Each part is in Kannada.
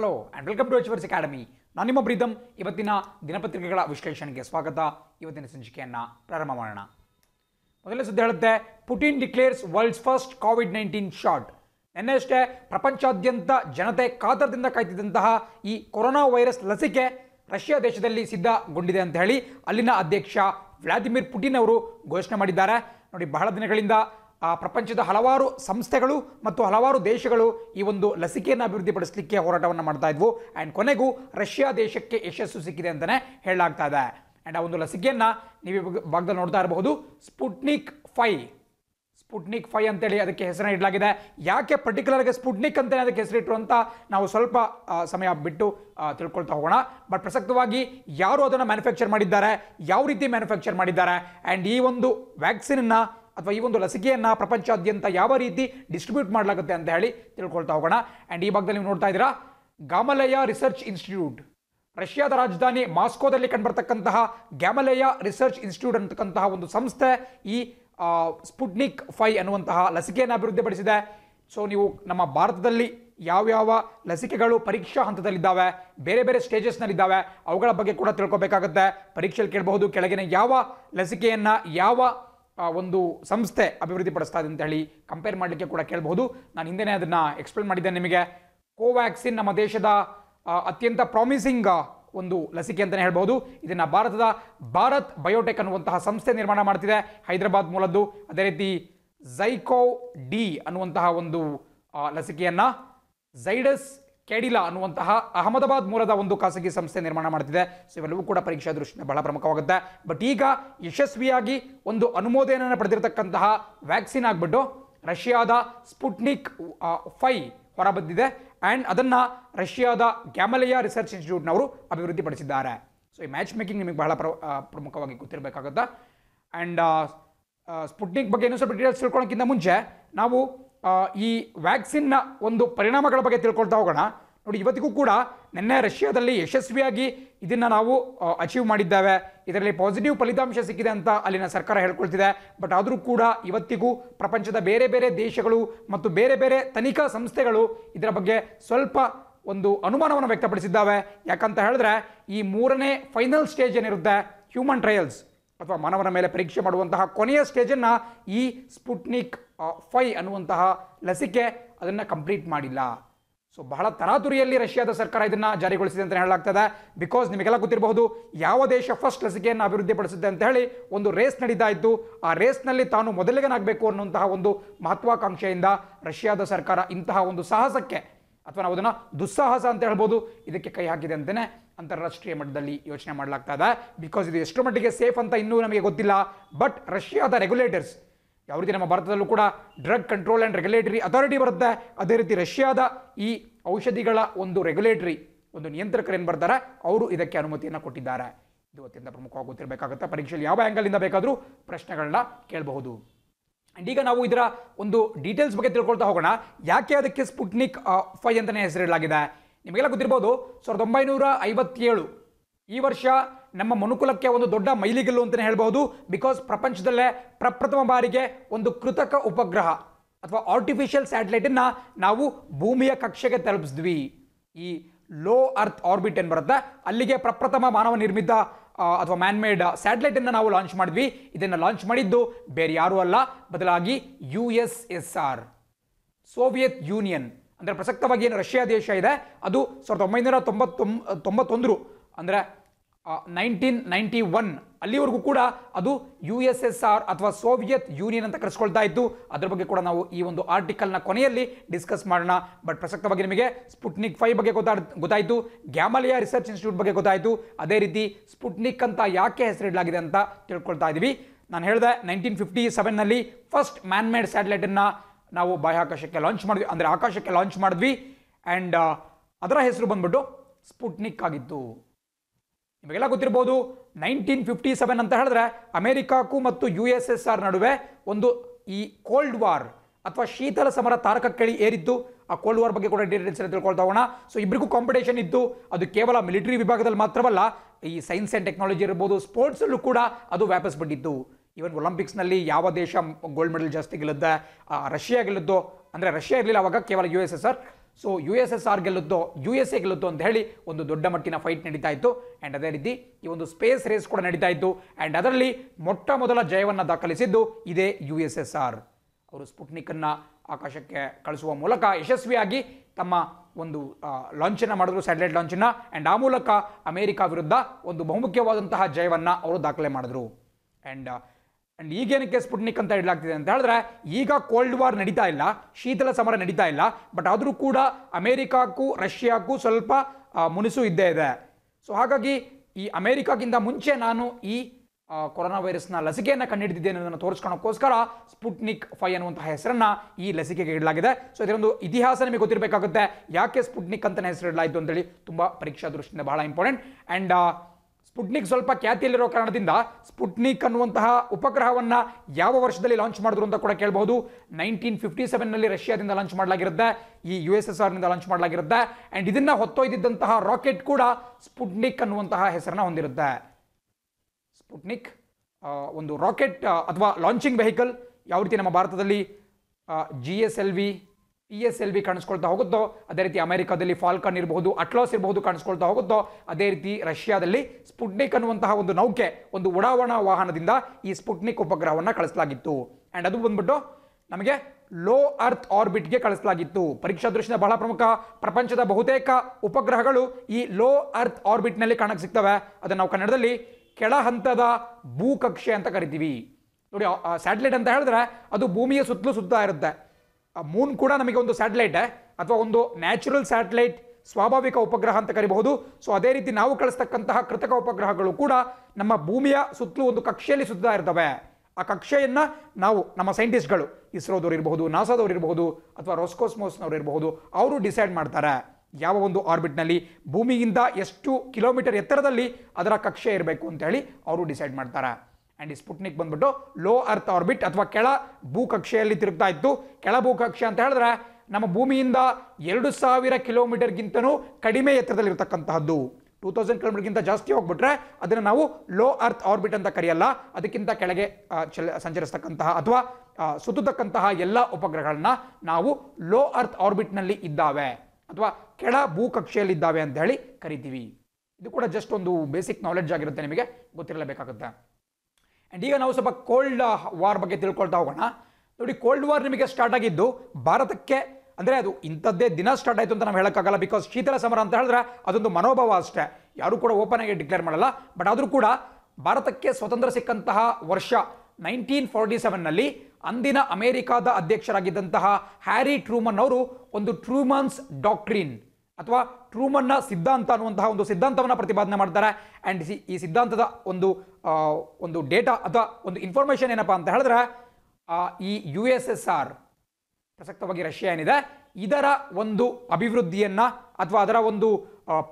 hello and welcome to academy ನಾನು ನಿಮ್ಮ ಪ್ರೀತಮ್ ಇವತ್ತಿನ ದಿನಪತ್ರಿಕೆಗಳ ವಿಶ್ಲೇಷಣೆಗೆ ಸ್ವಾಗತ ಇವತ್ತಿನ ಸಂಚಿಕೆಯನ್ನು ಪ್ರಾರಂಭ ಮಾಡೋಣ ಮೊದಲನೇ ಸುದ್ದಿ ಹೇಳುತ್ತೆ Putin declares world's first COVID nineteen shot ನಿನ್ನೆಯಷ್ಟೇ ಪ್ರಪಂಚಾದ್ಯಂತ ಜನತೆ ಕಾತರದಿಂದ ಕಾಯ್ತಿದ್ದಂತಹ ಈ ಕೊರೋನಾ ವೈರಸ್ ಲಸಿಕೆ ರಷ್ಯಾ ದೇಶದಲ್ಲಿ ಸಿದ್ಧಗೊಂಡಿದೆ ಅಂತ ಹೇಳಿ ಅಲ್ಲಿನ ಅಧ್ಯಕ್ಷ ವ್ಲಾದಿಮಿರ್ ಪುಟಿನ್ ಅವರು ಘೋಷಣೆ ಮಾಡಿದ್ದಾರೆ ನೋಡಿ ಬಹಳ ದಿನಗಳಿಂದ ಆ ಪ್ರಪಂಚದ ಹಲವಾರು ಸಂಸ್ಥೆಗಳು ಮತ್ತು ಹಲವಾರು ದೇಶಗಳು ಈ ಒಂದು ಲಸಿಕೆಯನ್ನು ಅಭಿವೃದ್ಧಿಪಡಿಸಲಿಕ್ಕೆ ಹೋರಾಟವನ್ನು ಮಾಡ್ತಾ ಇದ್ವು ಆ್ಯಂಡ್ ಕೊನೆಗೂ ರಷ್ಯಾ ದೇಶಕ್ಕೆ ಯಶಸ್ಸು ಸಿಕ್ಕಿದೆ ಅಂತಲೇ ಹೇಳಲಾಗ್ತಾ ಇದೆ ಆ್ಯಂಡ್ ಆ ಒಂದು ಲಸಿಕೆಯನ್ನು ನೀವು ಭಾಗದಲ್ಲಿ ನೋಡ್ತಾ ಇರಬಹುದು ಸ್ಪುಟ್ನಿಕ್ ಫೈ ಸ್ಪುಟ್ನಿಕ್ ಫೈ ಅಂತೇಳಿ ಅದಕ್ಕೆ ಹೆಸರೇ ಇಡಲಾಗಿದೆ ಯಾಕೆ ಪರ್ಟಿಕ್ಯುಲರ್ಗೆ ಸ್ಪುಟ್ನಿಕ್ ಅಂತಲೇ ಅದಕ್ಕೆ ಹೆಸರಿಟ್ಟರು ಅಂತ ನಾವು ಸ್ವಲ್ಪ ಸಮಯ ಬಿಟ್ಟು ತಿಳ್ಕೊಳ್ತಾ ಹೋಗೋಣ ಬಟ್ ಪ್ರಸಕ್ತವಾಗಿ ಯಾರು ಅದನ್ನು ಮ್ಯಾನುಫ್ಯಾಕ್ಚರ್ ಮಾಡಿದ್ದಾರೆ ಯಾವ ರೀತಿ ಮ್ಯಾನುಫ್ಯಾಕ್ಚರ್ ಮಾಡಿದ್ದಾರೆ ಆ್ಯಂಡ್ ಈ ಒಂದು ವ್ಯಾಕ್ಸಿನನ್ನು ಅಥವಾ ಈ ಒಂದು ಲಸಿಕೆಯನ್ನು ಪ್ರಪಂಚಾದ್ಯಂತ ಯಾವ ರೀತಿ ಡಿಸ್ಟ್ರಿಬ್ಯೂಟ್ ಮಾಡಲಾಗುತ್ತೆ ಅಂತ ಹೇಳಿ ತಿಳ್ಕೊಳ್ತಾ ಹೋಗೋಣ ಆ್ಯಂಡ್ ಈ ಭಾಗದಲ್ಲಿ ನೀವು ನೋಡ್ತಾ ಇದ್ದೀರಾ ಗಾಮಲಯ ರಿಸರ್ಚ್ ಇನ್ಸ್ಟಿಟ್ಯೂಟ್ ರಷ್ಯಾದ ರಾಜಧಾನಿ ಮಾಸ್ಕೋದಲ್ಲಿ ಕಂಡುಬರ್ತಕ್ಕಂತಹ ಗ್ಯಾಮಲಯ ರಿಸರ್ಚ್ ಇನ್ಸ್ಟಿಟ್ಯೂಟ್ ಅಂತಕ್ಕಂತಹ ಒಂದು ಸಂಸ್ಥೆ ಈ ಸ್ಪುಟ್ನಿಕ್ ಫೈ ಅನ್ನುವಂತಹ ಲಸಿಕೆಯನ್ನು ಅಭಿವೃದ್ಧಿಪಡಿಸಿದೆ ಸೊ ನೀವು ನಮ್ಮ ಭಾರತದಲ್ಲಿ ಯಾವ್ಯಾವ ಲಸಿಕೆಗಳು ಪರೀಕ್ಷಾ ಹಂತದಲ್ಲಿದ್ದಾವೆ ಬೇರೆ ಬೇರೆ ಸ್ಟೇಜಸ್ನಲ್ಲಿದ್ದಾವೆ ಅವುಗಳ ಬಗ್ಗೆ ಕೂಡ ತಿಳ್ಕೊಬೇಕಾಗುತ್ತೆ ಪರೀಕ್ಷೆಯಲ್ಲಿ ಕೇಳಬಹುದು ಕೆಳಗಿನ ಯಾವ ಲಸಿಕೆಯನ್ನು ಯಾವ ಒಂದು ಸಂಸ್ಥೆ ಅಭಿವೃದ್ಧಿಪಡಿಸ್ತಾ ಇದೆ ಅಂತ ಹೇಳಿ ಕಂಪೇರ್ ಮಾಡಲಿಕ್ಕೆ ಕೂಡ ಕೇಳಬಹುದು ನಾನು ಹಿಂದೆನೇ ಅದನ್ನು ಎಕ್ಸ್ಪ್ಲೇನ್ ಮಾಡಿದ್ದೆ ನಿಮಗೆ ಕೋವ್ಯಾಕ್ಸಿನ್ ನಮ್ಮ ದೇಶದ ಅತ್ಯಂತ ಪ್ರಾಮಿಸಿಂಗ್ ಒಂದು ಲಸಿಕೆ ಅಂತಲೇ ಹೇಳ್ಬೋದು ಇದನ್ನು ಭಾರತದ ಭಾರತ್ ಬಯೋಟೆಕ್ ಅನ್ನುವಂತಹ ಸಂಸ್ಥೆ ನಿರ್ಮಾಣ ಮಾಡ್ತಿದೆ ಹೈದರಾಬಾದ್ ಮೂಲದ್ದು ಅದೇ ರೀತಿ ಝೈಕೋ ಡಿ ಅನ್ನುವಂತಹ ಒಂದು ಲಸಿಕೆಯನ್ನು ಝೈಡಸ್ ಕೆಡಿಲ ಅನ್ನುವಂತಹ ಅಹಮದಾಬಾದ್ ಮೂಲದ ಒಂದು ಖಾಸಗಿ ಸಂಸ್ಥೆ ನಿರ್ಮಾಣ ಮಾಡ್ತಿದೆ ಸೊ ಇವೆಲ್ಲವೂ ಕೂಡ ಪರೀಕ್ಷಾ ದೃಷ್ಟಿಯಿಂದ ಬಹಳ ಪ್ರಮುಖವಾಗುತ್ತೆ ಬಟ್ ಈಗ ಯಶಸ್ವಿಯಾಗಿ ಒಂದು ಅನುಮೋದನೆಯನ್ನು ಪಡೆದಿರತಕ್ಕಂತಹ ವ್ಯಾಕ್ಸಿನ್ ಆಗಿಬಿಟ್ಟು ರಷ್ಯಾದ ಸ್ಪುಟ್ನಿಕ್ ಫೈ ಹೊರಬಂದಿದೆ ಆ್ಯಂಡ್ ಅದನ್ನು ರಷ್ಯಾದ ಗ್ಯಾಮಲೆಯಾ ರಿಸರ್ಚ್ ಇನ್ಸ್ಟಿಟ್ಯೂಟ್ನವರು ಅಭಿವೃದ್ಧಿಪಡಿಸಿದ್ದಾರೆ ಸೊ ಈ ಮ್ಯಾಚ್ ಮೇಕಿಂಗ್ ನಿಮಗೆ ಬಹಳ ಪ್ರಮುಖವಾಗಿ ಗೊತ್ತಿರಬೇಕಾಗುತ್ತೆ ಆ್ಯಂಡ್ ಸ್ಪುಟ್ನಿಕ್ ಬಗ್ಗೆ ಇನ್ನೂ ಸ್ವಲ್ಪ ಡೀಟೇಲ್ಸ್ ತಿಳ್ಕೊಳೋಕ್ಕಿಂತ ಮುಂಚೆ ನಾವು ಈ ವ್ಯಾಕ್ಸಿನ್ನ ಒಂದು ಪರಿಣಾಮಗಳ ಬಗ್ಗೆ ತಿಳ್ಕೊಳ್ತಾ ಹೋಗೋಣ ನೋಡಿ ಇವತ್ತಿಗೂ ಕೂಡ ನಿನ್ನೆ ರಷ್ಯಾದಲ್ಲಿ ಯಶಸ್ವಿಯಾಗಿ ಇದನ್ನು ನಾವು ಅಚೀವ್ ಮಾಡಿದ್ದೇವೆ ಇದರಲ್ಲಿ ಪಾಸಿಟಿವ್ ಫಲಿತಾಂಶ ಸಿಕ್ಕಿದೆ ಅಂತ ಅಲ್ಲಿನ ಸರ್ಕಾರ ಹೇಳ್ಕೊಳ್ತಿದೆ ಬಟ್ ಆದರೂ ಕೂಡ ಇವತ್ತಿಗೂ ಪ್ರಪಂಚದ ಬೇರೆ ಬೇರೆ ದೇಶಗಳು ಮತ್ತು ಬೇರೆ ಬೇರೆ ತನಿಖಾ ಸಂಸ್ಥೆಗಳು ಇದರ ಬಗ್ಗೆ ಸ್ವಲ್ಪ ಒಂದು ಅನುಮಾನವನ್ನು ವ್ಯಕ್ತಪಡಿಸಿದ್ದಾವೆ ಯಾಕಂತ ಹೇಳಿದ್ರೆ ಈ ಮೂರನೇ ಫೈನಲ್ ಸ್ಟೇಜ್ ಏನಿರುತ್ತೆ ಹ್ಯೂಮನ್ ಟ್ರಯಲ್ಸ್ ಅಥವಾ ಮಾನವನ ಮೇಲೆ ಪರೀಕ್ಷೆ ಮಾಡುವಂತಹ ಕೊನೆಯ ಸ್ಟೇಜನ್ನು ಈ ಸ್ಪುಟ್ನಿಕ್ ಫೈ ಅನ್ನುವಂತಹ ಲಸಿಕೆ ಅದನ್ನು ಕಂಪ್ಲೀಟ್ ಮಾಡಿಲ್ಲ ಸೊ ಬಹಳ ತರಾತುರಿಯಲ್ಲಿ ರಷ್ಯಾದ ಸರ್ಕಾರ ಇದನ್ನು ಜಾರಿಗೊಳಿಸಿದೆ ಅಂತ ಹೇಳಲಾಗ್ತದೆ ಬಿಕಾಸ್ ನಿಮಗೆಲ್ಲ ಗೊತ್ತಿರಬಹುದು ಯಾವ ದೇಶ ಫಸ್ಟ್ ಲಸಿಕೆಯನ್ನು ಪಡಿಸುತ್ತೆ ಅಂತ ಹೇಳಿ ಒಂದು ರೇಸ್ ನಡೀತಾ ಇತ್ತು ಆ ರೇಸ್ನಲ್ಲಿ ತಾನು ಮೊದಲಿಗನಾಗಬೇಕು ಅನ್ನುವಂತಹ ಒಂದು ಮಹತ್ವಾಕಾಂಕ್ಷೆಯಿಂದ ರಷ್ಯಾದ ಸರ್ಕಾರ ಇಂತಹ ಒಂದು ಸಾಹಸಕ್ಕೆ ಅಥವಾ ನಾವು ಅದನ್ನು ದುಸ್ಸಾಹಸ ಅಂತ ಹೇಳ್ಬೋದು ಇದಕ್ಕೆ ಕೈ ಹಾಕಿದೆ ಅಂತಲೇ ಅಂತಾರಾಷ್ಟ್ರೀಯ ಮಟ್ಟದಲ್ಲಿ ಯೋಚನೆ ಮಾಡಲಾಗ್ತಾ ಬಿಕಾಸ್ ಇದು ಎಷ್ಟು ಮಟ್ಟಿಗೆ ಸೇಫ್ ಅಂತ ಇನ್ನೂ ನಮಗೆ ಗೊತ್ತಿಲ್ಲ ಬಟ್ ರಷ್ಯಾದ ರೆಗ್ಯುಲೇಟರ್ಸ್ ಯಾವ ರೀತಿ ನಮ್ಮ ಭಾರತದಲ್ಲೂ ಕೂಡ drug control and regulatory authority ಬರುತ್ತೆ ಅದೇ ರೀತಿ ರಷ್ಯಾದ ಈ ಔಷಧಿಗಳ ಒಂದು ರೆಗ್ಯುಲೇಟರಿ ಒಂದು ನಿಯಂತ್ರಕರು ಏನು ಬರ್ತಾರೆ ಅವರು ಇದಕ್ಕೆ ಅನುಮತಿಯನ್ನು ಕೊಟ್ಟಿದ್ದಾರೆ ಇದು ಅತ್ಯಂತ ಪ್ರಮುಖವಾಗಿ ಗೊತ್ತಿರಬೇಕಾಗುತ್ತೆ ಪರೀಕ್ಷೆಯಲ್ಲಿ ಯಾವ ಆ್ಯಂಗಲಿಂದ ಬೇಕಾದರೂ ಪ್ರಶ್ನೆಗಳನ್ನ ಕೇಳಬಹುದು ಆ್ಯಂಡ್ ಈಗ ನಾವು ಇದರ ಒಂದು ಡೀಟೇಲ್ಸ್ ಬಗ್ಗೆ ತಿಳ್ಕೊಳ್ತಾ ಹೋಗೋಣ ಯಾಕೆ ಅದಕ್ಕೆ ಸ್ಪುಟ್ನಿಕ್ ಫೈ ಅಂತಲೇ ಹೆಸರಿಡಲಾಗಿದೆ ನಿಮಗೆಲ್ಲ ಗೊತ್ತಿರ್ಬೋದು ಸಾವಿರದ ಒಂಬೈನೂರ ಐವತ್ತೇಳು ಈ ವರ್ಷ ನಮ್ಮ ಮನುಕುಲಕ್ಕೆ ಒಂದು ದೊಡ್ಡ ಮೈಲಿಗಲ್ಲು ಅಂತಲೇ ಹೇಳ್ಬೋದು ಬಿಕಾಸ್ ಪ್ರಪಂಚದಲ್ಲೇ ಪ್ರಪ್ರಥಮ ಬಾರಿಗೆ ಒಂದು ಕೃತಕ ಉಪಗ್ರಹ ಅಥವಾ ಆರ್ಟಿಫಿಷಿಯಲ್ ಸ್ಯಾಟಲೈಟನ್ನು ನಾವು ಭೂಮಿಯ ಕಕ್ಷೆಗೆ ತಲುಪಿಸಿದ್ವಿ ಈ ಲೋ ಅರ್ತ್ ಆರ್ಬಿಟ್ ಏನು ಬರುತ್ತೆ ಅಲ್ಲಿಗೆ ಪ್ರಪ್ರಥಮ ಮಾನವ ನಿರ್ಮಿತ ಅಥವಾ ಮ್ಯಾನ್ಮೇಡ್ ಸ್ಯಾಟಲೈಟನ್ನು ನಾವು ಲಾಂಚ್ ಮಾಡಿದ್ವಿ ಇದನ್ನು ಲಾಂಚ್ ಮಾಡಿದ್ದು ಬೇರೆ ಯಾರೂ ಅಲ್ಲ ಬದಲಾಗಿ U S S R Soviet Union ಅಂದರೆ ಪ್ರಸಕ್ತವಾಗಿ ಏನು ರಷ್ಯಾ ದೇಶ ಇದೆ ಅದು ಸಾವಿರದ ಒಂಬೈನೂರ ತೊಂಬತ್ತೊಂಬ ತೊಂಬತ್ತೊಂದರು ಅಂದರೆ ನೈನ್ಟೀನ್ ನೈಂಟಿ ಒನ್ ಅಲ್ಲಿವರೆಗೂ ಕೂಡ ಅದು ಯು ಎಸ್ ಎಸ್ ಆರ್ ಅಥವಾ ಸೋವಿಯತ್ ಯೂನಿಯನ್ ಅಂತ ಕರೆಸ್ಕೊಳ್ತಾ ಇತ್ತು ಅದ್ರ ಬಗ್ಗೆ ಕೂಡ ನಾವು ಈ ಒಂದು ಆರ್ಟಿಕಲ್ನ ಕೊನೆಯಲ್ಲಿ ಡಿಸ್ಕಸ್ ಮಾಡೋಣ ಬಟ್ ಪ್ರಸಕ್ತವಾಗಿ ನಿಮಗೆ ಸ್ಪುಟ್ನಿಕ್ ಫೈ ಬಗ್ಗೆ ಗೊತ್ತಾ ಗೊತ್ತಾಯಿತು ಗ್ಯಾಮಲಿಯಾ ರಿಸರ್ಚ್ ಇನ್ಸ್ಟಿಟ್ಯೂಟ್ ಬಗ್ಗೆ ಗೊತ್ತಾಯಿತು ಅದೇ ರೀತಿ ಸ್ಪುಟ್ನಿಕ್ ಅಂತ ಯಾಕೆ ಹೆಸರಿಡಲಾಗಿದೆ ಅಂತ ತಿಳ್ಕೊಳ್ತಾ ಇದ್ದೀವಿ ನಾನು ಹೇಳಿದೆ ನೈನ್ಟೀನ್ ಫಿಫ್ಟಿ ಸೆವೆನ್ನಲ್ಲಿ ಫಸ್ಟ್ ಮ್ಯಾನ್ ಮೇಡ್ ಸ್ಯಾಟಲೈಟನ್ನು ನಾವು ಬಾಹ್ಯಾಕಾಶಕ್ಕೆ ಲಾಂಚ್ ಮಾಡಿದ್ವಿ ಅಂದರೆ ಆಕಾಶಕ್ಕೆ ಲಾಂಚ್ ಮಾಡಿದ್ವಿ ಆ್ಯಂಡ್ ಅದರ ಹೆಸರು ಬಂದ್ಬಿಟ್ಟು ಸ್ಪುಟ್ನಿಕ್ ಆಗಿತ್ತು ನಿಮಗೆಲ್ಲ ಗೊತ್ತಿರ್ಬೋದು ನೈನ್ಟೀನ್ ಫಿಫ್ಟಿ ಸೆವೆನ್ ಅಂತ ಹೇಳಿದ್ರೆ ಅಮೆರಿಕಾಕ್ಕೂ ಮತ್ತು ಯು ಎಸ್ ಎಸ್ ಆರ್ ನಡುವೆ ಒಂದು ಈ ಕೋಲ್ಡ್ ವಾರ್ ಅಥವಾ ಶೀತಲ ಸಮರ ತಾರಕಕ್ಕೇಳಿ ಏರಿದ್ದು ಆ ಕೋಲ್ಡ್ ವಾರ್ ಬಗ್ಗೆ ಕೂಡ ಡೀಟೇಲ್ಸ್ ತಿಳ್ಕೊಳ್ತಾ ಹೋಗೋಣ ಸೊ ಇಬ್ಬರಿಗೂ ಕಾಂಪಿಟೇಷನ್ ಇತ್ತು ಅದು ಕೇವಲ ಮಿಲಿಟರಿ ವಿಭಾಗದಲ್ಲಿ ಮಾತ್ರವಲ್ಲ ಈ ಸೈನ್ಸ್ ಆ್ಯಂಡ್ ಟೆಕ್ನಾಲಜಿ ಇರ್ಬೋದು ಸ್ಪೋರ್ಟ್ಸಲ್ಲೂ ಕೂಡ ಅದು ವ್ಯಾಪಸ್ ಬಂದಿತ್ತು ಈವನ್ ಒಲಿಂಪಿಕ್ಸ್ನಲ್ಲಿ ಯಾವ ದೇಶ ಗೋಲ್ಡ್ ಮೆಡಲ್ ಜಾಸ್ತಿ ಗೆಲ್ಲುತ್ತೆ ರಷ್ಯಾ ಗೆಲ್ಲದ್ದು ಅಂದರೆ ರಷ್ಯಾ ಇರಲಿಲ್ಲ ಅವಾಗ ಕೇವಲ U S S R so U S S R ಗೆಲ್ಲುತ್ತೋ ಯು ಎಸ್ ಎ ಗೆಲ್ಲುತ್ತೋ ಅಂತ ಹೇಳಿ ಒಂದು ದೊಡ್ಡ ಮಟ್ಟಿನ ಫೈಟ್ ನಡೀತಾ ಇತ್ತು ಆ್ಯಂಡ್ ಅದೇ ರೀತಿ ಈ ಒಂದು ಸ್ಪೇಸ್ ರೇಸ್ ಕೂಡ ನಡೀತಾ ಇತ್ತು ಆ್ಯಂಡ್ ಅದರಲ್ಲಿ ಮೊಟ್ಟ ಮೊದಲ ಜಯವನ್ನು ದಾಖಲಿಸಿದ್ದು ಇದೇ ಯು ಎಸ್ ಎಸ್ ಆರ್ ಅವರು ಸ್ಪುಟ್ನಿಕನ್ನು ಆಕಾಶಕ್ಕೆ ಕಳಿಸುವ ಮೂಲಕ ಯಶಸ್ವಿಯಾಗಿ ತಮ್ಮ ಒಂದು ಲಾಂಚನ್ನು ಮಾಡಿದ್ರು ಸ್ಯಾಟಲೈಟ್ ಲಾಂಚನ್ನು ಆ್ಯಂಡ್ ಆ ಮೂಲಕ ಅಮೆರಿಕ ವಿರುದ್ಧ ಒಂದು ಬಹುಮುಖ್ಯವಾದಂತಹ ಜಯವನ್ನು ಅವರು ದಾಖಲೆ ಮಾಡಿದ್ರು ಆ್ಯಂಡ್ ಅಂಡ್ ಈಗೇನಕ್ಕೆ ಸ್ಪುಟ್ನಿಕ್ ಅಂತ ಇಡಲಾಗ್ತಿದೆ ಅಂತ ಹೇಳಿದ್ರೆ ಈಗ ಕೋಲ್ಡ್ ವಾರ್ ನಡೀತಾ ಇಲ್ಲ ಶೀತಲ ಸಮರ ನಡೀತಾ ಇಲ್ಲ ಬಟ್ ಆದರೂ ಕೂಡ ಅಮೇರಿಕಾಕ್ಕೂ ರಷ್ಯಾಕ್ಕೂ ಸ್ವಲ್ಪ ಮುನಿಸು ಇದ್ದೇ ಇದೆ ಸೊ ಹಾಗಾಗಿ ಈ ಅಮೇರಿಕಾಗಿಂತ ಮುಂಚೆ ನಾನು ಈ ಕೊರೋನಾ ವೈರಸ್ನ ಲಸಿಕೆಯನ್ನು ಕಂಡುಹಿಡಿದಿದ್ದೇನೆ ಅನ್ನೋದನ್ನು ತೋರಿಸ್ಕೊಳ್ಳೋಕ್ಕೋಸ್ಕರ ಸ್ಪುಟ್ನಿಕ್ ಫೈ ಅನ್ನುವಂತಹ ಹೆಸರನ್ನು ಈ ಲಸಿಕೆಗೆ ಇಡಲಾಗಿದೆ ಸೊ ಇದರೊಂದು ಇತಿಹಾಸ ನಿಮಗೆ ಗೊತ್ತಿರಬೇಕಾಗುತ್ತೆ ಯಾಕೆ ಸ್ಪುಟ್ನಿಕ್ ಅಂತ ಹೆಸರು ಇಡಲಾಯಿತು ಅಂತೇಳಿ ತುಂಬ ಪರೀಕ್ಷಾ ದೃಷ್ಟಿಯಿಂದ ಬಹಳ ಇಂಪಾರ್ಟೆಂಟ್ ಆ್ಯಂಡ್ ಸ್ಪುಟ್ನಿಕ್ ಸ್ವಲ್ಪ ಖ್ಯಾತಿಯಲ್ಲಿರೋ ಕಾರಣದಿಂದ ಸ್ಪುಟ್ನಿಕ್ ಅನ್ನುವಂತಹ ಉಪಗ್ರಹವನ್ನು ಯಾವ ವರ್ಷದಲ್ಲಿ ಲಾಂಚ್ ಮಾಡಿದ್ರು ಅಂತ ಕೂಡ ಕೇಳಬಹುದು ನೈನ್ಟೀನ್ ಫಿಫ್ಟಿ ಸೆವೆನ್ನಲ್ಲಿ ರಷ್ಯಾದಿಂದ ಲಾಂಚ್ ಮಾಡಲಾಗಿರುತ್ತೆ ಈ ಯು ಎಸ್ ಎಸ್ ಆರ್ನಿಂದ ಲಾಂಚ್ ಮಾಡಲಾಗಿರುತ್ತೆ ಆ್ಯಂಡ್ ಇದನ್ನು ಹೊತ್ತೊಯ್ದಿದ್ದಂತಹ ರಾಕೆಟ್ ಕೂಡ ಸ್ಪುಟ್ನಿಕ್ ಅನ್ನುವಂತಹ ಹೆಸರನ್ನ ಹೊಂದಿರುತ್ತೆ ಸ್ಪುಟ್ನಿಕ್ ಒಂದು ರಾಕೆಟ್ ಅಥವಾ ಲಾಂಚಿಂಗ್ ವೆಹಿಕಲ್ ಯಾವ ರೀತಿ ನಮ್ಮ ಭಾರತದಲ್ಲಿ G S L V P S L V ಕಾಣಿಸ್ಕೊಳ್ತಾ ಹೋಗುತ್ತೋ ಅದೇ ರೀತಿ ಅಮೆರಿಕಾದಲ್ಲಿ ಫಾಲ್ಕನ್ ಇರಬಹುದು ಅಟ್ಲಾಸ್ ಇರಬಹುದು ಕಾಣಿಸ್ಕೊಳ್ತಾ ಹೋಗುತ್ತೋ ಅದೇ ರೀತಿ ರಷ್ಯಾದಲ್ಲಿ ಸ್ಪುಟ್ನಿಕ್ ಅನ್ನುವಂತಹ ಒಂದು ನೌಕೆ ಒಂದು ಉಡಾವಣಾ ವಾಹನದಿಂದ ಈ ಸ್ಪುಟ್ನಿಕ್ ಉಪಗ್ರಹವನ್ನು ಕಳಿಸಲಾಗಿತ್ತು ಆ್ಯಂಡ್ ಅದು ಬಂದ್ಬಿಟ್ಟು ನಮಗೆ ಲೋ ಅರ್ತ್ ಆರ್ಬಿಟ್ಗೆ ಕಳಿಸಲಾಗಿತ್ತು ಪರೀಕ್ಷಾ ದೃಶ್ಯದ ಬಹಳ ಪ್ರಮುಖ ಪ್ರಪಂಚದ ಬಹುತೇಕ ಉಪಗ್ರಹಗಳು ಈ ಲೋ ಅರ್ತ್ ಆರ್ಬಿಟ್ನಲ್ಲಿ ಕಾಣಕ್ಕೆ ಸಿಗ್ತವೆ ಅದನ್ನು ನಾವು ಕನ್ನಡದಲ್ಲಿ ಕೆಳ ಹಂತದ ಭೂಕಕ್ಷೆ ಅಂತ ಕರಿತೀವಿ ನೋಡಿ ಸ್ಯಾಟಲೈಟ್ ಅಂತ ಹೇಳಿದ್ರೆ ಅದು ಭೂಮಿಯ ಸುತ್ತಲೂ ಸುತ್ತಾ ಇರುತ್ತೆ ಮೂನ್ ಕೂಡ ನಮಗೆ ಒಂದು ಸ್ಯಾಟಲೈಟ್ ಅಥವಾ ಒಂದು ನ್ಯಾಚುರಲ್ ಸ್ಯಾಟಲೈಟ್ ಸ್ವಾಭಾವಿಕ ಉಪಗ್ರಹ ಅಂತ ಕರಿಬಹುದು ಸೊ ಅದೇ ರೀತಿ ನಾವು ಕಳಿಸ್ತಕ್ಕಂತಹ ಕೃತಕ ಉಪಗ್ರಹಗಳು ಕೂಡ ನಮ್ಮ ಭೂಮಿಯ ಸುತ್ತಲೂ ಒಂದು ಕಕ್ಷೆಯಲ್ಲಿ ಸುತ್ತಾ ಇರ್ತವೆ ಆ ಕಕ್ಷೆಯನ್ನು ನಾವು ನಮ್ಮ ಸೈಂಟಿಸ್ಟ್ಗಳು ಇಸ್ರೋದವ್ರು ಇರಬಹುದು ನಾಸಾದವ್ರು ಇರಬಹುದು ಅಥವಾ ರೋಸ್ಕೋಸ್ಮೋಸ್ನವ್ರು ಇರಬಹುದು ಅವರು ಡಿಸೈಡ್ ಮಾಡ್ತಾರೆ ಯಾವ ಒಂದು ಆರ್ಬಿಟ್ನಲ್ಲಿ ಭೂಮಿಯಿಂದ ಎಷ್ಟು ಕಿಲೋಮೀಟರ್ ಎತ್ತರದಲ್ಲಿ ಅದರ ಕಕ್ಷೆ ಇರಬೇಕು ಅಂತ ಹೇಳಿ ಅವರು ಡಿಸೈಡ್ ಮಾಡ್ತಾರೆ ಆ್ಯಂಡ್ ಈ ಸ್ಪುಟ್ನಿಕ್ ಬಂದ್ಬಿಟ್ಟು ಲೋ ಅರ್ತ್ ಆರ್ಬಿಟ್ ಅಥವಾ ಕೆಳ ಭೂಕಕ್ಷೆಯಲ್ಲಿ ತಿರುಗ್ತಾ ಇತ್ತು ಕೆಳ ಭೂಕಕ್ಷೆ ಅಂತ ಹೇಳಿದ್ರೆ ನಮ್ಮ ಭೂಮಿಯಿಂದ ಎರಡು ಸಾವಿರ ಕಿಲೋಮೀಟರ್ಗಿಂತನೂ ಕಡಿಮೆ ಎತ್ತರದಲ್ಲಿರ್ತಕ್ಕಂತಹದ್ದು ಟೂ ತೌಸಂಡ್ ಕಿಲೋಮೀಟರ್ಗಿಂತ ಜಾಸ್ತಿ ಹೋಗ್ಬಿಟ್ರೆ ಅದನ್ನು ನಾವು ಲೋ ಅರ್ತ್ ಆರ್ಬಿಟ್ ಅಂತ ಕರೆಯಲ್ಲ ಅದಕ್ಕಿಂತ ಕೆಳಗೆ ಚಲ ಸಂಚರಿಸ್ತಕ್ಕಂತಹ ಅಥವಾ ಸುತ್ತತಕ್ಕಂತಹ ಎಲ್ಲ ಉಪಗ್ರಹಗಳನ್ನ ನಾವು ಲೋ ಅರ್ತ್ ಆರ್ಬಿಟ್ನಲ್ಲಿ ಇದ್ದಾವೆ ಅಥವಾ ಕೆಳ ಇದ್ದಾವೆ ಅಂತ ಹೇಳಿ ಕರಿತೀವಿ ಇದು ಕೂಡ ಜಸ್ಟ್ ಒಂದು ಬೇಸಿಕ್ ನಾಲೆಡ್ಜ್ ಆಗಿರುತ್ತೆ ನಿಮಗೆ ಗೊತ್ತಿರಲೇಬೇಕಾಗುತ್ತೆ ಆ್ಯಂಡ್ ಈಗ ನಾವು ಸ್ವಲ್ಪ ಕೋಲ್ಡ್ ವಾರ್ ಬಗ್ಗೆ ತಿಳ್ಕೊಳ್ತಾ ಹೋಗೋಣ ನೋಡಿ ಕೋಲ್ಡ್ ವಾರ್ ನಿಮಗೆ ಸ್ಟಾರ್ಟ್ ಆಗಿದ್ದು ಭಾರತಕ್ಕೆ ಅಂದರೆ ಅದು ಇಂಥದ್ದೇ ದಿನ ಸ್ಟಾರ್ಟ್ ಆಯಿತು ಅಂತ ನಾವು ಹೇಳೋಕ್ಕಾಗಲ್ಲ ಬಿಕಾಸ್ ಶೀತಲ ಸಮರ ಅಂತ ಹೇಳಿದ್ರೆ ಅದೊಂದು ಮನೋಭಾವ ಅಷ್ಟೇ ಯಾರೂ ಕೂಡ ಓಪನ್ ಆಗಿ ಡಿಕ್ಲೇರ್ ಮಾಡಲ್ಲ ಬಟ್ ಆದರೂ ಕೂಡ ಭಾರತಕ್ಕೆ ಸ್ವತಂತ್ರ ಸಿಕ್ಕಂತಹ ವರ್ಷ ನೈನ್ಟೀನ್ ಫಾರ್ಟಿ ಸೆವೆನ್ನಲ್ಲಿ ಅಂದಿನ ಅಮೆರಿಕಾದ ಅಧ್ಯಕ್ಷರಾಗಿದ್ದಂತಹ ಹ್ಯಾರಿ ಟ್ರೂಮನ್ ಅವರು ಒಂದು ಟ್ರೂಮನ್ಸ್ ಡಾಕ್ಟ್ರಿನ್ ಅಥವಾ ಟ್ರೂಮನ್ನ ಸಿದ್ಧಾಂತ ಅನ್ನುವಂತಹ ಒಂದು ಸಿದ್ಧಾಂತವನ್ನು ಪ್ರತಿಪಾದನೆ ಮಾಡ್ತಾರೆ ಆ್ಯಂಡ್ ಸಿ ಈ ಸಿದ್ಧಾಂತದ ಒಂದು ಒಂದು ಡೇಟಾ ಅಥವಾ ಒಂದು ಇನ್ಫಾರ್ಮೇಷನ್ ಏನಪ್ಪ ಅಂತ ಹೇಳಿದ್ರೆ ಈ ಯು ಎಸ್ ಎಸ್ ಆರ್ ಪ್ರಸಕ್ತವಾಗಿ ರಷ್ಯಾ ಏನಿದೆ ಇದರ ಒಂದು ಅಭಿವೃದ್ಧಿಯನ್ನು ಅಥವಾ ಅದರ ಒಂದು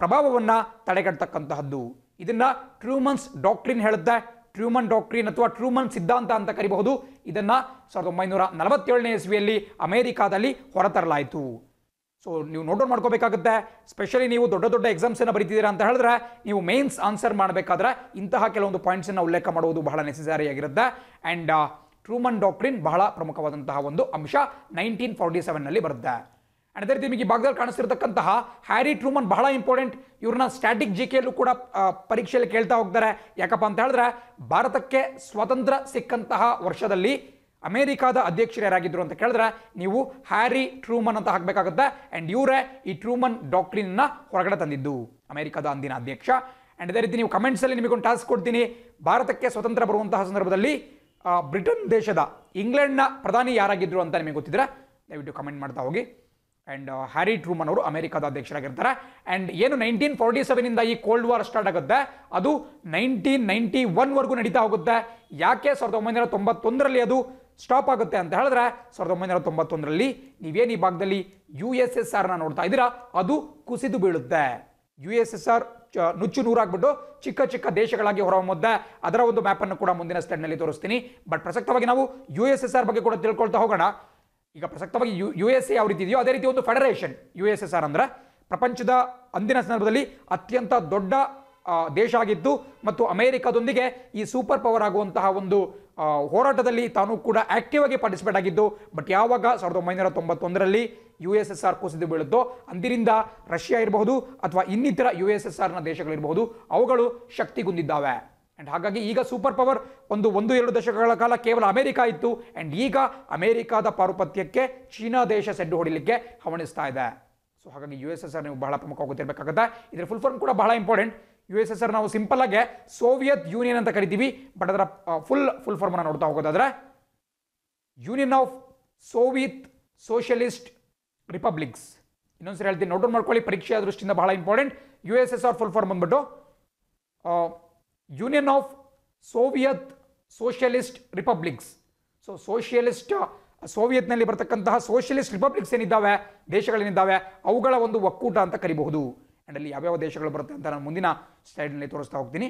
ಪ್ರಭಾವವನ್ನು ತಡೆಗಟ್ಟತಕ್ಕಂತಹದ್ದು ಇದನ್ನು ಟ್ರೂಮನ್ಸ್ ಡಾಕ್ಟ್ರಿನ್ ಹೇಳುತ್ತೆ ಟ್ರೂಮನ್ ಡಾಕ್ಟ್ರಿನ್ ಅಥವಾ ಟ್ರೂಮನ್ ಸಿದ್ಧಾಂತ ಅಂತ ಕರಿಬಹುದು ಇದನ್ನು ಸಾವಿರದ ಒಂಬೈನೂರ ನಲವತ್ತೇಳನೇ ಇಸ್ವಿಯಲ್ಲಿ ಅಮೆರಿಕಾದಲ್ಲಿ ಹೊರತರಲಾಯಿತು ಸೊ ನೀವು ನೋಟ್ ಮಾಡ್ಕೋಬೇಕಾಗುತ್ತೆ ಸ್ಪೆಷಲಿ ನೀವು ದೊಡ್ಡ ದೊಡ್ಡ ಎಕ್ಸಾಮ್ಸನ್ನು ಬರೀತಿದ್ದೀರಾ ಅಂತ ಹೇಳಿದ್ರೆ ನೀವು ಮೇನ್ಸ್ ಆನ್ಸರ್ ಮಾಡಬೇಕಾದ್ರೆ ಇಂತಹ ಕೆಲವೊಂದು ಪಾಯಿಂಟ್ಸನ್ನು ಉಲ್ಲೇಖ ಮಾಡುವುದು ಬಹಳ ಆಗಿರುತ್ತೆ ಆ್ಯಂಡ್ ಟ್ರೂಮನ್ ಡಾಕ್ಟ್ರಿನ್ ಬಹಳ ಪ್ರಮುಖವಾದಂತಹ ಒಂದು ಅಂಶ ನೈನ್ಟೀನ್ ಫಾರ್ಟಿ ಸೆವೆನ್ನಲ್ಲಿ ಬರುತ್ತೆ ಆ್ಯಂಡ್ ಅದೇ ರೀತಿ ನಿಮಗೆ ಭಾಗದಲ್ಲಿ ಕಾಣಿಸ್ತಿರ್ತಕ್ಕಂತಹ ಹ್ಯಾರಿ ಟ್ರೂಮನ್ ಬಹಳ ಇಂಪಾರ್ಟೆಂಟ್ ಇವ್ರನ್ನ ಸ್ಟ್ಯಾಟಿಕ್ ಜಿ ಕೆಯಲ್ಲೂ ಕೂಡ ಪರೀಕ್ಷೆಯಲ್ಲಿ ಕೇಳ್ತಾ ಹೋಗ್ತಾರೆ ಯಾಕಪ್ಪ ಅಂತ ಹೇಳಿದ್ರೆ ಭಾರತಕ್ಕೆ ಸ್ವತಂತ್ರ ಸಿಕ್ಕಂತಹ ವರ್ಷದಲ್ಲಿ ಅಮೇರಿಕಾದ ಅಧ್ಯಕ್ಷರು ಯಾರಾಗಿದ್ದರು ಅಂತ ಕೇಳಿದ್ರೆ ನೀವು ಹ್ಯಾರಿ ಟ್ರೂಮನ್ ಅಂತ ಹಾಕಬೇಕಾಗುತ್ತೆ ಆ್ಯಂಡ್ ಇವರೇ ಈ ಟ್ರೂಮನ್ ಡಾಕ್ಟ್ರಿನ್ನ ಹೊರಗಡೆ ತಂದಿದ್ದು ಅಮೆರಿಕಾದ ಅಂದಿನ ಅಧ್ಯಕ್ಷ ಆ್ಯಂಡ್ ಅದೇ ರೀತಿ ನೀವು ಕಮೆಂಟ್ಸಲ್ಲಿ ನಿಮಗೊಂದು ಟಾಸ್ಕ್ ಕೊಡ್ತೀನಿ ಭಾರತಕ್ಕೆ ಸ್ವತಂತ್ರ ಬರುವಂತಹ ಸಂದರ್ಭದಲ್ಲಿ ಬ್ರಿಟನ್ ದೇಶದ ಇಂಗ್ಲೆಂಡ್ನ ಪ್ರಧಾನಿ ಯಾರಾಗಿದ್ದರು ಅಂತ ನಿಮಗೆ ಗೊತ್ತಿದ್ರೆ ದಯವಿಟ್ಟು ಕಮೆಂಟ್ ಮಾಡ್ತಾ ಹೋಗಿ ಆ್ಯಂಡ್ ಹ್ಯಾರಿ ಟ್ರೂಮನ್ ಅವರು ಅಮೆರಿಕಾದ ಅಧ್ಯಕ್ಷರಾಗಿರ್ತಾರೆ ಆ್ಯಂಡ್ ಏನು ನೈನ್ಟೀನ್ ಫಾರ್ಟಿ ಸೆವೆನಿಂದ ಈ ಕೋಲ್ಡ್ ವಾರ್ ಸ್ಟಾರ್ಟ್ ಆಗುತ್ತೆ ಅದು ನೈನ್ಟೀನ್ ನೈಂಟಿ ಒನ್ವರೆಗೂ ನಡೀತಾ ಹೋಗುತ್ತೆ ಯಾಕೆ ಸಾವಿರದ ಒಂಬೈನೂರ ತೊಂಬತ್ತೊಂದರಲ್ಲಿ ಅದು ಸ್ಟಾಪ್ ಆಗುತ್ತೆ ಅಂತ ಹೇಳಿದ್ರೆ ಸಾವಿರದ ಒಂಬೈನೂರ ತೊಂಬತ್ತೊಂದರಲ್ಲಿ ನೀವೇನು ಈ ಭಾಗದಲ್ಲಿ ಯು ಎಸ್ ಎಸ್ ಆರ್ನ ನೋಡ್ತಾ ಇದ್ದೀರಾ ಅದು ಕುಸಿದು ಬೀಳುತ್ತೆ ಯು ಎಸ್ ಎಸ್ ಆರ್ ನುಚ್ಚು ನೂರಾಗ್ಬಿಟ್ಟು ಚಿಕ್ಕ ಚಿಕ್ಕ ದೇಶಗಳಾಗಿ ಮುದ್ದೆ ಅದರ ಒಂದು ಮ್ಯಾಪನ್ನು ಕೂಡ ಮುಂದಿನ ಸ್ಲೈಡ್ನಲ್ಲಿ ತೋರಿಸ್ತೀನಿ ಬಟ್ ಪ್ರಸಕ್ತವಾಗಿ ನಾವು ಯು ಎಸ್ ಎಸ್ ಆರ್ ಬಗ್ಗೆ ಕೂಡ ತಿಳ್ಕೊಳ್ತಾ ಹೋಗೋಣ ಈಗ ಪ್ರಸಕ್ತವಾಗಿ ಯು ಯು ಎಸ್ ಎ ಯಾವ ರೀತಿ ಇದೆಯೋ ಅದೇ ರೀತಿ ಒಂದು federation U S S R ಅಂದರೆ ಪ್ರಪಂಚದ ಅಂದಿನ ಸಂದರ್ಭದಲ್ಲಿ ಅತ್ಯಂತ ದೊಡ್ಡ ದೇಶ ಆಗಿತ್ತು ಮತ್ತು ಅಮೆರಿಕದೊಂದಿಗೆ ಈ ಸೂಪರ್ ಪವರ್ ಆಗುವಂತಹ ಒಂದು ಹೋರಾಟದಲ್ಲಿ ತಾನು ಕೂಡ ಆಕ್ಟಿವ್ ಆಗಿ ಪಾರ್ಟಿಸಿಪೇಟ್ ಆಗಿದ್ದು ಬಟ್ ಯಾವಾಗ ಸಾವಿರದ ಒಂಬೈನೂರ ತೊಂಬತ್ತೊಂದರಲ್ಲಿ ಯು ಎಸ್ ಎಸ್ ಆರ್ ಕುಸಿದು ಬೀಳುತ್ತೋ ಅಂದಿನಿಂದ ರಷ್ಯಾ ಇರಬಹುದು ಅಥವಾ ಇನ್ನಿತರ ಯು ಎಸ್ ಎಸ್ ಆರ್ನ ದೇಶಗಳಿರಬಹುದು ಅವುಗಳು ಶಕ್ತಿಗುಂದಿದ್ದಾವೆ ಆ್ಯಂಡ್ ಹಾಗಾಗಿ ಈಗ ಸೂಪರ್ ಪವರ್ ಒಂದು ಒಂದು ಎರಡು ದಶಕಗಳ ಕಾಲ ಕೇವಲ ಅಮೆರಿಕ ಇತ್ತು ಆ್ಯಂಡ್ ಈಗ ಅಮೆರಿಕಾದ ಪಾರುಪತ್ಯಕ್ಕೆ ಚೀನಾ ದೇಶ ಸೆಡ್ಡು ಹೊಡಿಲಿಕ್ಕೆ ಹವಣಿಸ್ತಾ ಇದೆ ಸೊ ಹಾಗಾಗಿ ಯು ಎಸ್ ಎಸ್ ಆರ್ ನೀವು ಬಹಳ ಪ್ರಮುಖವಾಗುತ್ತಿರಬೇಕಾಗುತ್ತೆ ಇದರ ಫುಲ್ ಫಾರ್ಮ್ ಕೂಡ ಬಹಳ important U S S R ನಾವು ಸಿಂಪಲ್ ಆಗಿ ಸೋವಿಯತ್ ಯೂನಿಯನ್ ಅಂತ ಕರಿತೀವಿ ಬಟ್ ಅದರ ಫುಲ್ ಫುಲ್ ಫಾರ್ಮ್ ಫಾರ್ಮನ್ನು ನೋಡ್ತಾ ಹೋಗೋದಾದ್ರೆ union of Soviet socialist republics ಇನ್ನೊಂದ್ಸರಿ ಹೇಳ್ತೀನಿ ನೋಟ್ ಮಾಡ್ಕೊಳ್ಳಿ ಪರೀಕ್ಷೆಯ ದೃಷ್ಟಿಯಿಂದ ಬಹಳ important U S S R full form ಬಂದ್ಬಿಟ್ಟು union of Soviet socialist republics so socialist ಸೋವಿಯತ್ನಲ್ಲಿ ಬರ್ತಕ್ಕಂತಹ ಸೋಷಿಯಲಿಸ್ಟ್ ರಿಪಬ್ಲಿಕ್ಸ್ ಏನಿದ್ದಾವೆ ದೇಶಗಳೇನಿದ್ದಾವೆ ಅವುಗಳ ಒಂದು ಒಕ್ಕೂಟ ಅಂತ ಕರಿಬಹುದು ಆ್ಯಂಡ್ ಅಲ್ಲಿ ಯಾವ್ಯಾವ ದೇಶಗಳು ಬರುತ್ತೆ ಅಂತ ನಾನು ಮುಂದಿನ ಸ್ಲೈಡ್ನಲ್ಲಿ ತೋರಿಸ್ತಾ ಹೋಗ್ತೀನಿ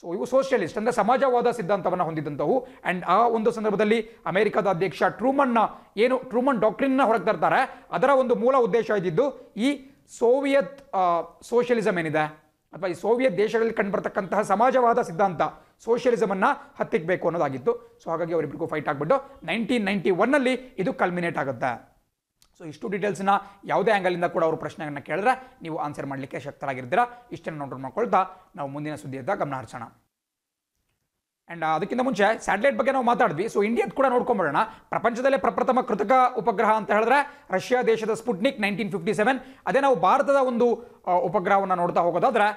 ಸೊ ಇವು ಸೋಷಿಯಲಿಸ್ಟ್ ಅಂದರೆ ಸಮಾಜವಾದ ಸಿದ್ಧಾಂತವನ್ನು ಹೊಂದಿದ್ದಂಥವು ಆ್ಯಂಡ್ ಆ ಒಂದು ಸಂದರ್ಭದಲ್ಲಿ ಅಮೆರಿಕದ ಅಧ್ಯಕ್ಷ ಟ್ರೂಮನ್ನ ಏನು ಟ್ರೂಮನ್ ಡಾಕ್ಟ್ರಿನ್ನ ಹೊರಗೆ ತರ್ತಾರೆ ಅದರ ಒಂದು ಮೂಲ ಉದ್ದೇಶ ಇದ್ದಿದ್ದು ಈ ಸೋವಿಯತ್ ಸೋಷಿಯಲಿಸಮ್ ಏನಿದೆ ಅಥವಾ ಈ ಸೋವಿಯತ್ ದೇಶಗಳಲ್ಲಿ ಕಂಡುಬರ್ತಕ್ಕಂತಹ ಸಮಾಜವಾದ ಸಿದ್ಧಾಂತ ಸೋಷಿಯಲಿಸಮನ್ನು ಹತ್ತಿಕ್ಕಬೇಕು ಅನ್ನೋದಾಗಿತ್ತು ಸೊ ಹಾಗಾಗಿ ಅವರಿಬ್ಬರಿಗೂ ಫೈಟ್ ಆಗಿಬಿಟ್ಟು ನೈನ್ಟೀನ್ ನೈಂಟಿ ಒನ್ನಲ್ಲಿ ಇದು ಕಲ್ಮಿನೇಟ್ ಆಗುತ್ತೆ ಸೊ ಇಷ್ಟು ಡೀಟೇಲ್ಸ್ನ ಯಾವುದೇ ಆ್ಯಂಗಲಿಂದ ಕೂಡ ಅವರು ಪ್ರಶ್ನೆಗಳನ್ನ ಕೇಳಿದ್ರೆ ನೀವು ಆನ್ಸರ್ ಮಾಡಲಿಕ್ಕೆ ಶಕ್ತರಾಗಿರ್ತೀರಾ ಇಷ್ಟನ್ನು ನೋಟ್ ಮಾಡ್ಕೊಳ್ತಾ ನಾವು ಮುಂದಿನ ಸುದ್ದಿಯತ್ತ ಗಮನ ಹರಿಸೋಣ ಆ್ಯಂಡ್ ಅದಕ್ಕಿಂತ ಮುಂಚೆ ಸ್ಯಾಟಲೈಟ್ ಬಗ್ಗೆ ನಾವು ಮಾತಾಡಿದ್ವಿ ಸೊ ಇಂಡಿಯಾದ ಕೂಡ ನೋಡ್ಕೊಂಬಿಡೋಣ ಪ್ರಪಂಚದಲ್ಲೇ ಪ್ರಪ್ರಥಮ ಕೃತಕ ಉಪಗ್ರಹ ಅಂತ ಹೇಳಿದ್ರೆ ರಷ್ಯಾ ದೇಶದ ಸ್ಪುಟ್ನಿಕ್ ನೈನ್ಟೀನ್ ಫಿಫ್ಟಿ ಸೆವೆನ್ ಅದೇ ನಾವು ಭಾರತದ ಒಂದು ಉಪಗ್ರಹವನ್ನು ನೋಡ್ತಾ ಹೋಗೋದಾದ್ರೆ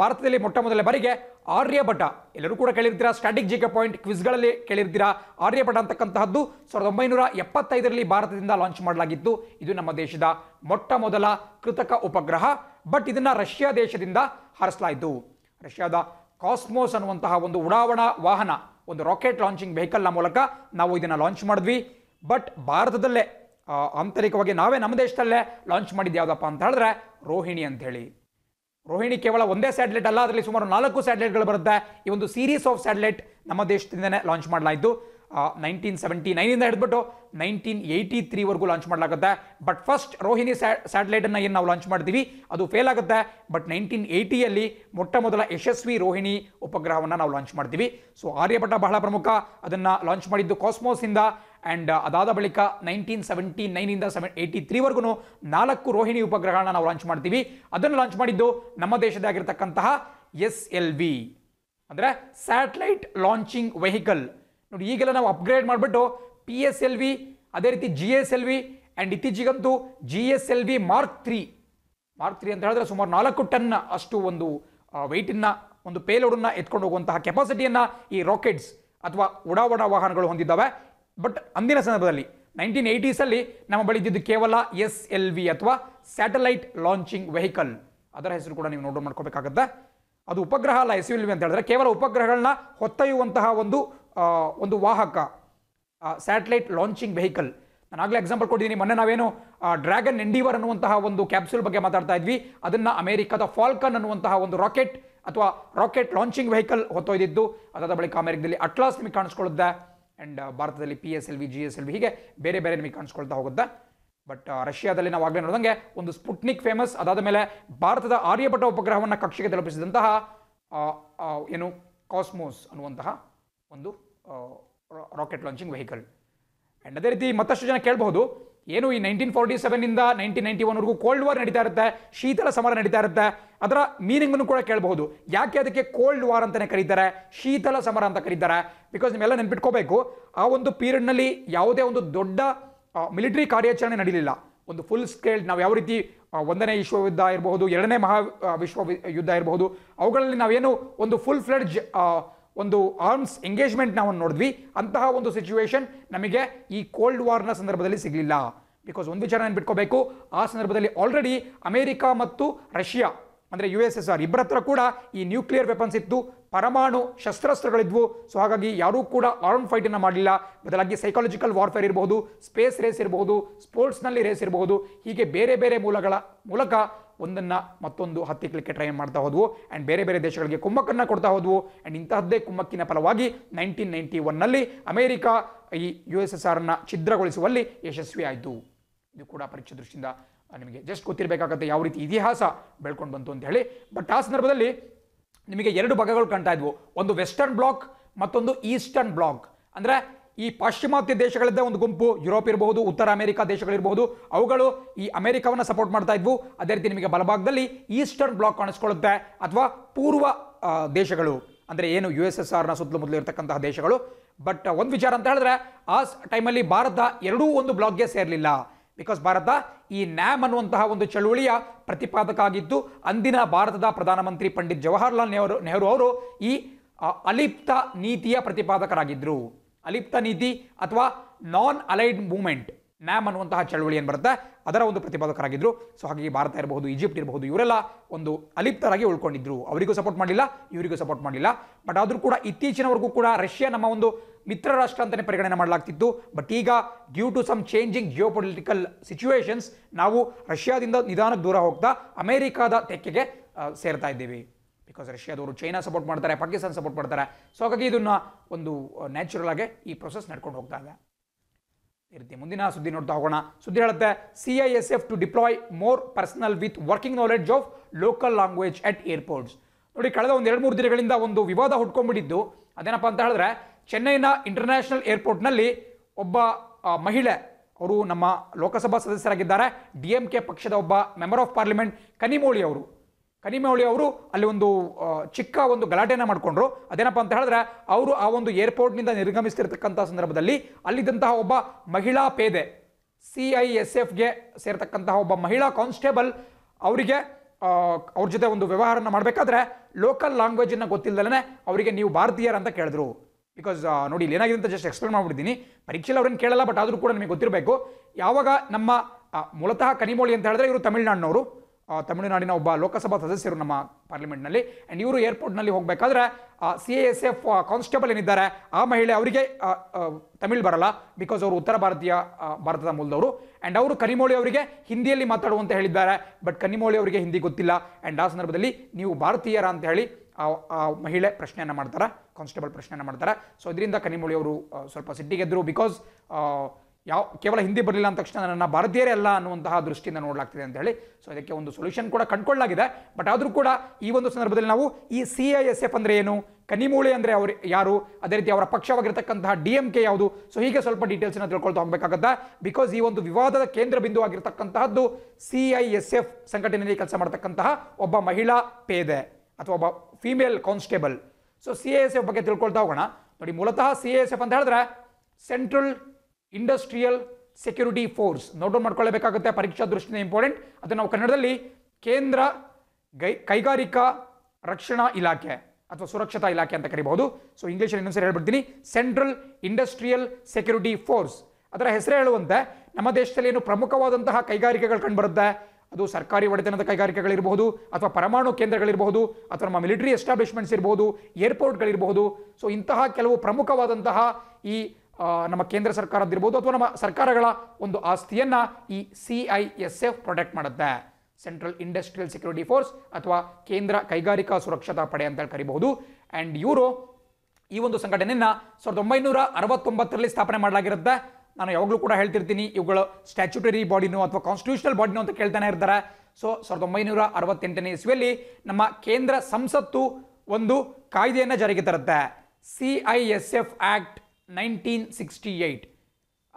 ಭಾರತದಲ್ಲಿ ಮೊಟ್ಟ ಮೊದಲ ಬಾರಿಗೆ ಆರ್ಯಭಟ ಎಲ್ಲರೂ ಕೂಡ ಕೇಳಿರ್ತೀರಾ ಸ್ಟ್ಯಾಟಿಕ್ ಜಿಕೆ ಪಾಯಿಂಟ್ ಕ್ವಿಸ್ಗಳಲ್ಲಿ ಕೇಳಿರ್ತೀರಾ ಆರ್ಯಭಟ ಅಂತಕ್ಕಂತಹದ್ದು ಸಾವಿರದ ಒಂಬೈನೂರ ಎಪ್ಪತ್ತೈದರಲ್ಲಿ ಭಾರತದಿಂದ ಲಾಂಚ್ ಮಾಡಲಾಗಿತ್ತು ಇದು ನಮ್ಮ ದೇಶದ ಮೊಟ್ಟ ಮೊದಲ ಕೃತಕ ಉಪಗ್ರಹ ಬಟ್ ಇದನ್ನು ರಷ್ಯಾ ದೇಶದಿಂದ ಹಾರಿಸಲಾಯಿತು ರಷ್ಯಾದ ಕಾಸ್ಮೋಸ್ ಅನ್ನುವಂತಹ ಒಂದು ಉಡಾವಣಾ ವಾಹನ ಒಂದು ರಾಕೆಟ್ ಲಾಂಚಿಂಗ್ ವೆಹಿಕಲ್ನ ಮೂಲಕ ನಾವು ಇದನ್ನು ಲಾಂಚ್ ಮಾಡಿದ್ವಿ ಬಟ್ ಭಾರತದಲ್ಲೇ ಆಂತರಿಕವಾಗಿ ನಾವೇ ನಮ್ಮ ದೇಶದಲ್ಲೇ ಲಾಂಚ್ ಮಾಡಿದ್ದು ಯಾವುದಪ್ಪ ಅಂತ ಹೇಳಿದ್ರೆ ರೋಹಿಣಿ ಹೇಳಿ ರೋಹಿಣಿ ಕೇವಲ ಒಂದೇ ಸ್ಯಾಟಲೈಟ್ ಅಲ್ಲ ಅದರಲ್ಲಿ ಸುಮಾರು ನಾಲ್ಕು ಸ್ಯಾಟಲೈಟ್ಗಳು ಬರುತ್ತೆ ಈ ಒಂದು ಸೀರೀಸ್ ಆಫ್ ಸ್ಯಾಟಲೈಟ್ ನಮ್ಮ ದೇಶದಿಂದನೇ ಲಾಂಚ್ ಮಾಡಲಾಯಿತು ನೈನ್ಟೀನ್ ಸೆವೆಂಟಿ ನೈನಿಂದ ಹಿಡಿದ್ಬಿಟ್ಟು ನೈನ್ಟೀನ್ ಏಯ್ಟಿ ತ್ರೀವರೆಗೂ ಲಾಂಚ್ ಮಾಡಲಾಗುತ್ತೆ ಬಟ್ ಫಸ್ಟ್ ರೋಹಿಣಿ ಸ್ಯಾಟಲೈಟನ್ನು ಏನು ನಾವು ಲಾಂಚ್ ಮಾಡ್ತೀವಿ ಅದು ಫೇಲ್ ಆಗುತ್ತೆ ಬಟ್ ನೈನ್ಟೀನ್ ಏಯ್ಟಿಯಲ್ಲಿ ಮೊಟ್ಟ ಮೊದಲ ಯಶಸ್ವಿ ರೋಹಿಣಿ ಉಪಗ್ರಹವನ್ನು ನಾವು ಲಾಂಚ್ ಮಾಡ್ತೀವಿ ಸೊ ಆರ್ಯಭಟ ಬಹಳ ಪ್ರಮುಖ ಅದನ್ನು ಲಾಂಚ್ ಮಾಡಿದ್ದು ಕಾಸ್ಮೋಸಿಂದ ಆ್ಯಂಡ್ uh, ಅದಾದ ಬಳಿಕ ನೈನ್ಟೀನ್ ಸೆವೆಂಟಿ ನೈನಿಂದ ಸೆವೆನ್ ಏಯ್ಟಿ ತ್ರೀವರೆಗೂ ನಾಲ್ಕು ರೋಹಿಣಿ ಉಪಗ್ರಹಗಳನ್ನ ನಾವು ಲಾಂಚ್ ಮಾಡ್ತೀವಿ ಅದನ್ನು ಲಾಂಚ್ ಮಾಡಿದ್ದು ನಮ್ಮ ದೇಶದಾಗಿರ್ತಕ್ಕಂತಹ ಎಸ್ ಎಲ್ ವಿ ಅಂದರೆ ಸ್ಯಾಟಲೈಟ್ ಲಾಂಚಿಂಗ್ ವೆಹಿಕಲ್ ನೋಡಿ ಈಗೆಲ್ಲ ನಾವು ಅಪ್ಗ್ರೇಡ್ ಮಾಡಿಬಿಟ್ಟು ಪಿ ಎಸ್ ಎಲ್ ವಿ ಅದೇ ರೀತಿ G S L V and ಇತ್ತೀಚೆಗಂತೂ G S L V mark three mark three ಅಂತ ಹೇಳಿದ್ರೆ ಸುಮಾರು ನಾಲ್ಕು ಟನ್ ಅಷ್ಟು ಒಂದು ವೆಯ್ಟನ್ನು ಒಂದು ಪೇಲೋಡನ್ನು ಎತ್ಕೊಂಡು ಹೋಗುವಂತಹ ಕೆಪಾಸಿಟಿಯನ್ನು ಈ ರಾಕೆಟ್ಸ್ ಅಥವಾ ಉಡಾವಣಾ ವಾಹನಗಳು ಹೊಂದಿದ್ದಾವೆ ಬಟ್ ಅಂದಿನ ಸಂದರ್ಭದಲ್ಲಿ ನೈನ್ಟೀನ್ ಏಯ್ಟೀಸಲ್ಲಿ ನಮ್ಮ ಬಳಿ ಇದ್ದಿದ್ದು ಕೇವಲ ಎಸ್ ಎಲ್ ವಿ ಅಥವಾ ಸ್ಯಾಟಲೈಟ್ ಲಾಂಚಿಂಗ್ ವೆಹಿಕಲ್ ಅದರ ಹೆಸರು ಕೂಡ ನೀವು ನೋಟ್ ಮಾಡ್ಕೋಬೇಕಾಗತ್ತೆ ಅದು ಉಪಗ್ರಹ ಅಲ್ಲ ಎಸ್ ಎಲ್ ವಿ ಅಂತ ಹೇಳಿದ್ರೆ ಕೇವಲ ಉಪಗ್ರಹಗಳನ್ನ ಹೊತ್ತೊಯ್ಯುವಂತಹ ಒಂದು ಒಂದು ವಾಹಕ ಸ್ಯಾಟಲೈಟ್ ಲಾಂಚಿಂಗ್ ವೆಹಿಕಲ್ ನಾನು ಆಗಲೇ ಎಕ್ಸಾಂಪಲ್ ಕೊಟ್ಟಿದ್ದೀನಿ ಮೊನ್ನೆ ನಾವೇನು ಡ್ರ್ಯಾಗನ್ ಎಂಡಿವರ್ ಅನ್ನುವಂತಹ ಒಂದು ಕ್ಯಾಪ್ಸೂಲ್ ಬಗ್ಗೆ ಮಾತಾಡ್ತಾ ಇದ್ವಿ ಅದನ್ನು ಅಮೆರಿಕದ ಫಾಲ್ಕನ್ ಅನ್ನುವಂತಹ ಒಂದು ರಾಕೆಟ್ ಅಥವಾ ರಾಕೆಟ್ ಲಾಂಚಿಂಗ್ ವೆಹಿಕಲ್ ಹೊತ್ತೊಯ್ದಿದ್ದು ಅದಾದ ಬಳಿಕ ಅಮೆರಿಕದಲ್ಲಿ ಅಟ್ಲಾಸ್ ನಿಮಗೆ ಕಾಣಿಸ್ಕೊಳ್ಳುತ್ತೆ ಆ್ಯಂಡ್ uh, ಭಾರತದಲ್ಲಿ P S L V G S L V ಹೀಗೆ ಬೇರೆ ಬೇರೆ ನಿಮಗೆ ಕಾಣಿಸ್ಕೊಳ್ತಾ ಹೋಗುತ್ತೆ ಬಟ್ uh, ರಷ್ಯಾದಲ್ಲಿ ನಾವು ಆಗಲೇ ನೋಡಿದಂಗೆ ಒಂದು ಸ್ಪುಟ್ನಿಕ್ ಫೇಮಸ್ ಅದಾದ ಮೇಲೆ ಭಾರತದ ಆರ್ಯಭಟ ಉಪಗ್ರಹವನ್ನು ಕಕ್ಷೆಗೆ ತಲುಪಿಸಿದಂತಹ ಏನು ಕಾಸ್ಮೋಸ್ ಅನ್ನುವಂತಹ ಒಂದು ರಾಕೆಟ್ ಲಾಂಚಿಂಗ್ ವೆಹಿಕಲ್ ಆ್ಯಂಡ್ ಅದೇ ರೀತಿ ಮತ್ತಷ್ಟು ಜನ ಕೇಳಬಹುದು ಏನು ಈ ನೈನ್ಟೀನ್ ಫಾರ್ಟಿ ಇಂದ ನೈನ್ಟೀನ್ ನೈಂಟಿ ಒನ್ವರೆಗೂ ಕೋಲ್ಡ್ ವಾರ್ ನಡೀತಾ ಇರುತ್ತೆ ಶೀತಲ ಸಮರ ನಡೀತಾ ಇರುತ್ತೆ ಅದರ ಮೀನಿಂಗನ್ನು ಕೂಡ ಕೇಳಬಹುದು ಯಾಕೆ ಅದಕ್ಕೆ ಕೋಲ್ಡ್ ವಾರ್ ಅಂತಲೇ ಕರೀತಾರೆ ಶೀತಲ ಸಮರ ಅಂತ ಕರೀತಾರೆ ಬಿಕಾಸ್ ನೀವೆಲ್ಲ ನೆನ್ಪಿಟ್ಕೋಬೇಕು ಆ ಒಂದು ಪೀರಿಯಡ್ನಲ್ಲಿ ಯಾವುದೇ ಒಂದು ದೊಡ್ಡ ಮಿಲಿಟರಿ ಕಾರ್ಯಾಚರಣೆ ನಡೀಲಿಲ್ಲ ಒಂದು ಫುಲ್ ಸ್ಕೇಲ್ ನಾವು ಯಾವ ರೀತಿ ಒಂದನೇ ವಿಶ್ವ ಯುದ್ಧ ಇರಬಹುದು ಎರಡನೇ ಮಹಾ ವಿಶ್ವ ಯುದ್ಧ ಇರಬಹುದು ಅವುಗಳಲ್ಲಿ ನಾವೇನು ಒಂದು ಫುಲ್ ಫ್ಲೆಡ್ಜ್ ಒಂದು ಆರ್ಮ್ಸ್ ಎಂಗೇಜ್ಮೆಂಟ್ ನಾವು ನೋಡಿದ್ವಿ ಅಂತಹ ಒಂದು ಸಿಚುವೇಶನ್ ನಮಗೆ ಈ ಕೋಲ್ಡ್ ವಾರ್ನ ಸಂದರ್ಭದಲ್ಲಿ ಸಿಗಲಿಲ್ಲ ಬಿಕಾಸ್ ಒಂದು ವಿಚಾರ ನಾನು ಬಿಟ್ಕೋಬೇಕು ಆ ಸಂದರ್ಭದಲ್ಲಿ ಆಲ್ರೆಡಿ ಅಮೇರಿಕಾ ಮತ್ತು ರಷ್ಯಾ ಅಂದರೆ ಯು ಎಸ್ ಎಸ್ ಆರ್ ಇಬ್ಬರ ಹತ್ರ ಕೂಡ ಈ ನ್ಯೂಕ್ಲಿಯರ್ ವೆಪನ್ಸ್ ಇತ್ತು ಪರಮಾಣು ಶಸ್ತ್ರಾಸ್ತ್ರಗಳಿದ್ವು ಸೊ ಹಾಗಾಗಿ ಯಾರೂ ಕೂಡ ಆರ್ಮ್ ಫೈಟನ್ನು ಮಾಡಲಿಲ್ಲ ಬದಲಾಗಿ ಸೈಕಾಲಜಿಕಲ್ ವಾರ್ಫೇರ್ ಇರಬಹುದು ಸ್ಪೇಸ್ ರೇಸ್ ಇರಬಹುದು ಸ್ಪೋರ್ಟ್ಸ್ನಲ್ಲಿ ರೇಸ್ ಇರಬಹುದು ಹೀಗೆ ಬೇರೆ ಬೇರೆ ಮೂಲಗಳ ಮೂಲಕ ಒಂದನ್ನು ಮತ್ತೊಂದು ಹತ್ತಿಕ್ಲಿಕ್ಕೆ ಟ್ರೈ ಮಾಡ್ತಾ ಹೋದವು ಆ್ಯಂಡ್ ಬೇರೆ ಬೇರೆ ದೇಶಗಳಿಗೆ ಕುಮ್ಮಕ್ಕನ್ನು ಕೊಡ್ತಾ ಹೋದವು ಆ್ಯಂಡ್ ಇಂತಹದ್ದೇ ಕುಮ್ಮಕ್ಕಿನ ಫಲವಾಗಿ ನೈನ್ಟೀನ್ ನೈಂಟಿ ಒನ್ನಲ್ಲಿ ಅಮೆರಿಕ ಈ ಯು ಎಸ್ ಎಸ್ ಆರ್ನ ಛಿದ್ರಗೊಳಿಸುವಲ್ಲಿ ಆಯಿತು ಇದು ಕೂಡ ಪರೀಕ್ಷೆ ದೃಷ್ಟಿಯಿಂದ ನಿಮಗೆ ಜಸ್ಟ್ ಗೊತ್ತಿರಬೇಕಾಗತ್ತೆ ಯಾವ ರೀತಿ ಇತಿಹಾಸ ಬೆಳ್ಕೊಂಡು ಬಂತು ಅಂತ ಹೇಳಿ ಬಟ್ ಆ ಸಂದರ್ಭದಲ್ಲಿ ನಿಮಗೆ ಎರಡು ಭಾಗಗಳು ಕಾಣ್ತಾ ಇದ್ವು ಒಂದು ವೆಸ್ಟರ್ನ್ ಬ್ಲಾಕ್ ಮತ್ತೊಂದು ಈಸ್ಟರ್ನ್ ಬ್ಲಾಕ್ ಅಂದರೆ ಈ ಪಾಶ್ಚಿಮಾತ್ಯ ದೇಶಗಳಿದ್ದ ಒಂದು ಗುಂಪು ಯುರೋಪ್ ಇರಬಹುದು ಉತ್ತರ ಅಮೆರಿಕ ದೇಶಗಳಿರಬಹುದು ಅವುಗಳು ಈ ಅಮೆರಿಕವನ್ನು ಸಪೋರ್ಟ್ ಮಾಡ್ತಾ ಇದ್ವು ಅದೇ ರೀತಿ ನಿಮಗೆ ಬಲಭಾಗದಲ್ಲಿ ಈಸ್ಟರ್ನ್ ಬ್ಲಾಕ್ ಕಾಣಿಸ್ಕೊಳ್ಳುತ್ತೆ ಅಥವಾ ಪೂರ್ವ ದೇಶಗಳು ಅಂದರೆ ಏನು ಯು ಎಸ್ ಎಸ್ ಆರ್ನ ಸುತ್ತಮುತ್ತಲು ಇರತಕ್ಕಂತಹ ದೇಶಗಳು ಬಟ್ ಒಂದು ವಿಚಾರ ಅಂತ ಹೇಳಿದ್ರೆ ಆ ಟೈಮಲ್ಲಿ ಭಾರತ ಎರಡೂ ಒಂದು ಬ್ಲಾಕ್ಗೆ ಸೇರಲಿಲ್ಲ ಬಿಕಾಸ್ ಭಾರತ ಈ ನ್ಯಾಮ್ ಅನ್ನುವಂತಹ ಒಂದು ಚಳುವಳಿಯ ಪ್ರತಿಪಾದಕ ಆಗಿದ್ದು ಅಂದಿನ ಭಾರತದ ಪ್ರಧಾನಮಂತ್ರಿ ಪಂಡಿತ್ ಜವಾಹರ್ಲಾಲ್ ನೆಹರು ನೆಹರು ಅವರು ಈ ಅಲಿಪ್ತ ನೀತಿಯ ಪ್ರತಿಪಾದಕರಾಗಿದ್ದರು ಅಲಿಪ್ತ ನೀತಿ ಅಥವಾ ನಾನ್ ಅಲೈಡ್ ಮೂವ್ಮೆಂಟ್ ನ್ಯಾಮ್ ಅನ್ನುವಂತಹ ಚಳವಳಿ ಏನು ಬರುತ್ತೆ ಅದರ ಒಂದು ಪ್ರತಿಪಾದಕರಾಗಿದ್ದರು ಸೊ ಹಾಗಾಗಿ ಭಾರತ ಇರಬಹುದು ಈಜಿಪ್ಟ್ ಇರಬಹುದು ಇವರೆಲ್ಲ ಒಂದು ಅಲಿಪ್ತರಾಗಿ ಉಳ್ಕೊಂಡಿದ್ರು ಅವರಿಗೂ ಸಪೋರ್ಟ್ ಮಾಡಲಿಲ್ಲ ಇವರಿಗೂ ಸಪೋರ್ಟ್ ಮಾಡಲಿಲ್ಲ ಬಟ್ ಆದರೂ ಕೂಡ ಇತ್ತೀಚಿನವರೆಗೂ ಕೂಡ ರಷ್ಯಾ ನಮ್ಮ ಒಂದು ಮಿತ್ರ ರಾಷ್ಟ್ರ ಅಂತಲೇ ಪರಿಗಣನೆ ಮಾಡಲಾಗ್ತಿತ್ತು ಬಟ್ ಈಗ due to some changing geopolitical situations ನಾವು ರಷ್ಯಾದಿಂದ ನಿಧಾನಕ್ಕೆ ದೂರ ಹೋಗ್ತಾ ಅಮೇರಿಕಾದ ತೆಕ್ಕೆಗೆ ಸೇರ್ತಾ ಇದ್ದೀವಿ ಬಿಕಾಸ್ ರಷ್ಯಾದವರು ಚೈನಾ ಸಪೋರ್ಟ್ ಮಾಡ್ತಾರೆ ಪಾಕಿಸ್ತಾನ ಸಪೋರ್ಟ್ ಮಾಡ್ತಾರೆ ಸೊ ಹಾಗಾಗಿ ಇದನ್ನು ಒಂದು ನ್ಯಾಚುರಲ್ ಆಗಿ ಈ ಪ್ರೊಸೆಸ್ ನಡ್ಕೊಂಡು ಹೋಗ್ತಾ ಇದೆ ಈ ರೀತಿ ಮುಂದಿನ ಸುದ್ದಿ ನೋಡ್ತಾ ಹೋಗೋಣ ಸುದ್ದಿ ಹೇಳುತ್ತೆ C I S F to deploy more personnel with working knowledge of local language at airports ನೋಡಿ ಕಳೆದ ಒಂದು ಎರಡು ಮೂರು ದಿನಗಳಿಂದ ಒಂದು ವಿವಾದ ಹುಟ್ಕೊಂಡ್ಬಿಟ್ಟಿದ್ದು ಅದೇನಪ್ಪ ಅಂತ ಹೇಳಿದ್ರೆ ಚೆನ್ನೈನ ಇಂಟರ್ನ್ಯಾಷನಲ್ ಏರ್ಪೋರ್ಟ್ನಲ್ಲಿ ಒಬ್ಬ ಮಹಿಳೆ ಅವರು ನಮ್ಮ ಲೋಕಸಭಾ ಸದಸ್ಯರಾಗಿದ್ದಾರೆ ಡಿ ಎಂ ಕೆ ಪಕ್ಷದ ಒಬ್ಬ ಮೆಂಬರ್ ಆಫ್ ಪಾರ್ಲಿಮೆಂಟ್ ಕನಿಮೋಳಿ ಅವರು ಕನಿಮೌಳಿ ಅವರು ಅಲ್ಲಿ ಒಂದು ಚಿಕ್ಕ ಒಂದು ಗಲಾಟೆನ ಮಾಡಿಕೊಂಡ್ರು ಅದೇನಪ್ಪ ಅಂತ ಹೇಳಿದ್ರೆ ಅವರು ಆ ಒಂದು ಏರ್ಪೋರ್ಟ್ನಿಂದ ನಿರ್ಗಮಿಸ್ತಿರ್ತಕ್ಕಂಥ ಸಂದರ್ಭದಲ್ಲಿ ಅಲ್ಲಿದ್ದಂತಹ ಒಬ್ಬ ಮಹಿಳಾ ಪೇದೆ ಸಿ ಐ ಎಸ್ ಎಫ್ಗೆ ಸೇರ್ತಕ್ಕಂತಹ ಒಬ್ಬ ಮಹಿಳಾ ಕಾನ್ಸ್ಟೇಬಲ್ ಅವರಿಗೆ ಅವ್ರ ಜೊತೆ ಒಂದು ವ್ಯವಹಾರನ ಮಾಡಬೇಕಾದ್ರೆ ಲೋಕಲ್ ಲ್ಯಾಂಗ್ವೇಜನ್ನು ಗೊತ್ತಿಲ್ಲದಲ್ಲೇ ಅವರಿಗೆ ನೀವು ಭಾರತೀಯರು ಅಂತ ಕೇಳಿದ್ರು ಬಿಕಾಸ್ ನೋಡಿ ಇಲ್ಲಿ ಏನಾಗಿದೆ ಅಂತ ಜಸ್ಟ್ ಎಕ್ಸ್ಪ್ಲೇನ್ ಮಾಡಿಬಿಡ್ತೀನಿ ಪರೀಕ್ಷೆಯಲ್ಲಿ ಅವ್ರನ್ನ ಕೇಳಲ್ಲ ಬಟ್ ಆದರೂ ಕೂಡ ನಿಮಗೆ ಗೊತ್ತಿರಬೇಕು ಯಾವಾಗ ನಮ್ಮ ಮೂಲತಃ ಕನಿಮೋಳಿ ಅಂತ ಹೇಳಿದ್ರೆ ಇವರು ತಮಿಳ್ನಾಡಿನವರು ತಮಿಳುನಾಡಿನ ಒಬ್ಬ ಲೋಕಸಭಾ ಸದಸ್ಯರು ನಮ್ಮ ಪಾರ್ಲಿಮೆಂಟ್ನಲ್ಲಿ ಆ್ಯಂಡ್ ಇವರು ಏರ್ಪೋರ್ಟ್ನಲ್ಲಿ ಹೋಗಬೇಕಾದ್ರೆ C A S F constable ಏನಿದ್ದಾರೆ ಆ ಮಹಿಳೆ ಅವರಿಗೆ ತಮಿಳ್ ಬರಲ್ಲ ಬಿಕಾಸ್ ಅವರು ಉತ್ತರ ಭಾರತೀಯ ಭಾರತದ ಮೂಲದವರು ಆ್ಯಂಡ್ ಅವರು ಕನಿಮೋಳಿ ಅವರಿಗೆ ಹಿಂದಿಯಲ್ಲಿ ಮಾತಾಡುವಂತ ಹೇಳಿದ್ದಾರೆ ಬಟ್ ಕನಿಮೋಳಿ ಅವರಿಗೆ ಹಿಂದಿ ಗೊತ್ತಿಲ್ಲ ಆ್ಯಂಡ್ ಆ ಸಂದರ್ಭದಲ್ಲಿ ನೀವು ಭಾರತೀಯರ ಅಂತ ಹೇಳಿ ಆ ಮಹಿಳೆ ಪ್ರಶ್ನೆಯನ್ನು ಮಾಡ್ತಾರೆ ಕಾನ್ಸ್ಟೇಬಲ್ ಪ್ರಶ್ನೆಯನ್ನು ಮಾಡ್ತಾರೆ ಸೊ ಇದರಿಂದ ಕನಿಮೋಳಿ ಅವರು ಸ್ವಲ್ಪ ಸಿಟ್ಟಿಗೆದ್ದರು ಬಿಕಾಸ್ ಯಾವ ಕೇವಲ ಹಿಂದಿ ಬರಲಿಲ್ಲ ಅಂದ ತಕ್ಷಣ ನನ್ನ ಭಾರತೀಯರೇ ಅಲ್ಲ ಅನ್ನುವಂತಹ ದೃಷ್ಟಿಯಿಂದ ನೋಡಲಾಗ್ತಿದೆ ಅಂತ ಹೇಳಿ ಸೊ ಇದಕ್ಕೆ ಒಂದು ಸೊಲ್ಯೂಷನ್ ಕೂಡ ಕಂಡುಕೊಳ್ಳಲಾಗಿದೆ ಬಟ್ ಆದರೂ ಕೂಡ ಈ ಒಂದು ಸಂದರ್ಭದಲ್ಲಿ ನಾವು ಈ ಸಿ ಐ ಎಸ್ ಎಫ್ ಅಂದರೆ ಏನು ಕನಿಮೂಳೆ ಅಂದರೆ ಅವರು ಯಾರು ಅದೇ ರೀತಿ ಅವರ ಪಕ್ಷವಾಗಿರ್ತಕ್ಕಂತಹ ಡಿ ಎಂ ಕೆ ಯಾವುದು ಸೊ ಹೀಗೆ ಸ್ವಲ್ಪ ಡೀಟೇಲ್ಸನ್ನು ತಿಳ್ಕೊಳ್ತಾ ಹೋಗಬೇಕಾಗತ್ತಾ ಬಿಕಾಸ್ ಈ ಒಂದು ವಿವಾದದ ಕೇಂದ್ರ ಬಿಂದು ಆಗಿರ್ತಕ್ಕಂತಹದ್ದು ಸಿ ಐ ಎಸ್ ಎಫ್ ಸಂಘಟನೆಯಲ್ಲಿ ಕೆಲಸ ಮಾಡ್ತಕ್ಕಂತಹ ಒಬ್ಬ ಮಹಿಳಾ ಪೇದೆ ಅಥವಾ ಒಬ್ಬ female constable so C I S F ಬಗ್ಗೆ ತಿಳ್ಕೊಳ್ತಾ ಹೋಗೋಣ ನೋಡಿ ಮೂಲತಃ ಸಿ ಐ ಎಸ್ ಎಫ್ ಅಂತ ಹೇಳಿದ್ರೆ central industrial security force note down ಮಾಡ್ಕೊಳ್ಬೇಕಾಗುತ್ತೆ ಪರೀಕ್ಷಾ ದೃಷ್ಟಿಯಿಂದ ಇಂಪಾರ್ಟೆಂಟ್ ಅದು ನಾವು ಕನ್ನಡದಲ್ಲಿ ಕೇಂದ್ರ ಗೈ ಕೈಗಾರಿಕಾ ರಕ್ಷಣಾ ಇಲಾಖೆ ಅಥವಾ ಸುರಕ್ಷತಾ ಇಲಾಖೆ ಅಂತ ಕರಿಬಹುದು ಸೊ ಇಂಗ್ಲೀಷಲ್ಲಿ ಇನ್ನೊಂದ್ಸರಿ ಹೇಳ್ಬಿಡ್ತೀನಿ ಸೆಂಟ್ರಲ್ ಇಂಡಸ್ಟ್ರಿಯಲ್ ಸೆಕ್ಯೂರಿಟಿ ಫೋರ್ಸ್ ಅದರ ಹೆಸರು ಹೇಳುವಂತೆ ನಮ್ಮ ದೇಶದಲ್ಲಿ ಏನು ಪ್ರಮುಖವಾದಂತಹ ಕೈಗಾರಿಕೆಗಳು ಕಂಡುಬರುತ್ತೆ ಅದು ಸರ್ಕಾರಿ ಒಡೆತನದ ಕೈಗಾರಿಕೆಗಳಿರಬಹುದು ಅಥವಾ ಪರಮಾಣು ಕೇಂದ್ರಗಳಿರಬಹುದು ಅಥವಾ ನಮ್ಮ ಮಿಲಿಟರಿ ಎಸ್ಟಾಬ್ಲಿಷ್ಮೆಂಟ್ಸ್ ಇರಬಹುದು ಏರ್ಪೋರ್ಟ್ಗಳಿರಬಹುದು ಸೊ ಇಂತಹ ಕೆಲವು ಪ್ರಮುಖವಾದಂತಹ ಈ ನಮ್ಮ ಕೇಂದ್ರ ಸರ್ಕಾರದ್ದಿರ್ಬೋದು ಅಥವಾ ನಮ್ಮ ಸರ್ಕಾರಗಳ ಒಂದು ಆಸ್ತಿಯನ್ನು ಈ C I S F protect ಮಾಡುತ್ತೆ ಸೆಂಟ್ರಲ್ ಇಂಡಸ್ಟ್ರಿಯಲ್ ಸೆಕ್ಯೂರಿಟಿ ಫೋರ್ಸ್ ಅಥವಾ ಕೇಂದ್ರ ಕೈಗಾರಿಕಾ ಸುರಕ್ಷತಾ ಪಡೆ ಅಂತ ಕರಿಬಹುದು ಆ್ಯಂಡ್ ಇವರು ಈ ಒಂದು ಸಂಘಟನೆಯನ್ನು ಸಾವಿರದ ಒಂಬೈನೂರ ಅರವತ್ತೊಂಬತ್ತರಲ್ಲಿ ಸ್ಥಾಪನೆ ಮಾಡಲಾಗಿರುತ್ತೆ ನಾನು ಯಾವಾಗಲೂ ಕೂಡ ಹೇಳ್ತಿರ್ತೀನಿ ಇವುಗಳ ಸ್ಟ್ಯಾಚ್ಯುಟರಿ ಬಾಡಿನೂ ಅಥವಾ ಕಾನ್ಸ್ಟಿಟ್ಯೂಷನಲ್ ಬಾಡಿನೂ ಅಂತ ಕೇಳ್ತಾನೆ ಇರ್ತಾರೆ ಸೊ ಸಾವಿರದ ಒಂಬೈನೂರ ಅರವತ್ತೆಂಟನೇ ಇಸ್ವಿಯಲ್ಲಿ ನಮ್ಮ ಕೇಂದ್ರ ಸಂಸತ್ತು ಒಂದು ಕಾಯ್ದೆಯನ್ನು ಜಾರಿಗೆ ತರುತ್ತೆ C I S F act nineteen sixty eight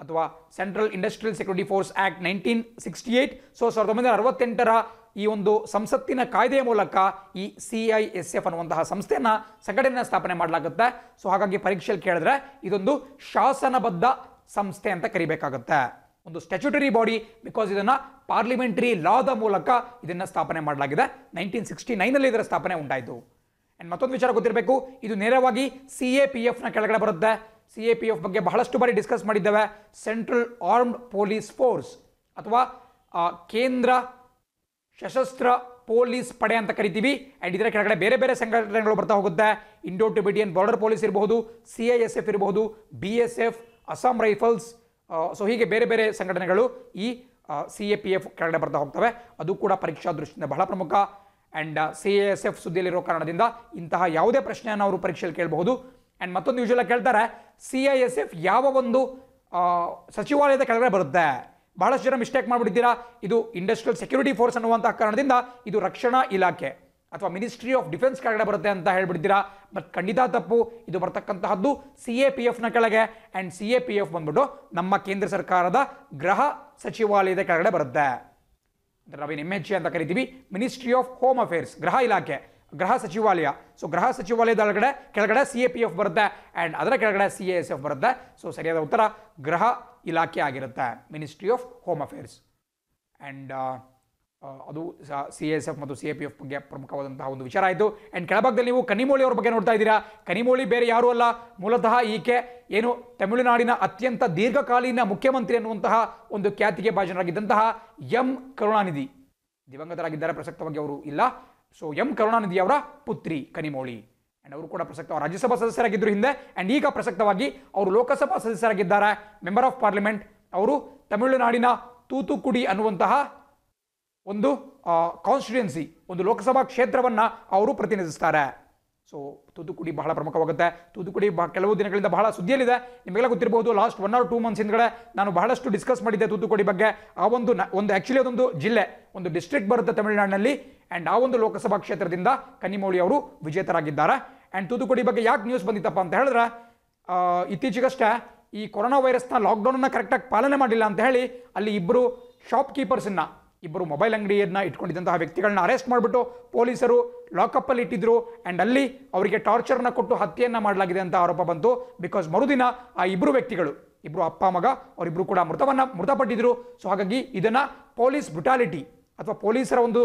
ಅಥವಾ central industrial security force act nineteen sixty eight so ಸಾವಿರದ ಒಂಬೈನೂರ ಅರವತ್ತೆಂಟರ ಈ ಒಂದು ಸಂಸತ್ತಿನ ಕಾಯ್ದೆಯ ಮೂಲಕ ಈ ಸಿ ಐ ಎಸ್ ಎಫ್ ಅನ್ನುವಂತಹ ಸಂಸ್ಥೆಯನ್ನು ಸಂಘಟನೆಯನ್ನು ಸ್ಥಾಪನೆ ಮಾಡಲಾಗುತ್ತೆ ಸೊ ಹಾಗಾಗಿ ಪರೀಕ್ಷೆಯಲ್ಲಿ ಕೇಳಿದ್ರೆ ಇದೊಂದು ಶಾಸನಬದ್ಧ ಸಂಸ್ಥೆ ಅಂತ ಕರಿಬೇಕಾಗುತ್ತೆ ಒಂದು ಸ್ಟ್ಯಾಚ್ಯುಟರಿ ಬಾಡಿ ಬಿಕಾಸ್ ಇದನ್ನು ಪಾರ್ಲಿಮೆಂಟರಿ ಲಾದ ಮೂಲಕ ಇದನ್ನು ಸ್ಥಾಪನೆ ಮಾಡಲಾಗಿದೆ ನೈನ್ಟೀನ್ ಸಿಕ್ಸ್ಟಿ ನೈನಲ್ಲಿ ಇದರ ಸ್ಥಾಪನೆ ಉಂಟಾಯಿತು ಆ್ಯಂಡ್ ಮತ್ತೊಂದು ವಿಚಾರ ಗೊತ್ತಿರಬೇಕು ಇದು ನೇರವಾಗಿ ಸಿ ಎ ಪಿ ಎಫ್ನ ಕೆಳಗಡೆ ಬರುತ್ತೆ ಸಿ ಎ ಪಿ ಎಫ್ ಬಗ್ಗೆ ಬಹಳಷ್ಟು ಬಾರಿ ಡಿಸ್ಕಸ್ ಮಾಡಿದ್ದೇವೆ ಸೆಂಟ್ರಲ್ ಆರ್ಮ್ಡ್ ಪೊಲೀಸ್ ಫೋರ್ಸ್ ಅಥವಾ ಕೇಂದ್ರ ಸಶಸ್ತ್ರ ಪೊಲೀಸ್ ಪಡೆ ಅಂತ ಕರಿತೀವಿ ಆ್ಯಂಡ್ ಇದರ ಕೆಳಗಡೆ ಬೇರೆ ಬೇರೆ ಸಂಘಟನೆಗಳು ಬರ್ತಾ ಹೋಗುತ್ತೆ ಇಂಡೋ ಟಿಬೆಟಿಯನ್ ಬಾರ್ಡರ್ ಪೊಲೀಸ್ ಇರಬಹುದು ಸಿ ಐ ಎಸ್ ಎಫ್ ಇರಬಹುದು B S F Assam rifles so ಹೀಗೆ ಬೇರೆ ಬೇರೆ ಸಂಘಟನೆಗಳು ಈ ಸಿ ಎ ಪಿ ಎಫ್ ಕೆಳಗಡೆ ಬರ್ತಾ ಹೋಗ್ತವೆ ಅದು ಕೂಡ ಪರೀಕ್ಷಾ ದೃಷ್ಟಿಯಿಂದ ಬಹಳ ಪ್ರಮುಖ and C A S F ಸುದ್ದಿಯಲ್ಲಿರೋ ಕಾರಣದಿಂದ ಇಂತಹ ಯಾವುದೇ ಪ್ರಶ್ನೆಯನ್ನು ಅವರು ಪರೀಕ್ಷೆಯಲ್ಲಿ ಕೇಳಬಹುದು ಆ್ಯಂಡ್ ಮತ್ತೊಂದು ಯೂಶಲಾಗಿ ಕೇಳ್ತಾರೆ ಸಿ ಐ ಎಸ್ ಎಫ್ ಯಾವ ಒಂದು ಸಚಿವಾಲಯದ ಕೆಳಗಡೆ ಬರುತ್ತೆ ಭಾಳಷ್ಟು ಜನ ಮಿಸ್ಟೇಕ್ ಮಾಡಿಬಿಟ್ಟಿದ್ದೀರಾ ಇದು ಇಂಡಸ್ಟ್ರಿಯಲ್ ಸೆಕ್ಯೂರಿಟಿ ಫೋರ್ಸ್ ಅನ್ನುವಂಥ ಕಾರಣದಿಂದ ಇದು ರಕ್ಷಣಾ ಇಲಾಖೆ ಅಥವಾ ಮಿನಿಸ್ಟ್ರಿ ಆಫ್ ಡಿಫೆನ್ಸ್ ಕೆಳಗಡೆ ಬರುತ್ತೆ ಅಂತ ಹೇಳಿಬಿಟ್ಟಿದ್ದೀರಾ ಬಟ್ ಖಂಡಿತ ತಪ್ಪು ಇದು ಬರ್ತಕ್ಕಂತಹದ್ದು ಸಿ ಎ ಪಿ ಎಫ್ನ ಕೆಳಗೆ and C A P F ಬಂದ್ಬಿಟ್ಟು ನಮ್ಮ ಕೇಂದ್ರ ಸರ್ಕಾರದ ಗೃಹ ಸಚಿವಾಲಯದ ಕೆಳಗಡೆ ಬರುತ್ತೆ ಅಂದರೆ ನಾವೇನು ಎಮ್ ಎಚ್ ಎ ಅಂತ ಕರಿತೀವಿ ಮಿನಿಸ್ಟ್ರಿ ಆಫ್ ಹೋಮ್ ಅಫೇರ್ಸ್ ಗೃಹ ಇಲಾಖೆ ಗೃಹ ಸಚಿವಾಲಯ ಸೊ ಗೃಹ ಸಚಿವಾಲಯದ ಒಳಗಡೆ ಕೆಳಗಡೆ ಸಿ ಎ ಪಿ ಎಫ್ ಬರುತ್ತೆ ಆ್ಯಂಡ್ ಅದರ ಕೆಳಗಡೆ ಸಿ ಎ ಎಸ್ ಎಫ್ ಬರುತ್ತೆ ಸೊ ಸರಿಯಾದ ಉತ್ತರ ಗೃಹ ಇಲಾಖೆ ಆಗಿರುತ್ತೆ ministry of home affairs and ಅದು ಸಿ ಎಸ್ ಎಫ್ ಮತ್ತು ಸಿ ಎ ಪಿ ಎಫ್ ಬಗ್ಗೆ ಪ್ರಮುಖವಾದಂತಹ ಒಂದು ವಿಚಾರ ಆಯಿತು ಆ್ಯಂಡ್ ಕೆಳಭಾಗದಲ್ಲಿ ನೀವು ಕನಿಮೋಳಿ ಅವ್ರ ಬಗ್ಗೆ ನೋಡ್ತಾ ಇದ್ದೀರಾ ಕನಿಮೋಳಿ ಬೇರೆ ಯಾರೂ ಅಲ್ಲ ಮೂಲತಃ ಈಕೆ ಏನು ತಮಿಳುನಾಡಿನ ಅತ್ಯಂತ ದೀರ್ಘಕಾಲೀನ ಮುಖ್ಯಮಂತ್ರಿ ಅನ್ನುವಂತಹ ಒಂದು ಖ್ಯಾತಿಗೆ ಭಾಜನರಾಗಿದ್ದಂತಹ ಎಂ ಕರುಣಾನಿಧಿ ದಿವಂಗತರಾಗಿದ್ದಾರೆ ಪ್ರಸಕ್ತವಾಗಿ ಅವರು ಇಲ್ಲ ಸೊ ಎಂ ಕರುಣಾನಿಧಿ ಅವರ ಪುತ್ರಿ ಕನಿಮೋಳಿ ಅಂಡ್ ಅವರು ಕೂಡ ಪ್ರಸಕ್ತ ರಾಜ್ಯಸಭಾ ಸದಸ್ಯರಾಗಿದ್ದರು ಹಿಂದೆ ಅಂಡ್ ಈಗ ಪ್ರಸಕ್ತವಾಗಿ ಅವರು ಲೋಕಸಭಾ ಸದಸ್ಯರಾಗಿದ್ದಾರೆ ಮೆಂಬರ್ ಆಫ್ ಪಾರ್ಲಿಮೆಂಟ್ ಅವರು ತಮಿಳುನಾಡಿನ ತೂತುಕುಡಿ ಅನ್ನುವಂತಹ ಒಂದು ಕಾನ್ಸ್ಟಿಟ್ಯೂನ್ಸಿ ಒಂದು ಲೋಕಸಭಾ ಕ್ಷೇತ್ರವನ್ನು ಅವರು ಪ್ರತಿನಿಧಿಸ್ತಾರೆ ಸೊ ತೂತುಕುಡಿ ಬಹಳ ಪ್ರಮುಖವಾಗುತ್ತೆ ತೂತುಕುಡಿ ಬಹ ಕೆಲವು ದಿನಗಳಿಂದ ಬಹಳ ಸುದ್ದಿಯಲ್ಲಿದೆ ನಿಮಗೆಲ್ಲ ಗೊತ್ತಿರಬಹುದು last one or two months ಹಿಂದ್ಗಡೆ ನಾನು ಬಹಳಷ್ಟು ಡಿಸ್ಕಸ್ ಮಾಡಿದ್ದೆ ತೂತುಕುಡಿ ಬಗ್ಗೆ ಆ ಒಂದು ಒಂದು ಆ್ಯಕ್ಚುಲಿ ಅದೊಂದು ಜಿಲ್ಲೆ ಒಂದು ಡಿಸ್ಟ್ರಿಕ್ಟ್ ಬರುತ್ತೆ ತಮಿಳುನಾಡಿನಲ್ಲಿ ಆ್ಯಂಡ್ ಆ ಒಂದು ಲೋಕಸಭಾ ಕ್ಷೇತ್ರದಿಂದ ಕನ್ನಿಮೌಳಿ ಅವರು ವಿಜೇತರಾಗಿದ್ದಾರೆ ಆ್ಯಂಡ್ ತೂತುಕುಡಿ ಬಗ್ಗೆ ಯಾಕೆ ನ್ಯೂಸ್ ಬಂದಿತ್ತಪ್ಪ ಅಂತ ಹೇಳಿದ್ರೆ ಇತ್ತೀಚೆಗಷ್ಟೇ ಈ ಕೊರೋನಾ ವೈರಸ್ನ ಲಾಕ್ಡೌನನ್ನು ಕರೆಕ್ಟಾಗಿ ಪಾಲನೆ ಮಾಡಿಲ್ಲ ಅಂತ ಹೇಳಿ ಅಲ್ಲಿ ಇಬ್ಬರು ಶಾಪ್ ಇಬ್ಬರು ಮೊಬೈಲ್ ಅಂಗಡಿಯನ್ನ ಇಟ್ಕೊಂಡಿದ್ದಂತಹ ವ್ಯಕ್ತಿಗಳನ್ನ ಅರೆಸ್ಟ್ ಮಾಡಿಬಿಟ್ಟು ಪೊಲೀಸರು ಲಾಕಪ್ಪಲ್ಲಿ ಇಟ್ಟಿದ್ದರು ಆ್ಯಂಡ್ ಅಲ್ಲಿ ಅವರಿಗೆ ಟಾರ್ಚರ್ನ ಕೊಟ್ಟು ಹತ್ಯೆಯನ್ನು ಮಾಡಲಾಗಿದೆ ಅಂತ ಆರೋಪ ಬಂತು ಬಿಕಾಸ್ ಮರುದಿನ ಆ ಇಬ್ಬರು ವ್ಯಕ್ತಿಗಳು ಇಬ್ಬರು ಅಪ್ಪ ಮಗ ಅವರಿಬ್ಬರು ಕೂಡ ಮೃತವನ್ನು ಮೃತಪಟ್ಟಿದ್ದರು ಸೊ ಹಾಗಾಗಿ ಇದನ್ನು ಪೊಲೀಸ್ ಬ್ಯುಟಾಲಿಟಿ ಅಥವಾ ಪೊಲೀಸರ ಒಂದು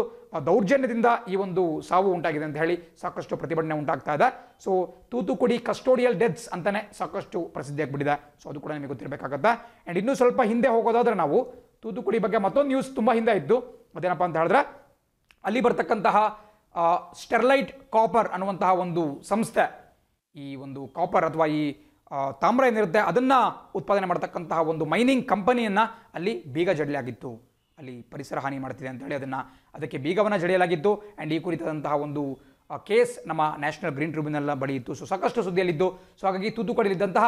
ದೌರ್ಜನ್ಯದಿಂದ ಈ ಒಂದು ಸಾವು ಉಂಟಾಗಿದೆ ಅಂತ ಹೇಳಿ ಸಾಕಷ್ಟು ಪ್ರತಿಭಟನೆ ಉಂಟಾಗ್ತಾ ಇದೆ ಸೊ ತೂತುಕುಡಿ ಕಸ್ಟೋಡಿಯಲ್ ಡೆತ್ಸ್ ಅಂತಲೇ ಸಾಕಷ್ಟು ಪ್ರಸಿದ್ಧಿಯಾಗಿಬಿಟ್ಟಿದೆ ಸೊ ಅದು ಕೂಡ ನಿಮಗೆ ಗೊತ್ತಿರಬೇಕಾಗತ್ತೆ ಆ್ಯಂಡ್ ಇನ್ನೂ ಸ್ವಲ್ಪ ಹಿಂದೆ ಹೋಗೋದಾದ್ರೆ ನಾವು ತೂತುಕುಡಿ ಬಗ್ಗೆ ಮತ್ತೊಂದು ನ್ಯೂಸ್ ತುಂಬ ಹಿಂದೆ ಇದ್ದು ಅದೇನಪ್ಪ ಅಂತ ಹೇಳಿದ್ರೆ ಅಲ್ಲಿ ಬರ್ತಕ್ಕಂತಹ ಸ್ಟೆರ್ಲೈಟ್ ಕಾಪರ್ ಅನ್ನುವಂತಹ ಒಂದು ಸಂಸ್ಥೆ ಈ ಒಂದು ಕಾಪರ್ ಅಥವಾ ಈ ತಾಮ್ರ ಏನಿರುತ್ತೆ ಅದನ್ನು ಉತ್ಪಾದನೆ ಮಾಡ್ತಕ್ಕಂತಹ ಒಂದು ಮೈನಿಂಗ್ ಕಂಪನಿಯನ್ನು ಅಲ್ಲಿ ಬೀಗ ಜಡಲಿ ಆಗಿತ್ತು ಅಲ್ಲಿ ಪರಿಸರ ಹಾನಿ ಮಾಡುತ್ತಿದೆ ಅಂತೇಳಿ ಅದನ್ನು ಅದಕ್ಕೆ ಬೀಗವನ್ನು ಜಡೆಯಲಾಗಿತ್ತು ಆ್ಯಂಡ್ ಈ ಕುರಿತಾದಂತಹ ಒಂದು ಕೇಸ್ ನಮ್ಮ ನ್ಯಾಷನಲ್ ಗ್ರೀನ್ ಟ್ರಿಬ್ಯುನಲ್ನ ಬಳಿ ಇತ್ತು ಸೊ ಸಾಕಷ್ಟು ಸುದ್ದಿಯಲ್ಲಿದ್ದು ಸೊ ಹಾಗಾಗಿ ತೂತುಕುಡಿಯಲ್ಲಿದ್ದಂತಹ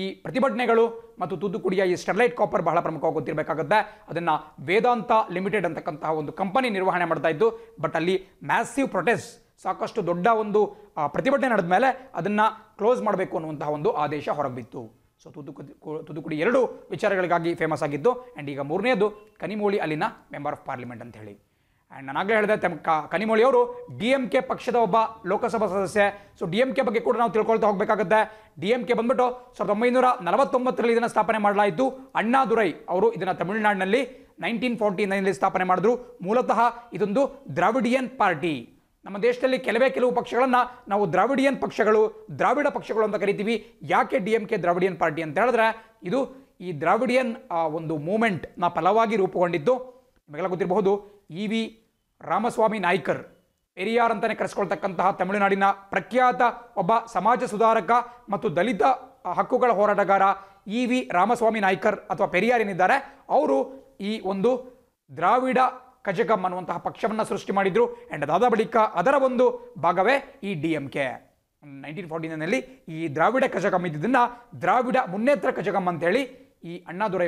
ಈ ಪ್ರತಿಭಟನೆಗಳು ಮತ್ತು ತೂತುಕುಡಿಯ ಈ ಸ್ಟೆರ್ಲೈಟ್ ಕಾಪರ್ ಬಹಳ ಪ್ರಮುಖವಾಗಿ ಗೊತ್ತಿರಬೇಕಾಗುತ್ತೆ ಅದನ್ನು ವೇದಾಂತ ಲಿಮಿಟೆಡ್ ಅಂತಕ್ಕಂತಹ ಒಂದು ಕಂಪನಿ ನಿರ್ವಹಣೆ ಮಾಡ್ತಾ ಇದ್ದು ಬಟ್ ಅಲ್ಲಿ ಮ್ಯಾಸಿವ್ ಪ್ರೊಟೆಸ್ಟ್ ಸಾಕಷ್ಟು ದೊಡ್ಡ ಒಂದು ಪ್ರತಿಭಟನೆ ನಡೆದ ಮೇಲೆ ಅದನ್ನು ಕ್ಲೋಸ್ ಮಾಡಬೇಕು ಅನ್ನುವಂತಹ ಒಂದು ಆದೇಶ ಹೊರಬಿತ್ತು ಸೊ ತೂತುಕು ತೂತುಕುಡಿ ಎರಡು ವಿಚಾರಗಳಿಗಾಗಿ ಫೇಮಸ್ ಆಗಿದ್ದು ಆ್ಯಂಡ್ ಈಗ ಮೂರನೇದು ಕನಿಮೋಳಿ ಅಲ್ಲಿನ ಮೆಂಬರ್ ಆಫ್ ಪಾರ್ಲಿಮೆಂಟ್ ಅಂತ ಹೇಳಿ ಆ್ಯಂಡ್ ನಾನಾಗಲೇ ಹೇಳಿದೆ ತಮ್ಮ ಕನಿಮೋಳಿ ಅವರು ಡಿ ಎಂ ಕೆ ಪಕ್ಷದ ಒಬ್ಬ ಲೋಕಸಭಾ ಸದಸ್ಯ ಸೊ ಡಿ ಎಂ ಕೆ ಬಗ್ಗೆ ಕೂಡ ನಾವು ತಿಳ್ಕೊಳ್ತಾ ಹೋಗಬೇಕಾಗುತ್ತೆ ಡಿ ಎಂ ಕೆ ಬಂದ್ಬಿಟ್ಟು ಸಾವಿರದ ಒಂಬೈನೂರ ನಲವತ್ತೊಂಬತ್ತರಲ್ಲಿ ಇದನ್ನು ಸ್ಥಾಪನೆ ಮಾಡಲಾಯಿತು ಅಣ್ಣಾದುರೈ ಅವರು ಇದನ್ನು ತಮಿಳುನಾಡಿನಲ್ಲಿ ನೈನ್ಟೀನ್ ಫೋರ್ಟಿ ನೈನಲ್ಲಿ ಸ್ಥಾಪನೆ ಮಾಡಿದ್ರು ಮೂಲತಃ ಇದೊಂದು ದ್ರಾವಿಡಿಯನ್ ಪಾರ್ಟಿ ನಮ್ಮ ದೇಶದಲ್ಲಿ ಕೆಲವೇ ಕೆಲವು ಪಕ್ಷಗಳನ್ನು ನಾವು ದ್ರಾವಿಡಿಯನ್ ಪಕ್ಷಗಳು ದ್ರಾವಿಡ ಪಕ್ಷಗಳು ಅಂತ ಕರಿತೀವಿ ಯಾಕೆ D M K Dravidian party ಅಂತ ಹೇಳಿದ್ರೆ ಇದು ಈ ದ್ರಾವಿಡಿಯನ್ ಒಂದು ಮೂಮೆಂಟ್ನ ಫಲವಾಗಿ ರೂಪುಗೊಂಡಿದ್ದು ನಿಮಗೆಲ್ಲ ಗೊತ್ತಿರಬಹುದು ಇ ವಿ ರಾಮಸ್ವಾಮಿ ನಾಯ್ಕರ್ ಪೆರಿಯಾರ್ ಅಂತಲೇ ಕರೆಸ್ಕೊಳ್ತಕ್ಕಂತಹ ತಮಿಳುನಾಡಿನ ಪ್ರಖ್ಯಾತ ಒಬ್ಬ ಸಮಾಜ ಸುಧಾರಕ ಮತ್ತು ದಲಿತ ಹಕ್ಕುಗಳ ಹೋರಾಟಗಾರ ಇ ವಿ ರಾಮಸ್ವಾಮಿ ನಾಯ್ಕರ್ ಅಥವಾ ಪೆರಿಯಾರ್ ಏನಿದ್ದಾರೆ ಅವರು ಈ ಒಂದು ದ್ರಾವಿಡ ಕಜಗಮ್ ಅನ್ನುವಂತಹ ಪಕ್ಷವನ್ನು ಸೃಷ್ಟಿ ಮಾಡಿದ್ರು ಆ್ಯಂಡ್ ಅದಾದ ಬಳಿಕ ಅದರ ಒಂದು ಭಾಗವೇ ಈ D M K nineteen forty ನೈನಲ್ಲಿ ಈ ದ್ರಾವಿಡ ಕಜಗಮ್ ಇದ್ದಿದ್ದನ್ನ ದ್ರಾವಿಡ ಮುನ್ನೇತ್ರ ಕಜಗಮ್ ಅಂತೇಳಿ ಈ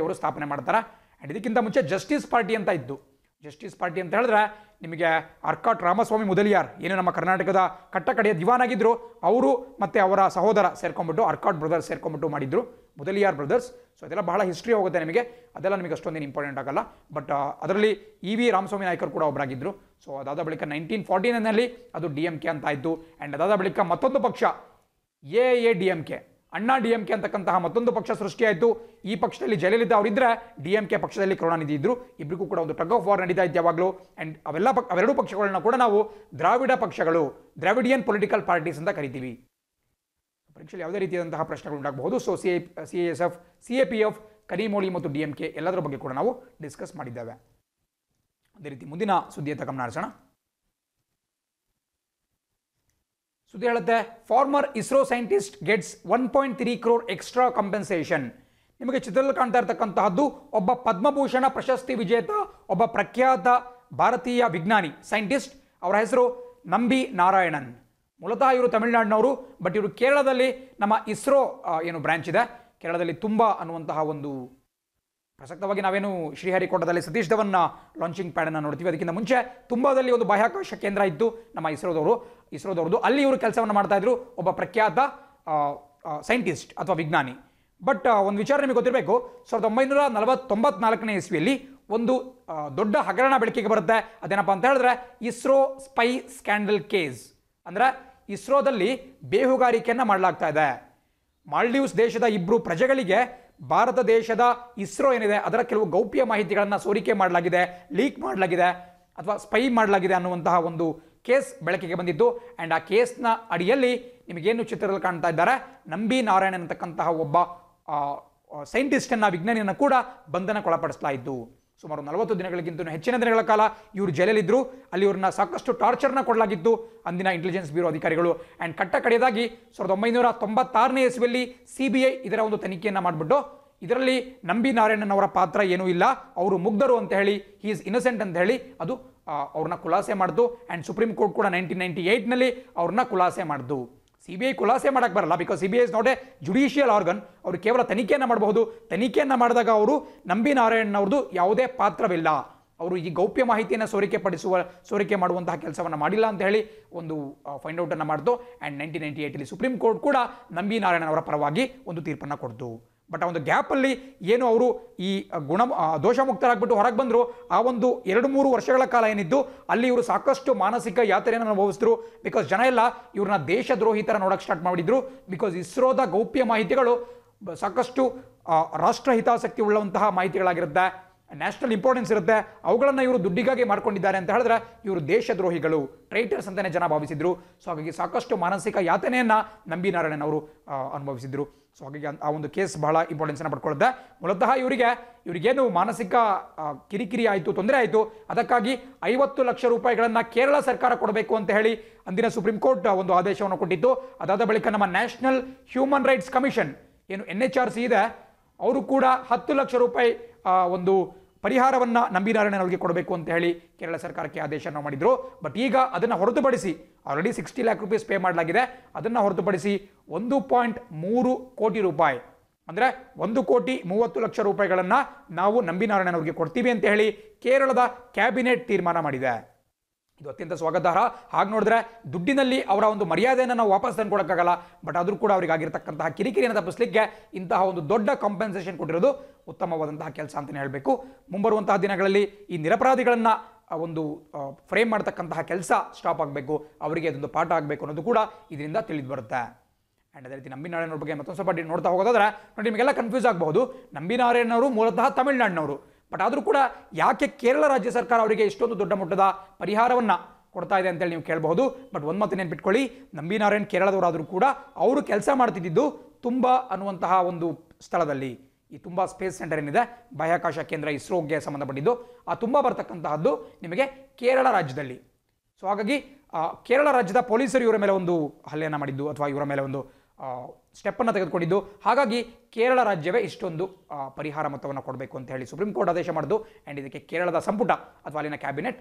ಅವರು ಸ್ಥಾಪನೆ ಮಾಡ್ತಾರೆ ಆ್ಯಂಡ್ ಇದಕ್ಕಿಂತ ಮುಂಚೆ ಜಸ್ಟಿಸ್ ಪಾರ್ಟಿ ಅಂತ ಇದ್ದು ಜಸ್ಟಿಸ್ ಪಾರ್ಟಿ ಅಂತ ಹೇಳಿದ್ರೆ ನಿಮಗೆ ಅರ್ಕಾಟ್ ರಾಮಸ್ವಾಮಿ ಮುದಲಿಯಾರ್ ಏನು ನಮ್ಮ ಕರ್ನಾಟಕದ ಕಟ್ಟಕಡೆಯ ದಿವಾನಾಗಿದ್ದರು ಅವರು ಮತ್ತು ಅವರ ಸಹೋದರ ಸೇರ್ಕೊಂಡ್ಬಿಟ್ಟು ಅರ್ಕಾಟ್ ಬ್ರದರ್ಸ್ ಸೇರ್ಕೊಂಬಿಟ್ಟು ಮಾಡಿದ್ರು ಮುದಲಿಯಾರ್ ಬ್ರದರ್ಸ್ ಸೊ ಅದೆಲ್ಲ ಬಹಳ ಹಿಸ್ಟ್ರಿ ಹೋಗುತ್ತೆ ನಿಮಗೆ ಅದೆಲ್ಲ ನಿಮಗೆ ಅಷ್ಟೊಂದೇನು ಇಂಪಾರ್ಟೆಂಟ್ ಆಗಲ್ಲ ಬಟ್ ಅದರಲ್ಲಿ ಇ e ವಿ ರಾಮಸ್ವಾಮಿ ನಾಯ್ಕರು ಕೂಡ ಒಬ್ಬರಾಗಿದ್ದರು ಸೊ ಅದಾದ ಬಳಿಕ ನೈನ್ಟೀನ್ ಫಾರ್ಟಿ ಅದು ಡಿ ಎಂ ಕೆ ಅಂತ ಆಯಿತು ಆ್ಯಂಡ್ ಅದಾದ ಬಳಿಕ ಮತ್ತೊಂದು ಪಕ್ಷ A A D M K Anna D M K ಅಂತಕ್ಕಂತಹ ಮತ್ತೊಂದು ಪಕ್ಷ ಸೃಷ್ಟಿಯಾಯಿತು ಈ ಪಕ್ಷದಲ್ಲಿ ಜಯಲಲಿತಾ ಅವರಿದ್ದರೆ ಡಿ ಎಂ ಕೆ ಪಕ್ಷದಲ್ಲಿ ಕರುಣಾನಿಧಿ ಇದ್ದರು ಇಬ್ಬರಿಗೂ ಕೂಡ ಒಂದು ಟಗ್ ಆಫ್ ವಾರ್ ನಡೀತಾ ಇತ್ತು ಯಾವಾಗಲೂ ಆ್ಯಂಡ್ ಅವೆಲ್ಲ ಪಕ್ ಅವೆರಡೂ ಪಕ್ಷಗಳನ್ನ ಕೂಡ ನಾವು ದ್ರಾವಿಡ ಪಕ್ಷಗಳು ದ್ರಾವಿಡಿಯನ್ ಪೊಲಿಟಿಕಲ್ ಪಾರ್ಟೀಸ್ ಅಂತ ಕರಿತೀವಿ ಪರೀಕ್ಷೆಯಲ್ಲಿ ಯಾವುದೇ ರೀತಿಯಾದಂತಹ ಪ್ರಶ್ನೆಗಳು ಉಂಟಾಗಬಹುದು so C A C S F C A P Kanimozhi ಮತ್ತು ಡಿ ಎಂ ಕೆ ಎಲ್ಲದರ ಬಗ್ಗೆ ಕೂಡ ನಾವು ಡಿಸ್ಕಸ್ ಮಾಡಿದ್ದೇವೆ ಅದೇ ರೀತಿ ಮುಂದಿನ ಸುದ್ದಿಯತ್ತ ಗಮನ ಹರಿಸೋಣ ಸುದ್ದಿ ಹೇಳುತ್ತೆ former ISRO scientist gets one point three crore extra compensation ನಿಮಗೆ ಚಿತ್ರದಲ್ಲಿ ಕಾಣ್ತಾ ಇರತಕ್ಕಂತಹದ್ದು ಒಬ್ಬ ಪದ್ಮಭೂಷಣ ಪ್ರಶಸ್ತಿ ವಿಜೇತ ಒಬ್ಬ ಪ್ರಖ್ಯಾತ ಭಾರತೀಯ ವಿಜ್ಞಾನಿ ಸೈಂಟಿಸ್ಟ್ ಅವರ ಹೆಸರು ನಂಬಿ ನಾರಾಯಣನ್ ಮೂಲತಃ ಇವರು ತಮಿಳುನಾಡಿನವರು ಬಟ್ ಇವರು ಕೇರಳದಲ್ಲಿ ನಮ್ಮ ಇಸ್ರೋ ಏನು ಬ್ರ್ಯಾಂಚ್ ಇದೆ ಕೇರಳದಲ್ಲಿ ತುಂಬ ಅನ್ನುವಂತಹ ಒಂದು ಪ್ರಸಕ್ತವಾಗಿ ನಾವೇನು ಶ್ರೀಹರಿಕೋಟದಲ್ಲಿ ಸತೀಶ್ ಧವನ್ನ ಲಾಂಚಿಂಗ್ ಪ್ಯಾಡನ್ನು ನೋಡ್ತೀವಿ ಅದಕ್ಕಿಂತ ಮುಂಚೆ ತುಂಬಾದಲ್ಲಿ ಒಂದು ಬಾಹ್ಯಾಕಾಶ ಕೇಂದ್ರ ಇತ್ತು ನಮ್ಮ ಇಸ್ರೋದವರು ಇಸ್ರೋದವ್ರದ್ದು ಅಲ್ಲಿ ಇವರು ಕೆಲಸವನ್ನು ಮಾಡ್ತಾ ಇದ್ರು ಒಬ್ಬ ಪ್ರಖ್ಯಾತ ಸೈಂಟಿಸ್ಟ್ ಅಥವಾ ವಿಜ್ಞಾನಿ ಬಟ್ ಒಂದು ವಿಚಾರ ನಿಮಗೆ ಗೊತ್ತಿರಬೇಕು ಸಾವಿರದ ಒಂಬೈನೂರ ನಲವತ್ತೊಂಬತ್ನಾಲ್ಕನೇ ಇಸ್ವಿಯಲ್ಲಿ ಒಂದು ದೊಡ್ಡ ಹಗರಣ ಬೆಳಕಿಗೆ ಬರುತ್ತೆ ಅದೇನಪ್ಪ ಅಂತ ಹೇಳಿದ್ರೆ ಇಸ್ರೋ ಸ್ಪೈ ಸ್ಕ್ಯಾಂಡಲ್ ಕೇಸ್ ಅಂದರೆ ಇಸ್ರೋದಲ್ಲಿ ಬೇಹುಗಾರಿಕೆಯನ್ನು ಮಾಡಲಾಗ್ತಾ ಇದೆ ಮಾಲ್ಡೀವ್ಸ್ ದೇಶದ ಇಬ್ಬರು ಪ್ರಜೆಗಳಿಗೆ ಭಾರತ ದೇಶದ ಇಸ್ರೋ ಏನಿದೆ ಅದರ ಕೆಲವು ಗೌಪ್ಯ ಮಾಹಿತಿಗಳನ್ನು ಸೋರಿಕೆ ಮಾಡಲಾಗಿದೆ ಲೀಕ್ ಮಾಡಲಾಗಿದೆ ಅಥವಾ ಸ್ಪೈ ಮಾಡಲಾಗಿದೆ ಅನ್ನುವಂತಹ ಒಂದು ಕೇಸ್ ಬೆಳಕಿಗೆ ಬಂದಿದ್ದು ಆ್ಯಂಡ್ ಆ ಕೇಸ್ನ ಅಡಿಯಲ್ಲಿ ನಿಮಗೇನು ಚಿತ್ರದಲ್ಲಿ ಕಾಣ್ತಾ ಇದ್ದಾರೆ ನಂಬಿ ನಾರಾಯಣ ಅಂತಕ್ಕಂತಹ ಒಬ್ಬ ಸೈಂಟಿಸ್ಟನ್ನು ವಿಜ್ಞಾನಿಯನ್ನು ಕೂಡ ಬಂಧನಕ್ಕೊಳಪಡಿಸಲಾಯಿತು ಸುಮಾರು ನಲವತ್ತು ದಿನಗಳಿಗಿಂತ ಹೆಚ್ಚಿನ ದಿನಗಳ ಕಾಲ ಇವರು ಜೈಲಲ್ಲಿದ್ದರು ಅಲ್ಲಿ ಇವ್ರನ್ನ ಸಾಕಷ್ಟು ಟಾರ್ಚರ್ನ ಕೊಡಲಾಗಿತ್ತು ಅಂದಿನ ಇಂಟೆಲಿಜೆನ್ಸ್ ಬ್ಯೂರೋ ಅಧಿಕಾರಿಗಳು ಆ್ಯಂಡ್ ಕಟ್ಟ ಕಡೆಯದಾಗಿ ಸಾವಿರದ ಒಂಬೈನೂರ ತೊಂಬತ್ತಾರನೇ ಇಸ್ವಿಯಲ್ಲಿ ಸಿ ಬಿ ಐ ಇದರ ಒಂದು ತನಿಖೆಯನ್ನು ಮಾಡಿಬಿಟ್ಟು ಇದರಲ್ಲಿ ನಂಬಿ ನಾರಾಯಣನ್ ಅವರ ಪಾತ್ರ ಏನೂ ಇಲ್ಲ ಅವರು ಮುಗ್ಧರು ಅಂತ ಹೇಳಿ ಹಿ ಈಸ್ ಇನ್ನಸೆಂಟ್ ಅಂತ ಹೇಳಿ ಅದು ಅವ್ರನ್ನ ಖುಲಾಸೆ ಮಾಡಿತು ಆ್ಯಂಡ್ ಸುಪ್ರೀಂ ಕೋರ್ಟ್ ಕೂಡ ನೈನ್ಟೀನ್ ನೈಂಟಿ ಏಯ್ಟ್ನಲ್ಲಿ ಅವ್ರನ್ನ ಖುಲಾಸೆ ಮಾಡಿದ್ದು ಸಿ ಬಿ ಐ ಖುಲಾಸೆ ಮಾಡಕ್ಕೆ ಬರಲ್ಲ because C B I is not a judicial organ ಅವರು ಕೇವಲ ತನಿಖೆಯನ್ನು ಮಾಡಬಹುದು ತನಿಖೆಯನ್ನು ಮಾಡಿದಾಗ ಅವರು ನಂಬಿ ನಾರಾಯಣ್ ಅವ್ರದ್ದು ಯಾವುದೇ ಪಾತ್ರವಿಲ್ಲ ಅವರು ಈ ಗೌಪ್ಯ ಮಾಹಿತಿಯನ್ನು ಸೋರಿಕೆ ಪಡಿಸುವ ಸೋರಿಕೆ ಮಾಡುವಂತಹ ಕೆಲಸವನ್ನು ಮಾಡಿಲ್ಲ ಅಂತ ಹೇಳಿ ಒಂದು ಫೈಂಡ್ ಔಟನ್ನು ಮಾಡಿತು ಆ್ಯಂಡ್ ನೈನ್ಟೀನ್ ನೈಂಟಿ ಏಯ್ಟಲ್ಲಿ ಸುಪ್ರೀಂ ಕೋರ್ಟ್ ಕೂಡ ನಂಬಿ ನಾರಾಯಣ್ ಅವರ ಪರವಾಗಿ ಒಂದು ತೀರ್ಪನ್ನು ಕೊಡ್ತು ಬಟ್ ಆ ಒಂದು ಗ್ಯಾಪಲ್ಲಿ ಏನು ಅವರು ಈ ಗುಣ ದೋಷಮುಕ್ತರಾಗಿಬಿಟ್ಟು ಹೊರಗೆ ಬಂದರು ಆ ಒಂದು ಎರಡು ಮೂರು ವರ್ಷಗಳ ಕಾಲ ಏನಿದ್ದು ಅಲ್ಲಿ ಇವರು ಸಾಕಷ್ಟು ಮಾನಸಿಕ ಯಾತ್ರೆಯನ್ನು ಅನುಭವಿಸಿದ್ರು ಬಿಕಾಸ್ ಜನ ಎಲ್ಲ ಇವ್ರನ್ನ ದೇಶದ್ರೋಹಿತರ ಥರ ನೋಡೋಕ್ಕೆ ಸ್ಟಾರ್ಟ್ ಮಾಡಿದ್ರು ಬಿಕಾಸ್ ಇಸ್ರೋದ ಗೌಪ್ಯ ಮಾಹಿತಿಗಳು ಸಾಕಷ್ಟು ರಾಷ್ಟ್ರ ಹಿತಾಸಕ್ತಿ ಉಳ್ಳಂತಹ ಮಾಹಿತಿಗಳಾಗಿರುತ್ತೆ ನ್ಯಾಷನಲ್ ಇಂಪಾರ್ಟೆನ್ಸ್ ಇರುತ್ತೆ ಅವುಗಳನ್ನು ಇವರು ದುಡ್ಡಿಗಾಗಿ ಮಾಡ್ಕೊಂಡಿದ್ದಾರೆ ಅಂತ ಹೇಳಿದ್ರೆ ಇವರು ದೇಶದ್ರೋಹಿಗಳು ಟ್ರೈಟರ್ಸ್ ಅಂತಲೇ ಜನ ಭಾವಿಸಿದ್ರು ಸೊ ಹಾಗಾಗಿ ಸಾಕಷ್ಟು ಮಾನಸಿಕ ಯಾತನೆಯನ್ನು ನಂಬಿ ನಾರಾಯಣನ್ ಅವರು ಅನುಭವಿಸಿದ್ರು ಸೊ ಹಾಗಾಗಿ ಆ ಒಂದು ಕೇಸ್ ಬಹಳ ಇಂಪಾರ್ಟೆನ್ಸನ್ನು ಪಡ್ಕೊಳ್ಳುತ್ತೆ ಮೂಲತಃ ಇವರಿಗೆ ಇವರಿಗೇನು ಮಾನಸಿಕ ಕಿರಿಕಿರಿ ಆಯಿತು ತೊಂದರೆ ಆಯಿತು ಅದಕ್ಕಾಗಿ ಐವತ್ತು ಲಕ್ಷ ರೂಪಾಯಿಗಳನ್ನು ಕೇರಳ ಸರ್ಕಾರ ಕೊಡಬೇಕು ಅಂತ ಹೇಳಿ ಅಂದಿನ ಸುಪ್ರೀಂ ಕೋರ್ಟ್ ಒಂದು ಆದೇಶವನ್ನು ಕೊಟ್ಟಿತ್ತು ಅದಾದ ಬಳಿಕ ನಮ್ಮ ನ್ಯಾಷನಲ್ ಹ್ಯೂಮನ್ ರೈಟ್ಸ್ ಕಮಿಷನ್ ಏನು ಎನ್ ಎಚ್ ಆರ್ ಸಿ ಇದೆ ಅವರು ಕೂಡ ಹತ್ತು ಲಕ್ಷ ರೂಪಾಯಿ ಒಂದು ಪರಿಹಾರವನ್ನು ಅವರಿಗೆ ಕೊಡಬೇಕು ಅಂತ ಹೇಳಿ ಕೇರಳ ಸರ್ಕಾರಕ್ಕೆ ಆದೇಶ ಮಾಡಿದರು ಬಟ್ ಈಗ ಅದನ್ನು ಹೊರತುಪಡಿಸಿ already sixty lakh rupees pay ಮಾಡಲಾಗಿದೆ ಅದನ್ನು ಹೊರತುಪಡಿಸಿ ಒಂದು ಪಾಯಿಂಟ್ ಮೂರು ಕೋಟಿ ರೂಪಾಯಿ ಅಂದರೆ ಒಂದು ಕೋಟಿ ಮೂವತ್ತು ಲಕ್ಷ ರೂಪಾಯಿಗಳನ್ನು ನಾವು ನಂಬಿನಾರಾಯಣನವ್ರಿಗೆ ಕೊಡ್ತೀವಿ ಅಂತ ಹೇಳಿ ಕೇರಳದ ಕ್ಯಾಬಿನೆಟ್ ತೀರ್ಮಾನ ಮಾಡಿದೆ ಇದು ಅತ್ಯಂತ ಸ್ವಾಗತಾರ್ಹ ಹಾಗೆ ನೋಡಿದ್ರೆ ದುಡ್ಡಿನಲ್ಲಿ ಅವರ ಒಂದು ಮರ್ಯಾದೆಯನ್ನು ನಾವು ವಾಪಸ್ ತಂದುಕೊಡೋಕ್ಕಾಗಲ್ಲ ಬಟ್ ಆದರೂ ಕೂಡ ಅವರಿಗೆ ಕಿರಿಕಿರಿಯನ್ನು ತಪ್ಪಿಸಲಿಕ್ಕೆ ಇಂತಹ ಒಂದು ದೊಡ್ಡ ಕಾಂಪೆನ್ಸೇಷನ್ ಕೊಟ್ಟಿರೋದು ಉತ್ತಮವಾದಂತಹ ಕೆಲಸ ಅಂತಲೇ ಹೇಳಬೇಕು ಮುಂಬರುವಂತಹ ದಿನಗಳಲ್ಲಿ ಈ ನಿರಪರಾಧಿಗಳನ್ನು ಒಂದು ಫ್ರೇಮ್ ಮಾಡತಕ್ಕಂತಹ ಕೆಲಸ ಸ್ಟಾಪ್ ಆಗಬೇಕು ಅವರಿಗೆ ಅದೊಂದು ಪಾಠ ಆಗಬೇಕು ಅನ್ನೋದು ಕೂಡ ಇದರಿಂದ ತಿಳಿದು ಬರುತ್ತೆ ಆ್ಯಂಡ್ ಅದೇ ರೀತಿ ನಂಬಿನಾರಾಯಣವ್ರ ಬಗ್ಗೆ ಮತ್ತೊಂದು ಸ್ವಲ್ಪ ನೋಡ್ತಾ ಹೋಗೋದಾದ್ರೆ ನೋಡಿ ನಿಮಗೆಲ್ಲ ಕನ್ಫ್ಯೂಸ್ ಆಗಬಹುದು ನಂಬಿನಾರಾಯಣವರು ಮೂಲತಃ ತಮಿಳುನಾಡಿನವರು ಬಟ್ ಆದರೂ ಕೂಡ ಯಾಕೆ ಕೇರಳ ರಾಜ್ಯ ಸರ್ಕಾರ ಅವರಿಗೆ ಇಷ್ಟೊಂದು ದೊಡ್ಡ ಮಟ್ಟದ ಪರಿಹಾರವನ್ನು ಕೊಡ್ತಾ ಇದೆ ಅಂತೇಳಿ ನೀವು ಕೇಳಬಹುದು ಬಟ್ ಒಂದು ಮಾತು ನೆನ್ಪಿಟ್ಕೊಳ್ಳಿ ನಂಬಿನಾರಾಯಣ್ ಕೇರಳದವರಾದರೂ ಕೂಡ ಅವರು ಕೆಲಸ ಮಾಡ್ತಿದ್ದಿದ್ದು ತುಂಬ ಅನ್ನುವಂತಹ ಒಂದು ಸ್ಥಳದಲ್ಲಿ ಈ ತುಂಬ ಸ್ಪೇಸ್ ಸೆಂಟರ್ ಏನಿದೆ ಬಾಹ್ಯಾಕಾಶ ಕೇಂದ್ರ ಇಸ್ರೋಗೆ ಸಂಬಂಧಪಟ್ಟಿದ್ದು ಆ ತುಂಬ ಬರ್ತಕ್ಕಂತಹದ್ದು ನಿಮಗೆ ಕೇರಳ ರಾಜ್ಯದಲ್ಲಿ ಸೊ ಹಾಗಾಗಿ ಕೇರಳ ರಾಜ್ಯದ ಪೊಲೀಸರು ಇವರ ಮೇಲೆ ಒಂದು ಹಲ್ಲೆಯನ್ನು ಮಾಡಿದ್ದು ಅಥವಾ ಇವರ ಮೇಲೆ ಒಂದು ಸ್ಟೆಪ್ಪನ್ನು ತೆಗೆದುಕೊಂಡಿದ್ದು ಹಾಗಾಗಿ ಕೇರಳ ರಾಜ್ಯವೇ ಇಷ್ಟೊಂದು ಪರಿಹಾರ ಮೊತ್ತವನ್ನು ಕೊಡಬೇಕು ಅಂತ ಹೇಳಿ ಸುಪ್ರೀಂ ಕೋರ್ಟ್ ಆದೇಶ ಮಾಡಿದ್ದು ಆ್ಯಂಡ್ ಇದಕ್ಕೆ ಕೇರಳದ ಸಂಪುಟ ಅಥವಾ ಅಲ್ಲಿನ ಕ್ಯಾಬಿನೆಟ್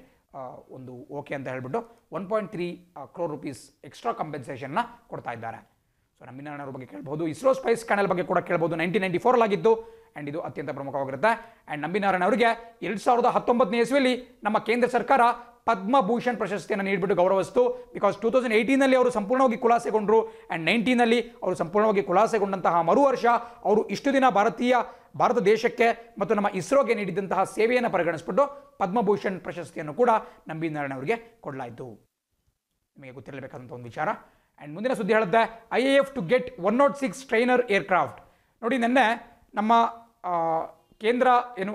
ಒಂದು ಓಕೆ ಅಂತ ಹೇಳಿಬಿಟ್ಟು one point three crore rupees extra ಕಂಪೆನ್ಸೇಷನ್ನ ಕೊಡ್ತಾ ಇದ್ದಾರೆ ಸೊ ಅವರ ಬಗ್ಗೆ ಕೇಳ್ಬೋದು ಇಸ್ರೋ ಸ್ಪೈಸ್ ಕ್ಯಾನಲ್ ಬಗ್ಗೆ ಕೂಡ ಕೇಳ್ಬೋದು ನೈನ್ಟೀನ್ ನೈಂಟಿ ಆಗಿತ್ತು ಆ್ಯಂಡ್ ಇದು ಅತ್ಯಂತ ಪ್ರಮುಖವಾಗಿರುತ್ತೆ ಆ್ಯಂಡ್ ನಂಬಿನಾರಾಯಣ ಅವರಿಗೆ ಎರಡು ಸಾವಿರದ ಹತ್ತೊಂಬತ್ತನೇ ಇಸ್ವಿಯಲ್ಲಿ ನಮ್ಮ ಕೇಂದ್ರ ಸರ್ಕಾರ ಪದ್ಮಭೂಷಣ್ ಪ್ರಶಸ್ತಿಯನ್ನು ನೀಡಿಬಿಟ್ಟು ಗೌರವಿಸ್ತು ಬಿಕಾಸ್ ಟೂ ತೌಸಂಡ್ ಏಯ್ಟೀನಲ್ಲಿ ಅವರು ಸಂಪೂರ್ಣವಾಗಿ ಖುಲಾಸೆಗೊಂಡರು ಆ್ಯಂಡ್ ನೈನ್ಟೀನಲ್ಲಿ ಅವರು ಸಂಪೂರ್ಣವಾಗಿ ಖುಲಾಸೆಗೊಂಡಂತಹ ಮರು ವರ್ಷ ಅವರು ಇಷ್ಟು ದಿನ ಭಾರತೀಯ ಭಾರತ ದೇಶಕ್ಕೆ ಮತ್ತು ನಮ್ಮ ಇಸ್ರೋಗೆ ನೀಡಿದಂತಹ ಸೇವೆಯನ್ನು ಪರಿಗಣಿಸ್ಬಿಟ್ಟು ಪದ್ಮಭೂಷಣ್ ಪ್ರಶಸ್ತಿಯನ್ನು ಕೂಡ ನಂಬಿ ನಾರಾಯಣ ಅವರಿಗೆ ಕೊಡಲಾಯಿತು ನಿಮಗೆ ಗೊತ್ತಿರಲೇಬೇಕಾದಂಥ ಒಂದು ವಿಚಾರ ಆ್ಯಂಡ್ ಮುಂದಿನ ಸುದ್ದಿ ಹೇಳುತ್ತೆ I A F to get one nought six trainer aircraft ನೋಡಿ ನಿನ್ನೆ ನಮ್ಮ ಕೇಂದ್ರ ಏನು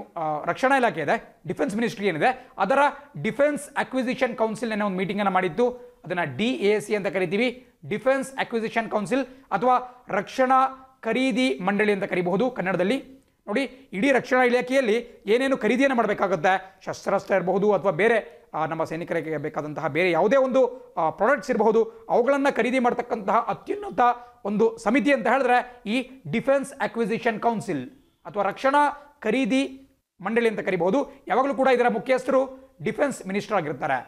ರಕ್ಷಣಾ ಇಲಾಖೆ ಇದೆ ಡಿಫೆನ್ಸ್ ಮಿನಿಸ್ಟ್ರಿ ಏನಿದೆ ಅದರ ಡಿಫೆನ್ಸ್ ಅಕ್ವಿಸಿಷನ್ ಕೌನ್ಸಿಲ್ ಏನೋ ಒಂದು ಮೀಟಿಂಗನ್ನು ಮಾಡಿತ್ತು ಅದನ್ನು ಡಿ ಎ ಸಿ ಅಂತ ಕರಿತೀವಿ ಡಿಫೆನ್ಸ್ ಅಕ್ವಿಸಿಷನ್ ಕೌನ್ಸಿಲ್ ಅಥವಾ ರಕ್ಷಣಾ ಖರೀದಿ ಮಂಡಳಿ ಅಂತ ಕರಿಬಹುದು ಕನ್ನಡದಲ್ಲಿ ನೋಡಿ ಇಡೀ ರಕ್ಷಣಾ ಇಲಾಖೆಯಲ್ಲಿ ಏನೇನು ಖರೀದಿಯನ್ನು ಮಾಡಬೇಕಾಗುತ್ತೆ ಶಸ್ತ್ರಾಸ್ತ್ರ ಇರಬಹುದು ಅಥವಾ ಬೇರೆ ನಮ್ಮ ಸೈನಿಕರಿಗೆ ಬೇಕಾದಂತಹ ಬೇರೆ ಯಾವುದೇ ಒಂದು ಪ್ರಾಡಕ್ಟ್ಸ್ ಇರಬಹುದು ಅವುಗಳನ್ನು ಖರೀದಿ ಮಾಡ್ತಕ್ಕಂತಹ ಅತ್ಯುನ್ನತ ಒಂದು ಸಮಿತಿ ಅಂತ ಹೇಳಿದ್ರೆ ಈ ಡಿಫೆನ್ಸ್ ಅಕ್ವಿಸಿಷನ್ ಕೌನ್ಸಿಲ್ ಅಥವಾ ರಕ್ಷಣಾ ಖರೀದಿ ಮಂಡಳಿ ಅಂತ ಕರಿಬಹುದು ಯಾವಾಗಲೂ ಕೂಡ ಇದರ ಮುಖ್ಯಸ್ಥರು ಡಿಫೆನ್ಸ್ ಮಿನಿಸ್ಟರ್ ಆಗಿರ್ತಾರೆ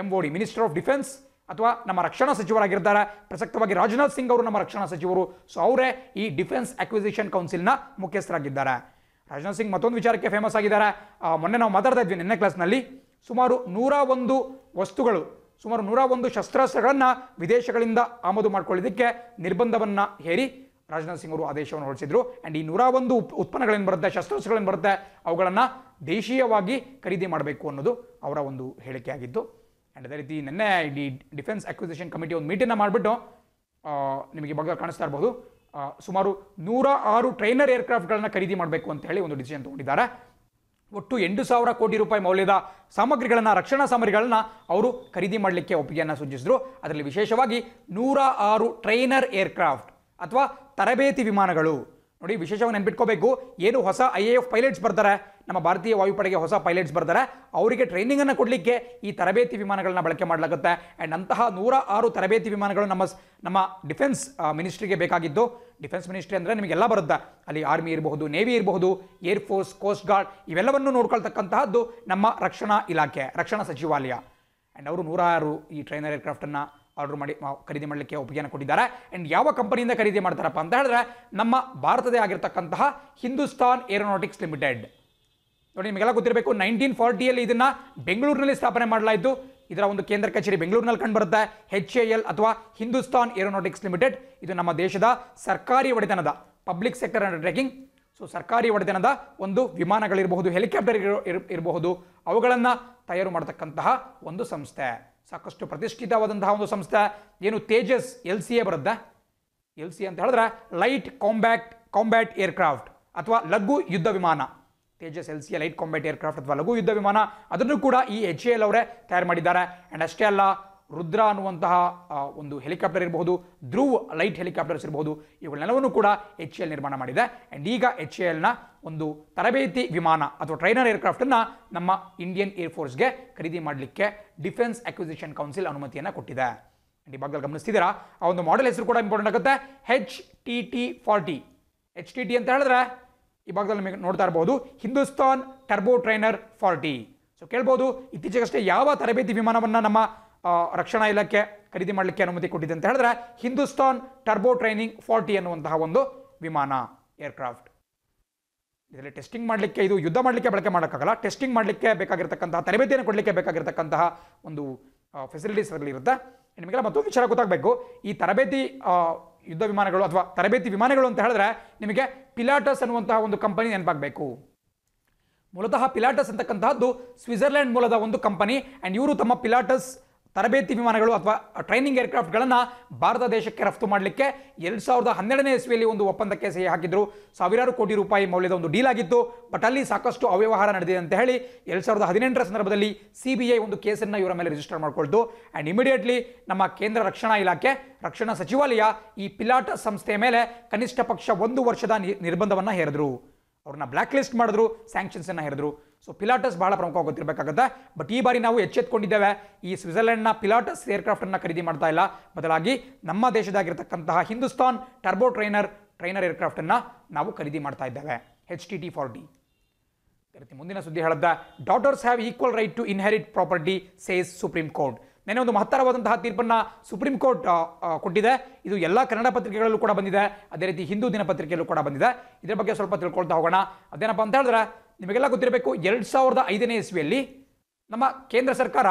M O D minister of defence ಅಥವಾ ನಮ್ಮ ರಕ್ಷಣಾ ಸಚಿವರಾಗಿರ್ತಾರೆ ಪ್ರಸಕ್ತವಾಗಿ ರಾಜನಾಥ್ ಸಿಂಗ್ ಅವರು ನಮ್ಮ ರಕ್ಷಣಾ ಸಚಿವರು ಸೊ ಅವರೇ ಈ ಡಿಫೆನ್ಸ್ ಅಕ್ವಿಸಿಷನ್ ಕೌನ್ಸಿಲ್ನ ಮುಖ್ಯಸ್ಥರಾಗಿದ್ದಾರೆ ರಾಜನಾಥ್ ಸಿಂಗ್ ಮತ್ತೊಂದು ವಿಚಾರಕ್ಕೆ ಫೇಮಸ್ ಆಗಿದ್ದಾರೆ ಮೊನ್ನೆ ನಾವು ಮಾತಾಡ್ತಾ ಇದ್ವಿ ನಿನ್ನೆ ಕ್ಲಾಸ್ನಲ್ಲಿ ಸುಮಾರು ನೂರ ಒಂದು ವಸ್ತುಗಳು ಸುಮಾರು ನೂರ ಒಂದು ಶಸ್ತ್ರಾಸ್ತ್ರಗಳನ್ನು ವಿದೇಶಗಳಿಂದ ಆಮದು ಮಾಡಿಕೊಳ್ಳೋದಕ್ಕೆ ನಿರ್ಬಂಧವನ್ನು ಹೇರಿ ರಾಜನಾಥ್ ಸಿಂಗ್ ಅವರು ಆದೇಶವನ್ನು ಹೊರಡಿಸಿದ್ರು ಆ್ಯಂಡ್ ಈ ನೂರ ಒಂದು ಉತ್ಪನ್ನಗಳೇನು ಬರುತ್ತೆ ಶಸ್ತ್ರಾಸ್ತ್ರಗಳೇನು ಬರುತ್ತೆ ಅವುಗಳನ್ನು ದೇಶೀಯವಾಗಿ ಖರೀದಿ ಮಾಡಬೇಕು ಅನ್ನೋದು ಅವರ ಒಂದು ಹೇಳಿಕೆಯಾಗಿದ್ದು ಆ್ಯಂಡ್ ಅದೇ ರೀತಿ ನಿನ್ನೆ ಇಡೀ ಡಿಫೆನ್ಸ್ ಅಕ್ವಿಸೇಷನ್ ಕಮಿಟಿ ಒಂದು ಮೀಟಿಂಗ್ನ ಮಾಡಿಬಿಟ್ಟು ನಿಮಗೆ ಬಗ್ಗೆ ಕಾಣಿಸ್ತಾ ಇರ್ಬೋದು ಸುಮಾರು ನೂರ ಆರು ಟ್ರೈನರ್ ಏರ್ಕ್ರಾಫ್ಟ್ಗಳನ್ನ ಖರೀದಿ ಮಾಡಬೇಕು ಅಂತ ಹೇಳಿ ಒಂದು ಡಿಸಿಷನ್ ತಗೊಂಡಿದ್ದಾರೆ ಒಟ್ಟು ಎಂಟು ಸಾವಿರ ಕೋಟಿ ರೂಪಾಯಿ ಮೌಲ್ಯದ ಸಾಮಗ್ರಿಗಳನ್ನು ರಕ್ಷಣಾ ಸಾಮಗ್ರಿಗಳನ್ನು ಅವರು ಖರೀದಿ ಮಾಡಲಿಕ್ಕೆ ಒಪ್ಪಿಗೆಯನ್ನು ಸೂಚಿಸಿದರು ಅದರಲ್ಲಿ ವಿಶೇಷವಾಗಿ ನೂರ ಆರು ಟ್ರೈನರ್ ಏರ್ಕ್ರಾಫ್ಟ್ ಅಥವಾ ತರಬೇತಿ ವಿಮಾನಗಳು ನೋಡಿ ವಿಶೇಷವಾಗಿ ನೆನ್ಪಿಟ್ಕೋಬೇಕು ಏನು ಹೊಸ ಐ ಎ ಎಫ್ ಪೈಲಟ್ಸ್ ಬರ್ತಾರೆ ನಮ್ಮ ಭಾರತೀಯ ವಾಯುಪಡೆಗೆ ಹೊಸ ಪೈಲಟ್ಸ್ ಬರ್ತಾರೆ ಅವರಿಗೆ ಟ್ರೈನಿಂಗನ್ನು ಕೊಡಲಿಕ್ಕೆ ಈ ತರಬೇತಿ ವಿಮಾನಗಳನ್ನ ಬಳಕೆ ಮಾಡಲಾಗುತ್ತೆ ಆ್ಯಂಡ್ ಅಂತಹ ನೂರ ಆರು ತರಬೇತಿ ವಿಮಾನಗಳು ನಮ್ಮ ನಮ್ಮ ಡಿಫೆನ್ಸ್ ಮಿನಿಸ್ಟ್ರಿಗೆ ಬೇಕಾಗಿದ್ದು ಡಿಫೆನ್ಸ್ ಮಿನಿಸ್ಟ್ರಿ ಅಂದರೆ ನಿಮಗೆಲ್ಲ ಬರುತ್ತೆ ಅಲ್ಲಿ ಆರ್ಮಿ ಇರಬಹುದು ನೇವಿ ಇರಬಹುದು ಏರ್ಫೋರ್ಸ್ ಕೋಸ್ಟ್ ಗಾರ್ಡ್ ಇವೆಲ್ಲವನ್ನು ನೋಡ್ಕೊಳ್ತಕ್ಕಂತಹದ್ದು ನಮ್ಮ ರಕ್ಷಣಾ ಇಲಾಖೆ ರಕ್ಷಣಾ ಸಚಿವಾಲಯ ಆ್ಯಂಡ್ ಅವರು ನೂರಾರು ಈ ಟ್ರೈನರ್ ಏರ್ಕ್ರಾಫ್ಟನ್ನು ಆರ್ಡರ್ ಮಾಡಿ ಖರೀದಿ ಮಾಡಲಿಕ್ಕೆ ಒಪ್ಪಿಗೆಯನ್ನು ಕೊಟ್ಟಿದ್ದಾರೆ ಆ್ಯಂಡ್ ಯಾವ ಕಂಪನಿಯಿಂದ ಖರೀದಿ ಮಾಡ್ತಾರಪ್ಪ ಅಂತ ಹೇಳಿದ್ರೆ ನಮ್ಮ ಭಾರತದೇ ಆಗಿರ್ತಕ್ಕಂತಹ ಹಿಂದೂಸ್ತಾನ್ ಏರೋನಾಟಿಕ್ಸ್ ಲಿಮಿಟೆಡ್ ನೋಡಿ ನಿಮಗೆಲ್ಲ ಗೊತ್ತಿರಬೇಕು ನೈನ್ಟೀನ್ ಫಾರ್ಟಿಯಲ್ಲಿ ಇದನ್ನು ಬೆಂಗಳೂರಿನಲ್ಲಿ ಸ್ಥಾಪನೆ ಮಾಡಲಾಯಿತು ಇದರ ಒಂದು ಕೇಂದ್ರ ಕಚೇರಿ ಬೆಂಗಳೂರಿನಲ್ಲಿ ಕಂಡುಬರುತ್ತೆ ಎಚ್ ಎ ಎಲ್ ಅಥವಾ ಹಿಂದೂಸ್ತಾನ್ ಏರೋನಾಟಿಕ್ಸ್ ಲಿಮಿಟೆಡ್ ಇದು ನಮ್ಮ ದೇಶದ ಸರ್ಕಾರಿ ಒಡೆತನದ ಪಬ್ಲಿಕ್ ಸೆಕ್ಟರ್ ಟೇಕಿಂಗ್ ಸೊ ಸರ್ಕಾರಿ ಒಡೆತನದ ಒಂದು ವಿಮಾನಗಳಿರಬಹುದು ಹೆಲಿಕಾಪ್ಟರ್ ಇರಬಹುದು ಅವುಗಳನ್ನು ತಯಾರು ಮಾಡತಕ್ಕಂತಹ ಒಂದು ಸಂಸ್ಥೆ ಸಾಕಷ್ಟು ಪ್ರತಿಷ್ಠಿತವಾದಂತಹ ಒಂದು ಸಂಸ್ಥೆ ಏನು ತೇಜಸ್ ಎಲ್ ಸಿ ಎ ಬರುತ್ತಾ ಎಲ್ ಸಿ ಅಂತ ಹೇಳಿದ್ರೆ ಲೈಟ್ ಕಾಂಬ್ಯಾಕ್ಟ್ ಕಾಂಬ್ಯಾಟ್ ಏರ್ಕ್ರಾಫ್ಟ್ ಅಥವಾ ಲಘು ಯುದ್ಧ ವಿಮಾನ Tejas L C A light combat aircraft ಅಥವಾ ಲಘು ಯುದ್ಧ ವಿಮಾನ ಅದನ್ನು ಕೂಡ ಈ ಎಚ್ ಎಲ್ ಅವರೇ ತಯಾರು ಮಾಡಿದ್ದಾರೆ ಆ್ಯಂಡ್ ಅಷ್ಟೇ ಅಲ್ಲ ರುದ್ರ ಅನ್ನುವಂತಹ ಒಂದು ಹೆಲಿಕಾಪ್ಟರ್ ಇರಬಹುದು ಧ್ರುವ್ ಲೈಟ್ ಹೆಲಿಕಾಪ್ಟರ್ಸ್ ಇರಬಹುದು ಇವುಗಳನ್ನೆಲ್ಲವನ್ನು ಕೂಡ ಎಚ್ ಎಲ್ ನಿರ್ಮಾಣ ಮಾಡಿದೆ ಆ್ಯಂಡ್ ಈಗ ಎಚ್ ಎಲ್ನ ಒಂದು ತರಬೇತಿ ವಿಮಾನ ಅಥವಾ ಟ್ರೈನರ್ ಏರ್ಕ್ರಾಫ್ಟನ್ನು ನಮ್ಮ ಇಂಡಿಯನ್ ಏರ್ಫೋರ್ಸ್ಗೆ ಖರೀದಿ ಮಾಡಲಿಕ್ಕೆ ಡಿಫೆನ್ಸ್ ಅಕ್ವಿಸಿಷನ್ ಕೌನ್ಸಿಲ್ ಅನುಮತಿಯನ್ನು ಕೊಟ್ಟಿದೆ ಈ ಭಾಗದಲ್ಲಿ ಗಮನಿಸ್ತಿದ್ದೀರಾ ಆ ಒಂದು ಮಾಡೆಲ್ ಹೆಸರು ಕೂಡ ಇಂಪಾರ್ಟೆಂಟ್ ಆಗುತ್ತೆ H T T forty H T T ಅಂತ ಹೇಳಿದ್ರೆ ಈ ಭಾಗದಲ್ಲಿ ನಿಮಗೆ ನೋಡ್ತಾ ಇರ್ಬೋದು Hindustan turbo trainer forty so ಕೇಳ್ಬೋದು ಇತ್ತೀಚೆಗಷ್ಟೇ ಯಾವ ತರಬೇತಿ ವಿಮಾನವನ್ನು ನಮ್ಮ ರಕ್ಷಣಾ ಇಲಾಖೆ ಖರೀದಿ ಮಾಡಲಿಕ್ಕೆ ಅನುಮತಿ ಕೊಟ್ಟಿದೆ ಅಂತ ಹೇಳಿದ್ರೆ ಹಿಂದೂಸ್ತಾನ್ ಟರ್ಬೋ ಟ್ರೈನಿಂಗ್ ಫಾರ್ಟಿ ಅನ್ನುವಂತಹ ಒಂದು ವಿಮಾನ ಏರ್ಕ್ರಾಫ್ಟ್ ಇದರಲ್ಲಿ ಟೆಸ್ಟಿಂಗ್ ಮಾಡಲಿಕ್ಕೆ ಇದು ಯುದ್ಧ ಮಾಡಲಿಕ್ಕೆ ಬಳಕೆ ಮಾಡೋಕ್ಕಾಗಲ್ಲ ಟೆಸ್ಟಿಂಗ್ ಮಾಡಲಿಕ್ಕೆ ಬೇಕಾಗಿರ್ತಕ್ಕಂತಹ ತರಬೇತಿಯನ್ನು ಕೊಡಲಿಕ್ಕೆ ಬೇಕಾಗಿರ್ತಕ್ಕಂತಹ ಒಂದು ಫೆಸಿಲಿಟೀಸ್ ಅದರಲ್ಲಿ ಇರುತ್ತೆ ನಿಮಗೆಲ್ಲ ಮತ್ತೊಂದು ವಿಚಾರ ಗೊತ್ತಾಗಬೇಕು ಈ ತರಬೇತಿ ಯುದ್ಧ ವಿಮಾನಗಳು ಅಥವಾ ತರಬೇತಿ ವಿಮಾನಗಳು ಅಂತ ಹೇಳಿದ್ರೆ ನಿಮಗೆ ಪಿಲಾಟಸ್ ಅನ್ನುವಂತಹ ಒಂದು ಕಂಪನಿ ನೆನಪಾಗಬೇಕು ಮೂಲತಃ ಪಿಲಾಟಸ್ ಅಂತಕ್ಕಂತಹದ್ದು ಸ್ವಿಟ್ಜರ್ಲೆಂಡ್ ಮೂಲದ ಒಂದು ಕಂಪನಿ ಆ್ಯಂಡ್ ಇವರು ತಮ್ಮ ಪಿಲಾಟಸ್ ತರಬೇತಿ ವಿಮಾನಗಳು ಅಥವಾ ಟ್ರೈನಿಂಗ್ ಏರ್ಕ್ರಾಫ್ಟ್ಗಳನ್ನು ಭಾರತ ದೇಶಕ್ಕೆ ರಫ್ತು ಮಾಡಲಿಕ್ಕೆ ಎರಡು ಸಾವಿರದ ಹನ್ನೆರಡನೇ ಇಸ್ವಿಯಲ್ಲಿ ಒಂದು ಒಪ್ಪಂದಕ್ಕೆ ಸಹಿ ಹಾಕಿದ್ರು ಸಾವಿರಾರು ಕೋಟಿ ರೂಪಾಯಿ ಮೌಲ್ಯದ ಒಂದು ಡೀಲ್ ಆಗಿತ್ತು ಬಟ್ ಅಲ್ಲಿ ಸಾಕಷ್ಟು ಅವ್ಯವಹಾರ ನಡೆದಿದೆ ಅಂತ ಹೇಳಿ ಎರಡು ಸಾವಿರದ ಹದಿನೆಂಟರ ಸಂದರ್ಭದಲ್ಲಿ ಸಿ ಬಿ ಐ ಒಂದು ಕೇಸನ್ನು ಇವರ ಮೇಲೆ ರಿಜಿಸ್ಟರ್ ಮಾಡಿಕೊಳ್ತು ಆ್ಯಂಡ್ ಇಮಿಡಿಯೇಟ್ಲಿ ನಮ್ಮ ಕೇಂದ್ರ ರಕ್ಷಣಾ ಇಲಾಖೆ ರಕ್ಷಣಾ ಸಚಿವಾಲಯ ಈ ಪಿಲಾಟ ಸಂಸ್ಥೆಯ ಮೇಲೆ ಕನಿಷ್ಠ ಪಕ್ಷ ಒಂದು ವರ್ಷದ ನಿರ್ಬಂಧವನ್ನು ಹೇರಿದ್ರು ಅವ್ರನ್ನ ಬ್ಲ್ಯಾಕ್ ಲಿಸ್ಟ್ ಮಾಡಿದ್ರು ಸ್ಯಾಂಕ್ಷನ್ಸನ್ನು ಹೇರಿದ್ರು ಸೊ ಪಿಲಾಟಸ್ ಭಾಳ ಪ್ರಮುಖವಾಗಿ ಗೊತ್ತಿರಬೇಕಾಗುತ್ತೆ ಬಟ್ ಈ ಬಾರಿ ನಾವು ಎಚ್ಚೆತ್ಕೊಂಡಿದ್ದೇವೆ ಈ ಸ್ವಿಟ್ಜರ್ಲೆಂಡ್ನ ಪಿಲಾಟಸ್ ಏರ್ಕ್ರಾಫ್ಟನ್ನು ಖರೀದಿ ಮಾಡ್ತಾ ಇಲ್ಲ ಬದಲಾಗಿ ನಮ್ಮ ದೇಶದಾಗಿರ್ತಕ್ಕಂತಹ Hindustan turbo trainer trainer aircraft ಏರ್ಕ್ರಾಫ್ಟನ್ನು ನಾವು ಖರೀದಿ ಮಾಡ್ತಾ ಇದ್ದೇವೆ H T T forty ರೀತಿ ಮುಂದಿನ ಸುದ್ದಿ ಹೇಳದ್ದ daughters have equal right to inherit property says supreme court ನೆನೆ ಒಂದು ಮಹತ್ತರವಾದಂತಹ ತೀರ್ಪನ್ನು ಸುಪ್ರೀಂ ಕೋರ್ಟ್ ಕೊಟ್ಟಿದೆ ಇದು ಎಲ್ಲ ಕನ್ನಡ ಪತ್ರಿಕೆಗಳಲ್ಲೂ ಕೂಡ ಬಂದಿದೆ ಅದೇ ರೀತಿ ಹಿಂದೂ ದಿನ ಪತ್ರಿಕೆಯಲ್ಲೂ ಕೂಡ ಬಂದಿದೆ ಇದರ ಬಗ್ಗೆ ಸ್ವಲ್ಪ ತಿಳ್ಕೊಳ್ತಾ ಹೋಗೋಣ ಅದೇನಪ್ಪ ಅಂತ ಹೇಳಿದ್ರೆ ನಿಮಗೆಲ್ಲ ಗೊತ್ತಿರಬೇಕು ಎರಡು ಸಾವಿರದ ಐದನೇ ಇಸ್ವಿಯಲ್ಲಿ ನಮ್ಮ ಕೇಂದ್ರ ಸರ್ಕಾರ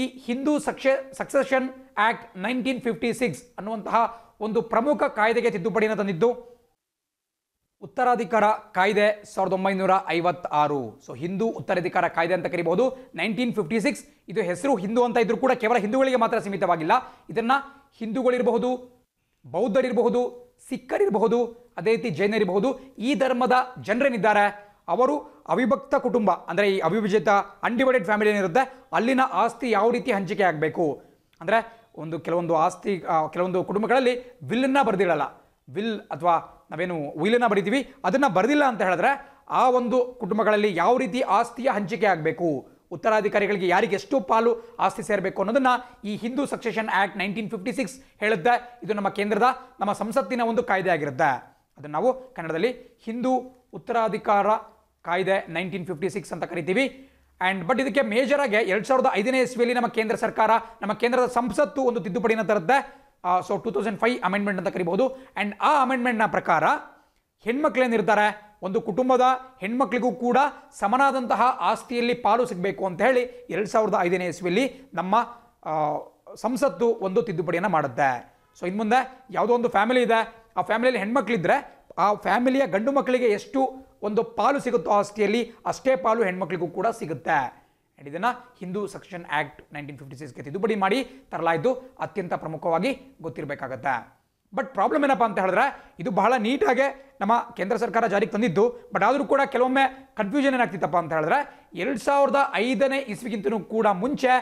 ಈ ಹಿಂದೂ ಸಕ್ಷೆ succession act nineteen fifty six ಅನ್ನುವಂತಹ ಒಂದು ಪ್ರಮುಖ ಕಾಯ್ದೆಗೆ ತಿದ್ದುಪಡಿಯನ್ನು ತಂದಿದ್ದು ಉತ್ತರಾಧಿಕಾರ ಕಾಯ್ದೆ ಸಾವಿರದ ಒಂಬೈನೂರ ಐವತ್ತಾರು ಸೊ ಹಿಂದೂ ಉತ್ತರಾಧಿಕಾರ ಕಾಯ್ದೆ ಅಂತ ಕರಿಬಹುದು ನೈನ್ಟೀನ್ ಫಿಫ್ಟಿ ಸಿಕ್ಸ್ ಇದು ಹೆಸರು ಹಿಂದೂ ಅಂತ ಇದ್ರೂ ಕೂಡ ಕೇವಲ ಹಿಂದೂಗಳಿಗೆ ಮಾತ್ರ ಸೀಮಿತವಾಗಿಲ್ಲ ಇದನ್ನು ಹಿಂದೂಗಳಿರಬಹುದು ಬೌದ್ಧರಿರಬಹುದು ಸಿಖ್ಖರಿರಬಹುದು ಅದೇ ರೀತಿ ಜೈನರಿರಬಹುದು ಈ ಧರ್ಮದ ಜನರೇನಿದ್ದಾರೆ ಅವರು ಅವಿಭಕ್ತ ಕುಟುಂಬ ಅಂದರೆ ಈ ಅವಿಭಜಿತ ಅನ್ಡಿವೈಡೆಡ್ ಫ್ಯಾಮಿಲಿ ಏನಿರುತ್ತೆ ಅಲ್ಲಿನ ಆಸ್ತಿ ಯಾವ ರೀತಿ ಹಂಚಿಕೆ ಆಗಬೇಕು ಅಂದರೆ ಒಂದು ಕೆಲವೊಂದು ಆಸ್ತಿ ಕೆಲವೊಂದು ಕುಟುಂಬಗಳಲ್ಲಿ ವಿಲ್ಲನ್ನು ಬರೆದಿಡಲ್ಲ ವಿಲ್ ಅಥವಾ ನಾವೇನು ವಿಲನ್ನು ಬರಿತೀವಿ ಅದನ್ನು ಬರೆದಿಲ್ಲ ಅಂತ ಹೇಳಿದ್ರೆ ಆ ಒಂದು ಕುಟುಂಬಗಳಲ್ಲಿ ಯಾವ ರೀತಿ ಆಸ್ತಿಯ ಹಂಚಿಕೆ ಆಗಬೇಕು ಉತ್ತರಾಧಿಕಾರಿಗಳಿಗೆ ಯಾರಿಗೆ ಎಷ್ಟು ಪಾಲು ಆಸ್ತಿ ಸೇರಬೇಕು ಅನ್ನೋದನ್ನು ಈ Hindu succession act nineteen fifty six ಹೇಳುತ್ತೆ ಇದು ನಮ್ಮ ಕೇಂದ್ರದ ನಮ್ಮ ಸಂಸತ್ತಿನ ಒಂದು ಕಾಯ್ದೆ ಆಗಿರುತ್ತೆ ಅದನ್ನು ನಾವು ಕನ್ನಡದಲ್ಲಿ ಹಿಂದೂ ಉತ್ತರಾಧಿಕಾರ ಕಾಯ್ದೆ ನೈನ್ಟೀನ್ ಫಿಫ್ಟಿ ಸಿಕ್ಸ್ ಅಂತ ಕರಿತೀವಿ ಆ್ಯಂಡ್ ಬಟ್ ಇದಕ್ಕೆ ಮೇಜರ್ ಆಗಿ ಎರಡು ಸಾವಿರದ ಐದನೇ ಇಸ್ವಿಯಲ್ಲಿ ನಮ್ಮ ಕೇಂದ್ರ ಸರ್ಕಾರ ನಮ್ಮ ಕೇಂದ್ರದ ಸಂಸತ್ತು ಒಂದು ತಿದ್ದುಪಡಿನ ತರುತ್ತೆ so two thousand five amendment ಅಂತ ಕರಿಬಹುದು ಆ್ಯಂಡ್ ಆ ಅಮೆಂಡ್ಮೆಂಟ್ನ ಪ್ರಕಾರ ಹೆಣ್ಮಕ್ಳೇನಿರ್ತಾರೆ ಒಂದು ಕುಟುಂಬದ ಹೆಣ್ಮಕ್ಳಿಗೂ ಕೂಡ ಸಮನಾದಂತಹ ಆಸ್ತಿಯಲ್ಲಿ ಪಾಲು ಸಿಗಬೇಕು ಅಂತ ಹೇಳಿ ಎರಡು ಸಾವಿರದ ಐದನೇ ಇಸ್ವಿಯಲ್ಲಿ ನಮ್ಮ ಸಂಸತ್ತು ಒಂದು ತಿದ್ದುಪಡಿಯನ್ನು ಮಾಡುತ್ತೆ ಸೊ ಇನ್ಮುಂದೆ ಮುಂದೆ ಯಾವುದೋ ಒಂದು ಫ್ಯಾಮಿಲಿ ಇದೆ ಆ ಫ್ಯಾಮಿಲಿಯಲ್ಲಿ ಹೆಣ್ಮಕ್ಳಿದ್ರೆ ಆ ಫ್ಯಾಮಿಲಿಯ ಗಂಡು ಮಕ್ಕಳಿಗೆ ಎಷ್ಟು ಒಂದು ಪಾಲು ಸಿಗುತ್ತೋ ಆಸ್ತಿಯಲ್ಲಿ ಅಷ್ಟೇ ಪಾಲು ಹೆಣ್ಮಕ್ಳಿಗೂ ಕೂಡ ಸಿಗುತ್ತೆ ಆ್ಯಂಡ್ ಇದನ್ನು Hindu section act nineteen fifty ಸಿಕ್ಸ್ಗೆ ತಿದ್ದುಪಡಿ ಮಾಡಿ ತರಲಾಯಿತು ಅತ್ಯಂತ ಪ್ರಮುಖವಾಗಿ ಗೊತ್ತಿರಬೇಕಾಗತ್ತೆ ಬಟ್ ಪ್ರಾಬ್ಲಮ್ ಏನಪ್ಪ ಅಂತ ಹೇಳಿದ್ರೆ ಇದು ಬಹಳ ನೀಟಾಗೆ ನಮ್ಮ ಕೇಂದ್ರ ಸರ್ಕಾರ ಜಾರಿಗೆ ತಂದಿದ್ದು ಬಟ್ ಆದರೂ ಕೂಡ ಕೆಲವೊಮ್ಮೆ ಕನ್ಫ್ಯೂಷನ್ ಏನಾಗ್ತಿತ್ತಪ್ಪ ಅಂತ ಹೇಳಿದ್ರೆ ಎರಡು ಸಾವಿರದ ಐದನೇ ಇಸ್ವಿಗಿಂತಲೂ ಕೂಡ ಮುಂಚೆ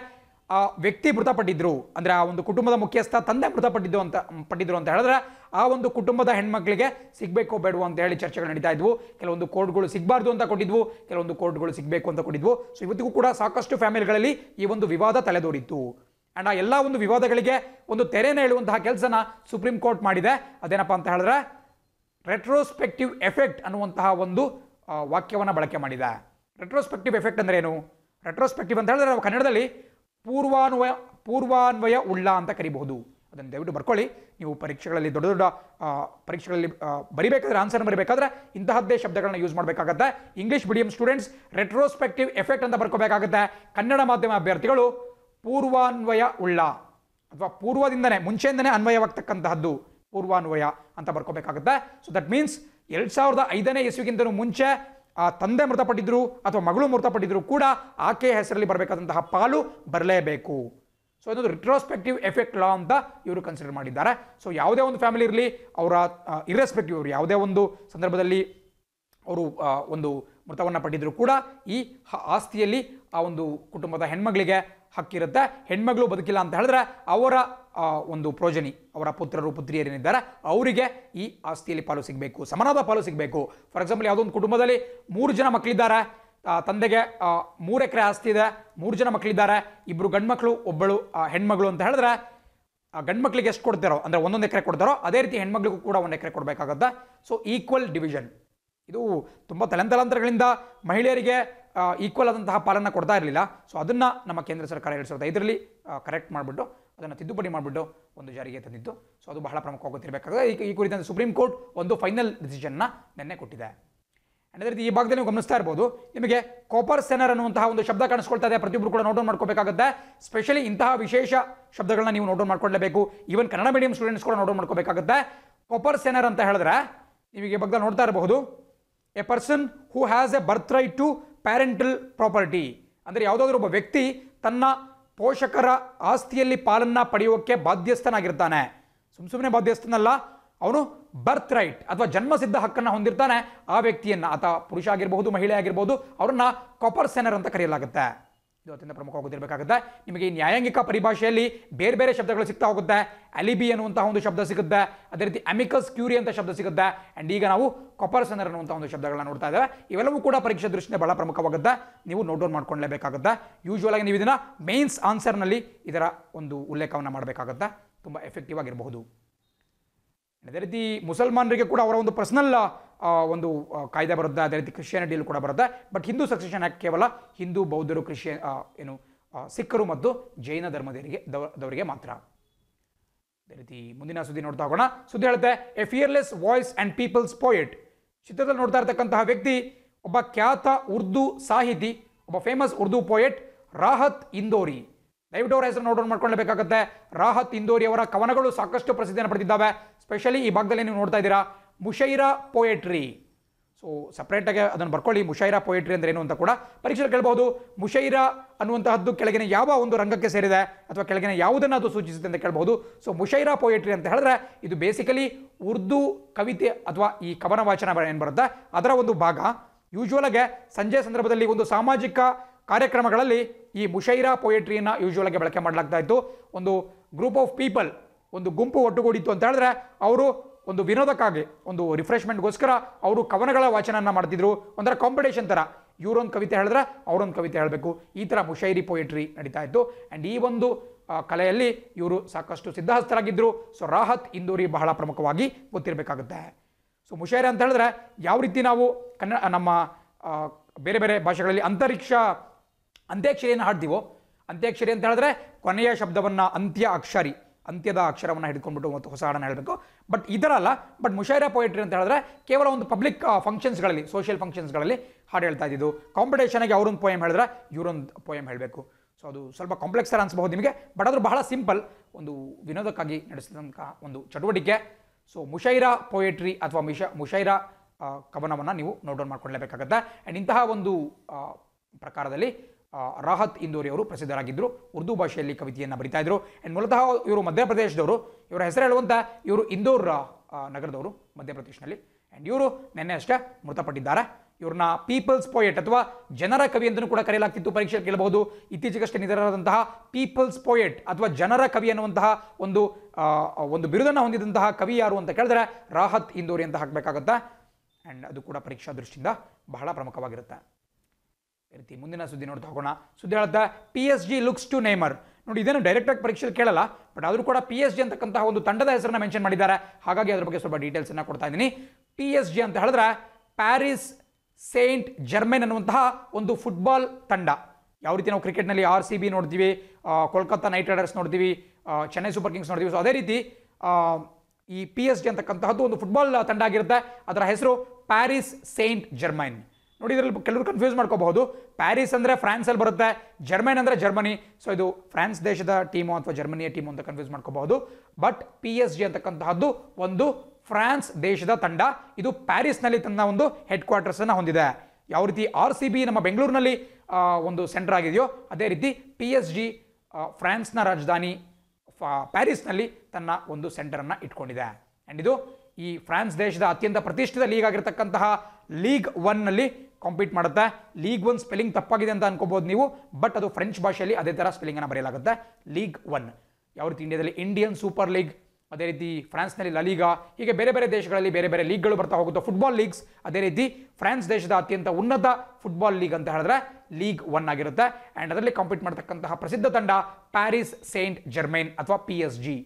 ಆ ವ್ಯಕ್ತಿ ಮೃತಪಟ್ಟಿದ್ರು ಅಂದರೆ ಆ ಒಂದು ಕುಟುಂಬದ ಮುಖ್ಯಸ್ಥ ತಂದೆ ಮೃತಪಟ್ಟಿದ್ದು ಅಂತ ಪಟ್ಟಿದ್ರು ಅಂತ ಹೇಳಿದ್ರೆ ಆ ಒಂದು ಕುಟುಂಬದ ಹೆಣ್ಮಕ್ಳಿಗೆ ಸಿಗಬೇಕು ಬೇಡವು ಅಂತ ಹೇಳಿ ಚರ್ಚೆಗಳು ನಡೀತಾ ಇದ್ವು ಕೆಲವೊಂದು ಕೋರ್ಟ್ಗಳು ಸಿಗಬಾರ್ದು ಅಂತ ಕೊಟ್ಟಿದ್ವು ಕೆಲವೊಂದು ಕೋರ್ಟ್ಗಳು ಸಿಗಬೇಕು ಅಂತ ಕೊಟ್ಟಿದ್ವು ಸೊ ಇವತ್ತಿಗೂ ಕೂಡ ಸಾಕಷ್ಟು ಫ್ಯಾಮಿಲಿಗಳಲ್ಲಿ ಈ ಒಂದು ವಿವಾದ ತಲೆದೋರಿತ್ತು ಆ್ಯಂಡ್ ಆ ಎಲ್ಲ ಒಂದು ವಿವಾದಗಳಿಗೆ ಒಂದು ತೆರೆನ ಹೇಳುವಂತಹ ಕೆಲಸನ ಸುಪ್ರೀಂ ಕೋರ್ಟ್ ಮಾಡಿದೆ ಅದೇನಪ್ಪ ಅಂತ ಹೇಳಿದ್ರೆ ರೆಟ್ರೋಸ್ಪೆಕ್ಟಿವ್ ಎಫೆಕ್ಟ್ ಅನ್ನುವಂತಹ ಒಂದು ವಾಕ್ಯವನ್ನು ಬಳಕೆ ಮಾಡಿದೆ ರೆಟ್ರೋಸ್ಪೆಕ್ಟಿವ್ ಎಫೆಕ್ಟ್ ಅಂದ್ರೆ ಏನು ರೆಟ್ರೋಸ್ಪೆಕ್ಟಿವ್ ಅಂತ ಹೇಳಿದ್ರೆ ನಾವು ಕನ್ನಡದಲ್ಲಿ ಪೂರ್ವಾನ್ವಯ ಪೂರ್ವಾನ್ವಯ ಉಳ್ಳ ಅಂತ ಕರಿಬಹುದು ಅದನ್ನು ದಯವಿಟ್ಟು ಬರ್ಕೊಳ್ಳಿ ನೀವು ಪರೀಕ್ಷೆಗಳಲ್ಲಿ ದೊಡ್ಡ ದೊಡ್ಡ ಪರೀಕ್ಷೆಗಳಲ್ಲಿ ಬರಿಬೇಕಾದ್ರೆ ಆನ್ಸರ್ ಬರಿಬೇಕಾದ್ರೆ ಇಂತಹದ್ದೇ ಶಬ್ದಗಳನ್ನ ಯೂಸ್ ಮಾಡಬೇಕಾಗತ್ತೆ English medium students retrospective effect ಅಂತ ಬರ್ಕೋಬೇಕಾಗತ್ತೆ ಕನ್ನಡ ಮಾಧ್ಯಮ ಅಭ್ಯರ್ಥಿಗಳು ಪೂರ್ವಾನ್ವಯ ಉಳ್ಳ ಅಥವಾ ಪೂರ್ವದಿಂದನೇ ಮುಂಚೆಯಿಂದನೇ ಅನ್ವಯವಾಗ್ತಕ್ಕಂತಹದ್ದು ಪೂರ್ವಾನ್ವಯ ಅಂತ ಬರ್ಕೋಬೇಕಾಗುತ್ತೆ ಸೊ ದಟ್ ಮೀನ್ಸ್ ಎರಡು ಸಾವಿರದ ಐದನೇ ಮುಂಚೆ ಆ ತಂದೆ ಮೃತಪಟ್ಟಿದ್ರು ಅಥವಾ ಮಗಳು ಮೃತಪಟ್ಟಿದ್ರು ಕೂಡ ಆಕೆಯ ಹೆಸರಲ್ಲಿ ಬರಬೇಕಾದಂತಹ ಪಾಲು ಬರಲೇಬೇಕು ಸೊ ಇದೊಂದು ರಿಟ್ರೋಸ್ಪೆಕ್ಟಿವ್ ಎಫೆಕ್ಟ್ ಲಾ ಅಂತ ಇವರು ಕನ್ಸಿಡರ್ ಮಾಡಿದ್ದಾರೆ ಸೊ ಯಾವುದೇ ಒಂದು ಫ್ಯಾಮಿಲಿ ಇರಲಿ ಅವರ ಇರ್ರೆಸ್ಪೆಕ್ಟಿವ್ ಅವರು ಯಾವುದೇ ಒಂದು ಸಂದರ್ಭದಲ್ಲಿ ಅವರು ಒಂದು ಮೃತವನ್ನು ಪಟ್ಟಿದ್ರು ಕೂಡ ಈ ಆಸ್ತಿಯಲ್ಲಿ ಆ ಒಂದು ಕುಟುಂಬದ ಹೆಣ್ಮಗಳಿಗೆ ಹಕ್ಕಿರುತ್ತೆ ಹೆಣ್ಮಗಳು ಬದುಕಿಲ್ಲ ಅಂತ ಹೇಳಿದ್ರೆ ಅವರ ಒಂದು ಪ್ರೋಜನಿ ಅವರ ಪುತ್ರರು ಪುತ್ರಿಯರೇನಿದ್ದಾರೆ ಅವರಿಗೆ ಈ ಆಸ್ತಿಯಲ್ಲಿ ಪಾಲು ಸಿಗಬೇಕು ಸಮನಾದ ಪಾಲು ಸಿಗಬೇಕು ಫಾರ್ ಎಕ್ಸಾಂಪಲ್ ಯಾವುದೊಂದು ಕುಟುಂಬದಲ್ಲಿ ಮೂರು ಜನ ಮಕ್ಕಳಿದ್ದಾರೆ ತಂದೆಗೆ ಮೂರು ಎಕರೆ ಆಸ್ತಿ ಇದೆ ಮೂರು ಜನ ಮಕ್ಕಳಿದ್ದಾರೆ ಇಬ್ಬರು ಗಂಡ್ಮಕ್ಳು ಒಬ್ಬಳು ಹೆಣ್ಮಗಳು ಅಂತ ಹೇಳಿದ್ರೆ ಗಂಡ್ಮಕ್ಳಿಗೆ ಎಷ್ಟು ಕೊಡ್ತಾರೋ ಅಂದರೆ ಒಂದೊಂದು ಎಕರೆ ಕೊಡ್ತಾರೋ ಅದೇ ರೀತಿ ಹೆಣ್ಮಗಳಿಗೂ ಕೂಡ ಒಂದು ಎಕರೆ ಕೊಡಬೇಕಾಗತ್ತೆ ಸೊ ಈಕ್ವಲ್ ಡಿವಿಷನ್ ಇದು ತುಂಬ ತಲೆಂತಲಾಂತರಗಳಿಂದ ಮಹಿಳೆಯರಿಗೆ ಈಕ್ವಲ್ ಆದಂತಹ ಪಾಲನ್ನು ಕೊಡ್ತಾ ಇರಲಿಲ್ಲ ಸೊ ಅದನ್ನು ನಮ್ಮ ಕೇಂದ್ರ ಸರ್ಕಾರ ಎರಡು ಸಾವಿರದ ಐದರಲ್ಲಿ ಕರೆಕ್ಟ್ ಮಾಡಿಬಿಟ್ಟು ಅದನ್ನು ತಿದ್ದುಪಡಿ ಮಾಡಿಬಿಟ್ಟು ಒಂದು ಜಾರಿಗೆ ತಂದಿದ್ದು ಸೊ ಅದು ಬಹಳ ಪ್ರಮುಖವಾಗುತ್ತಿರಬೇಕಾಗುತ್ತೆ ಈ ಈ ಕುರಿತಂತೆ ಸುಪ್ರೀಂ ಕೋರ್ಟ್ ಒಂದು ಫೈನಲ್ ಡಿಸಿಷನ್ನ ನಿನ್ನೆ ಕೊಟ್ಟಿದೆ ಅದೇ ರೀತಿ ಈ ಭಾಗದಲ್ಲಿ ನೀವು ಗಮನಿಸ್ತಾ ಇರ್ಬೋದು ನಿಮಗೆ ಕೋಪರ್ ಸೆನರ್ ಅನ್ನುವಂತಹ ಒಂದು ಶಬ್ದ ಕಾಣಿಸ್ಕೊಳ್ತಾ ಇದೆ ಪ್ರತಿಯೊಬ್ಬರು ಕೂಡ ನೋಟ್ ಡೌನ್ ಮಾಡ್ಕೋಬೇಕಾಗುತ್ತೆ ಸ್ಪೆಷಲಿ ಇಂತಹ ವಿಶೇಷ ಶಬ್ದಗಳನ್ನ ನೀವು note down even Kannada medium students ಕೂಡ ನೋಟ್ ಮಾಡ್ಕೋಬೇಕಾಗುತ್ತೆ ಕಾಪರ್ ಸೆನರ್ ಅಂತ ಹೇಳಿದ್ರೆ ನಿಮಗೆ ಬಗ್ಗೆ ನೋಡ್ತಾ ಇರಬಹುದು a person who has a birth right to parental property ಅಂದರೆ ಯಾವುದಾದ್ರೂ ಒಬ್ಬ ವ್ಯಕ್ತಿ ತನ್ನ ಪೋಷಕರ ಆಸ್ತಿಯಲ್ಲಿ ಪಾಲನ್ನ ಪಡೆಯೋಕ್ಕೆ ಬಾಧ್ಯಸ್ಥನಾಗಿರ್ತಾನೆ ಸುಮ್ ಸುಮ್ಮನೆ ಬಾಧ್ಯಸ್ಥನಲ್ಲ ಅವನು ಬರ್ತ್ ರೈಟ್ ಅಥವಾ ಜನ್ಮಸಿದ್ಧ ಹಕ್ಕನ್ನು ಹೊಂದಿರ್ತಾನೆ ಆ ವ್ಯಕ್ತಿಯನ್ನು ಆತ ಪುರುಷ ಆಗಿರಬಹುದು ಮಹಿಳೆ ಆಗಿರಬಹುದು ಅವರನ್ನು ಕಾಪರ್ ಸೆನರ್ ಅಂತ ಕರೆಯಲಾಗುತ್ತೆ ಇದು ಅತ್ಯಂತ ಪ್ರಮುಖವಾಗುತ್ತಿರಬೇಕಾಗುತ್ತೆ ನಿಮಗೆ ನ್ಯಾಯಾಂಗಿಕ ಪರಿಭಾಷೆಯಲ್ಲಿ ಬೇರೆ ಬೇರೆ ಶಬ್ದಗಳು ಸಿಗ್ತಾ ಹೋಗುತ್ತೆ ಅಲಿಬಿ ಅನ್ನುವಂತಹ ಒಂದು ಶಬ್ದ ಸಿಗುತ್ತೆ ಅದೇ ರೀತಿ ಅಮಿಕಸ್ ಕ್ಯೂರಿ ಅಂತ ಶಬ್ದ ಸಿಗುತ್ತೆ ಆ್ಯಂಡ್ ಈಗ ನಾವು ಕೊಪರ್ಸನರ್ ಅನ್ನುವಂಥ ಒಂದು ಶಬ್ದಗಳನ್ನ ನೋಡ್ತಾ ಇದ್ದೇವೆ ಇವೆಲ್ಲವೂ ಕೂಡ ಪರೀಕ್ಷಾ ದೃಷ್ಟಿಯಿಂದ ಭಾಳ ಪ್ರಮುಖವಾಗುತ್ತೆ ನೀವು ನೋಟ್ ಡೌನ್ ಮಾಡ್ಕೊಳ್ಳೇಬೇಕಾಗುತ್ತೆ ಯೂಶುವಲ್ ಆಗಿ ನೀವು ಇದನ್ನು ಮೇನ್ಸ್ ಆನ್ಸರ್ನಲ್ಲಿ ಇದರ ಒಂದು ಉಲ್ಲೇಖವನ್ನು ಮಾಡಬೇಕಾಗುತ್ತೆ ತುಂಬ ಎಫೆಕ್ಟಿವ್ ಆಗಿರಬಹುದು ಅದೇ ರೀತಿ ಮುಸಲ್ಮಾನರಿಗೆ ಕೂಡ ಅವರ ಒಂದು ಪರ್ಸನಲ್ ಒಂದು ಕಾಯ್ದೆ ಬರುತ್ತೆ ಅದೇ ರೀತಿ ಕ್ರಿಶ್ಚಿಯನ್ ಅಡಿಯಲ್ಲಿ ಕೂಡ ಬರುತ್ತೆ ಬಟ್ ಹಿಂದೂ ಸಕ್ಸೆಷನ್ ಆ್ಯಕ್ಟ್ ಕೇವಲ ಹಿಂದೂ ಬೌದ್ಧರು ಕ್ರಿಶ್ಚಿಯನ್ ಏನು ಸಿಖ್ಖರು ಮತ್ತು ಜೈನ ಧರ್ಮದವರಿಗೆ ದವರಿಗೆ ಮಾತ್ರ ಅದೇ ರೀತಿ ಮುಂದಿನ ಸುದ್ದಿ ನೋಡ್ತಾ ಹೋಗೋಣ ಸುದ್ದಿ ಹೇಳುತ್ತೆ a fearless voice and people's poet ಚಿತ್ರದಲ್ಲಿ ನೋಡ್ತಾ ಇರ್ತಕ್ಕಂತಹ ವ್ಯಕ್ತಿ ಒಬ್ಬ ಖ್ಯಾತ ಉರ್ದು ಸಾಹಿತಿ ಒಬ್ಬ ಫೇಮಸ್ ಉರ್ದು ಪೋಯೆಟ್ ರಾಹತ್ ಇಂದೋರಿ ದಯವಿಟ್ಟು ಅವರ ಹೆಸರು ನೋಡೋಣ ಮಾಡ್ಕೊಳ್ಬೇಕಾಗುತ್ತೆ ರಾಹತ್ ಇಂದೋರಿ ಅವರ ಕವನಗಳು ಸಾಕಷ್ಟು ಪ್ರಸಿದ್ಧಿಯನ್ನು ಪಡೆದಿದ್ದಾವೆ ಸ್ಪೆಷಲಿ ಈ ಭಾಗದಲ್ಲಿ ನೀವು ನೋಡ್ತಾ ಇದ್ದೀರಾ ಮುಷೈರಾ ಪೊಯೆಟ್ರಿ ಸೊ ಸಪ್ರೇಟಾಗಿ ಅದನ್ನು ಬರ್ಕೊಳ್ಳಿ ಮುಷೈರಾ ಪೊಯೆಟ್ರಿ ಅಂದರೆ ಏನು ಅಂತ ಕೂಡ ಪರೀಕ್ಷೆಯಲ್ಲಿ ಕೇಳ್ಬೋದು ಮುಷೈರಾ ಅನ್ನುವಂತಹದ್ದು ಕೆಳಗಿನ ಯಾವ ಒಂದು ರಂಗಕ್ಕೆ ಸೇರಿದೆ ಅಥವಾ ಕೆಳಗಿನ ಯಾವುದನ್ನು ಅದು ಸೂಚಿಸುತ್ತೆ ಅಂತ ಕೇಳ್ಬೋದು ಸೊ ಮುಷೈರಾ ಪೊಯೆಟ್ರಿ ಅಂತ ಹೇಳಿದ್ರೆ ಇದು ಬೇಸಿಕಲಿ ಉರ್ದು ಕವಿತೆ ಅಥವಾ ಈ ಕವನ ವಾಚನ ಏನು ಬರುತ್ತೆ ಅದರ ಒಂದು ಭಾಗ ಯೂಶ್ವಲಾಗೆ ಸಂಜೆ ಸಂದರ್ಭದಲ್ಲಿ ಒಂದು ಸಾಮಾಜಿಕ ಕಾರ್ಯಕ್ರಮಗಳಲ್ಲಿ ಈ ಮುಷೈರಾ ಪೊಯೆಟ್ರಿಯನ್ನು ಯೂಶ್ವಲಾಗಿ ಬಳಕೆ ಮಾಡಲಾಗ್ತಾ ಇತ್ತು ಒಂದು ಗ್ರೂಪ್ ಆಫ್ ಪೀಪಲ್ ಒಂದು ಗುಂಪು ಒಟ್ಟುಗೂಡಿತ್ತು ಅಂತ ಹೇಳಿದ್ರೆ ಅವರು ಒಂದು ವಿನೋದಕ್ಕಾಗಿ ಒಂದು ರಿಫ್ರೆಶ್ಮೆಂಟ್ಗೋಸ್ಕರ ಅವರು ಕವನಗಳ ವಾಚನವನ್ನು ಮಾಡ್ತಿದ್ರು ಒಂಥರ ಕಾಂಪಿಟೇಷನ್ ಥರ ಇವರೊಂದು ಕವಿತೆ ಹೇಳಿದ್ರೆ ಅವರೊಂದು ಕವಿತೆ ಹೇಳಬೇಕು ಈ ಥರ ಮುಷೈರಿ ಪೊಯೆಟ್ರಿ ನಡೀತಾ ಇತ್ತು ಆ್ಯಂಡ್ ಈ ಒಂದು ಕಲೆಯಲ್ಲಿ ಇವರು ಸಾಕಷ್ಟು ಸಿದ್ಧಹಸ್ತರಾಗಿದ್ದರು ಸೊ ರಾಹತ್ ಇಂದೂರಿ ಬಹಳ ಪ್ರಮುಖವಾಗಿ ಗೊತ್ತಿರಬೇಕಾಗುತ್ತೆ ಸೊ ಮುಷೈರಿ ಅಂತ ಹೇಳಿದ್ರೆ ಯಾವ ರೀತಿ ನಾವು ಕನ್ನಡ ನಮ್ಮ ಬೇರೆ ಬೇರೆ ಭಾಷೆಗಳಲ್ಲಿ ಅಂತರಿಕ್ಷ ಅಂತ್ಯಾಕ್ಷರಿಯನ್ನು ಹಾಡ್ತೀವೋ ಅಂತ್ಯಾಕ್ಷರಿ ಅಂತ ಹೇಳಿದ್ರೆ ಕೊನೆಯ ಶಬ್ದವನ್ನು ಅಂತ್ಯ ಅಕ್ಷರಿ ಅಂತ್ಯದ ಅಕ್ಷರವನ್ನು ಹಿಡ್ಕೊಂಡ್ಬಿಟ್ಟು ಮತ್ತು ಹೊಸ ಹಾಡನ್ನು ಹೇಳಬೇಕು ಬಟ್ ಇದರಲ್ಲ ಬಟ್ ಮುಷೈರಾ ಪೊಯೆಟ್ರಿ ಅಂತ ಹೇಳಿದ್ರೆ ಕೇವಲ ಒಂದು ಪಬ್ಲಿಕ್ ಫಂಕ್ಷನ್ಸ್ಗಳಲ್ಲಿ ಸೋಷಿಯಲ್ ಫಂಕ್ಷನ್ಸ್ಗಳಲ್ಲಿ ಹಾಡು ಹೇಳ್ತಾ ಇದ್ದಿದ್ದು ಕಾಂಪಿಟೇಷನ್ಗೆ ಅವರೊಂದು ಪೋಯಮ್ ಹೇಳಿದ್ರೆ ಇವರೊಂದು ಪೋಯಮ್ ಹೇಳಬೇಕು ಸೊ ಅದು ಸ್ವಲ್ಪ ಕಾಂಪ್ಲೆಕ್ಸ್ ಥರ ಅನಿಸಬಹುದು ನಿಮಗೆ ಬಟ್ ಆದರೂ ಬಹಳ ಸಿಂಪಲ್ ಒಂದು ವಿನೋದಕ್ಕಾಗಿ ನಡೆಸಿದಂಥ ಒಂದು ಚಟುವಟಿಕೆ ಸೊ ಮುಷೈರಾ ಪೊಯೆಟ್ರಿ ಅಥವಾ ಮಿಷ ಮುಷೈರಾ ಕವನವನ್ನು ನೀವು ನೋಟ್ ಡೌನ್ ಮಾಡ್ಕೊಳ್ಳೇಬೇಕಾಗತ್ತೆ ಆ್ಯಂಡ್ ಇಂತಹ ಒಂದು ಪ್ರಕಾರದಲ್ಲಿ ರಾಹತ್ ಇಂದೋರಿ ಅವರು ಪ್ರಸಿದ್ಧರಾಗಿದ್ದರು ಉರ್ದು ಭಾಷೆಯಲ್ಲಿ ಕವಿತೆಯನ್ನು ಬರಿತಾ ಇದ್ದರು ಆ್ಯಂಡ್ ಮೂಲತಃ ಇವರು ಮಧ್ಯಪ್ರದೇಶದವರು ಇವರ ಹೆಸರು ಹೇಳುವಂಥ ಇವರು ಇಂದೋರ್ ನಗರದವರು ಮಧ್ಯಪ್ರದೇಶನಲ್ಲಿ ಆ್ಯಂಡ್ ಇವರು ನಿನ್ನೆ ಅಷ್ಟೇ ಮೃತಪಟ್ಟಿದ್ದಾರೆ ಇವ್ರನ್ನ ಪೀಪಲ್ಸ್ ಪೋಯೆಟ್ ಅಥವಾ ಜನರ ಕವಿ ಅಂತಲೂ ಕೂಡ ಕರೆಯಲಾಗ್ತಿತ್ತು ಪರೀಕ್ಷೆ ಕೇಳಬಹುದು ಇತ್ತೀಚೆಗಷ್ಟೇ ನಿಧನರಾದಂತಹ ಪೀಪಲ್ಸ್ ಪೋಯೆಟ್ ಅಥವಾ ಜನರ ಕವಿ ಅನ್ನುವಂತಹ ಒಂದು ಒಂದು ಬಿರುದನ್ನು ಹೊಂದಿದಂತಹ ಕವಿ ಯಾರು ಅಂತ ಕೇಳಿದ್ರೆ ರಾಹತ್ ಇಂದೋರಿ ಅಂತ ಹಾಕಬೇಕಾಗತ್ತೆ ಆ್ಯಂಡ್ ಅದು ಕೂಡ ಪರೀಕ್ಷಾ ದೃಷ್ಟಿಯಿಂದ ಬಹಳ ಪ್ರಮುಖವಾಗಿರುತ್ತೆ ಈ ಮುಂದಿನ ಸುದ್ದಿ ನೋಡ್ತಾ ಹೋಗೋಣ ಸುದ್ದಿ ಹೇಳ್ತಾ P S G looks to Neymar ನೋಡಿ ಇದನ್ನು ಡೈರೆಕ್ಟಾಗಿ ಪರೀಕ್ಷೆಯಲ್ಲಿ ಕೇಳಲ್ಲ ಬಟ್ ಆದರೂ ಕೂಡ ಪಿ ಎಸ್ ಜಿ ಅಂತಕ್ಕಂತಹ ಒಂದು ತಂಡದ ಹೆಸರನ್ನ ಮೆನ್ಷನ್ ಮಾಡಿದ್ದಾರೆ ಹಾಗಾಗಿ ಅದ್ರ ಬಗ್ಗೆ ಸ್ವಲ್ಪ ಡೀಟೇಲ್ಸನ್ನು ಕೊಡ್ತಾ ಇದ್ದೀನಿ ಪಿ ಎಸ್ ಜಿ ಅಂತ ಹೇಳಿದ್ರೆ ಪ್ಯಾರಿಸ್ ಸೇಂಟ್ ಜರ್ಮೆನ್ ಅನ್ನುವಂತಹ ಒಂದು ಫುಟ್ಬಾಲ್ ತಂಡ ಯಾವ ರೀತಿ ನಾವು ಕ್ರಿಕೆಟ್ನಲ್ಲಿ ಆರ್ ಸಿ ಬಿ ನೋಡ್ತೀವಿ ಕೋಲ್ಕತ್ತಾ ನೈಟ್ ರೈಡರ್ಸ್ ನೋಡ್ತೀವಿ ಚೆನ್ನೈ ಸೂಪರ್ ಕಿಂಗ್ಸ್ ನೋಡ್ತೀವಿ ಸೊ ಅದೇ ರೀತಿ ಈ ಪಿ ಎಸ್ ಜಿ ಅಂತಕ್ಕಂತಹದ್ದು ಒಂದು ಫುಟ್ಬಾಲ್ ತಂಡ ಆಗಿರುತ್ತೆ ಅದರ ಹೆಸರು ಪ್ಯಾರಿಸ್ ಸೇಂಟ್ ಜರ್ಮೈನ್ ನೋಡಿ ಇದರಲ್ಲಿ ಕೆಲವರು ಕನ್ಫ್ಯೂಸ್ ಮಾಡ್ಕೋಬಹುದು ಪ್ಯಾರಿಸ್ ಅಂದರೆ ಫ್ರಾನ್ಸಲ್ಲಿ ಬರುತ್ತೆ ಜರ್ಮನ್ ಅಂದರೆ ಜರ್ಮನಿ ಸೊ ಇದು ಫ್ರಾನ್ಸ್ ದೇಶದ ಟೀಮು ಅಥವಾ ಜರ್ಮನಿಯ ಟೀಮು ಅಂತ ಕನ್ಫ್ಯೂಸ್ ಮಾಡ್ಕೋಬಹುದು ಬಟ್ ಪಿ ಎಸ್ ಜಿ ಅಂತಕ್ಕಂತಹದ್ದು ಒಂದು ಫ್ರಾನ್ಸ್ ದೇಶದ ತಂಡ ಇದು ಪ್ಯಾರಿಸ್ನಲ್ಲಿ ತನ್ನ ಒಂದು ಹೆಡ್ ಕ್ವಾರ್ಟರ್ಸನ್ನು ಹೊಂದಿದೆ ಯಾವ ರೀತಿ ಆರ್ ಸಿ ಬಿ ನಮ್ಮ ಬೆಂಗಳೂರಿನಲ್ಲಿ ಒಂದು ಸೆಂಟರ್ ಆಗಿದೆಯೋ ಅದೇ ರೀತಿ ಪಿ ಎಸ್ ಜಿ ಫ್ರಾನ್ಸ್ನ ರಾಜಧಾನಿ ಪ್ಯಾರಿಸ್ನಲ್ಲಿ ತನ್ನ ಒಂದು ಸೆಂಟರನ್ನು ಇಟ್ಕೊಂಡಿದೆ ಆ್ಯಂಡ್ ಇದು ಈ ಫ್ರಾನ್ಸ್ ದೇಶದ ಅತ್ಯಂತ ಪ್ರತಿಷ್ಠಿತ ಲೀಗ್ ಆಗಿರತಕ್ಕಂತಹ ಲೀಗ್ ಒನ್ನಲ್ಲಿ ಕಾಂಪೀಟ್ ಮಾಡುತ್ತೆ ಲೀಗ್ ಒನ್ ಸ್ಪೆಲ್ಲಿಂಗ್ ತಪ್ಪಾಗಿದೆ ಅಂತ ಅನ್ಕೋಬಹುದು ನೀವು ಬಟ್ ಅದು ಫ್ರೆಂಚ್ ಭಾಷೆಯಲ್ಲಿ ಅದೇ ಥರ ಅನ್ನ ಬರೆಯಲಾಗುತ್ತೆ ಲೀಗ್ ಒನ್ ಯಾವ ರೀತಿ ಇಂಡಿಯಾದಲ್ಲಿ ಇಂಡಿಯನ್ ಸೂಪರ್ ಲೀಗ್ ಅದೇ ರೀತಿ ಫ್ರಾನ್ಸ್ನಲ್ಲಿ ಲಲೀಗ ಹೀಗೆ ಬೇರೆ ಬೇರೆ ದೇಶಗಳಲ್ಲಿ ಬೇರೆ ಬೇರೆ ಲೀಗ್ಗಳು ಬರ್ತಾ ಹೋಗುತ್ತೆ ಫುಟ್ಬಾಲ್ ಲೀಗ್ಸ್ ಅದೇ ರೀತಿ ಫ್ರಾನ್ಸ್ ದೇಶದ ಅತ್ಯಂತ ಉನ್ನತ ಫುಟ್ಬಾಲ್ ಲೀಗ್ ಅಂತ ಹೇಳಿದ್ರೆ ಲೀಗ್ ಒನ್ ಆಗಿರುತ್ತೆ ಆ್ಯಂಡ್ ಅದರಲ್ಲಿ ಕಾಂಪೀಟ್ ಮಾಡ್ತಕ್ಕಂತಹ ಪ್ರಸಿದ್ಧ ತಂಡ ಪ್ಯಾರಿಸ್ ಸೇಂಟ್ ಜರ್ಮೈನ್ ಅಥವಾ ಪಿ ಎಸ್ ಜಿ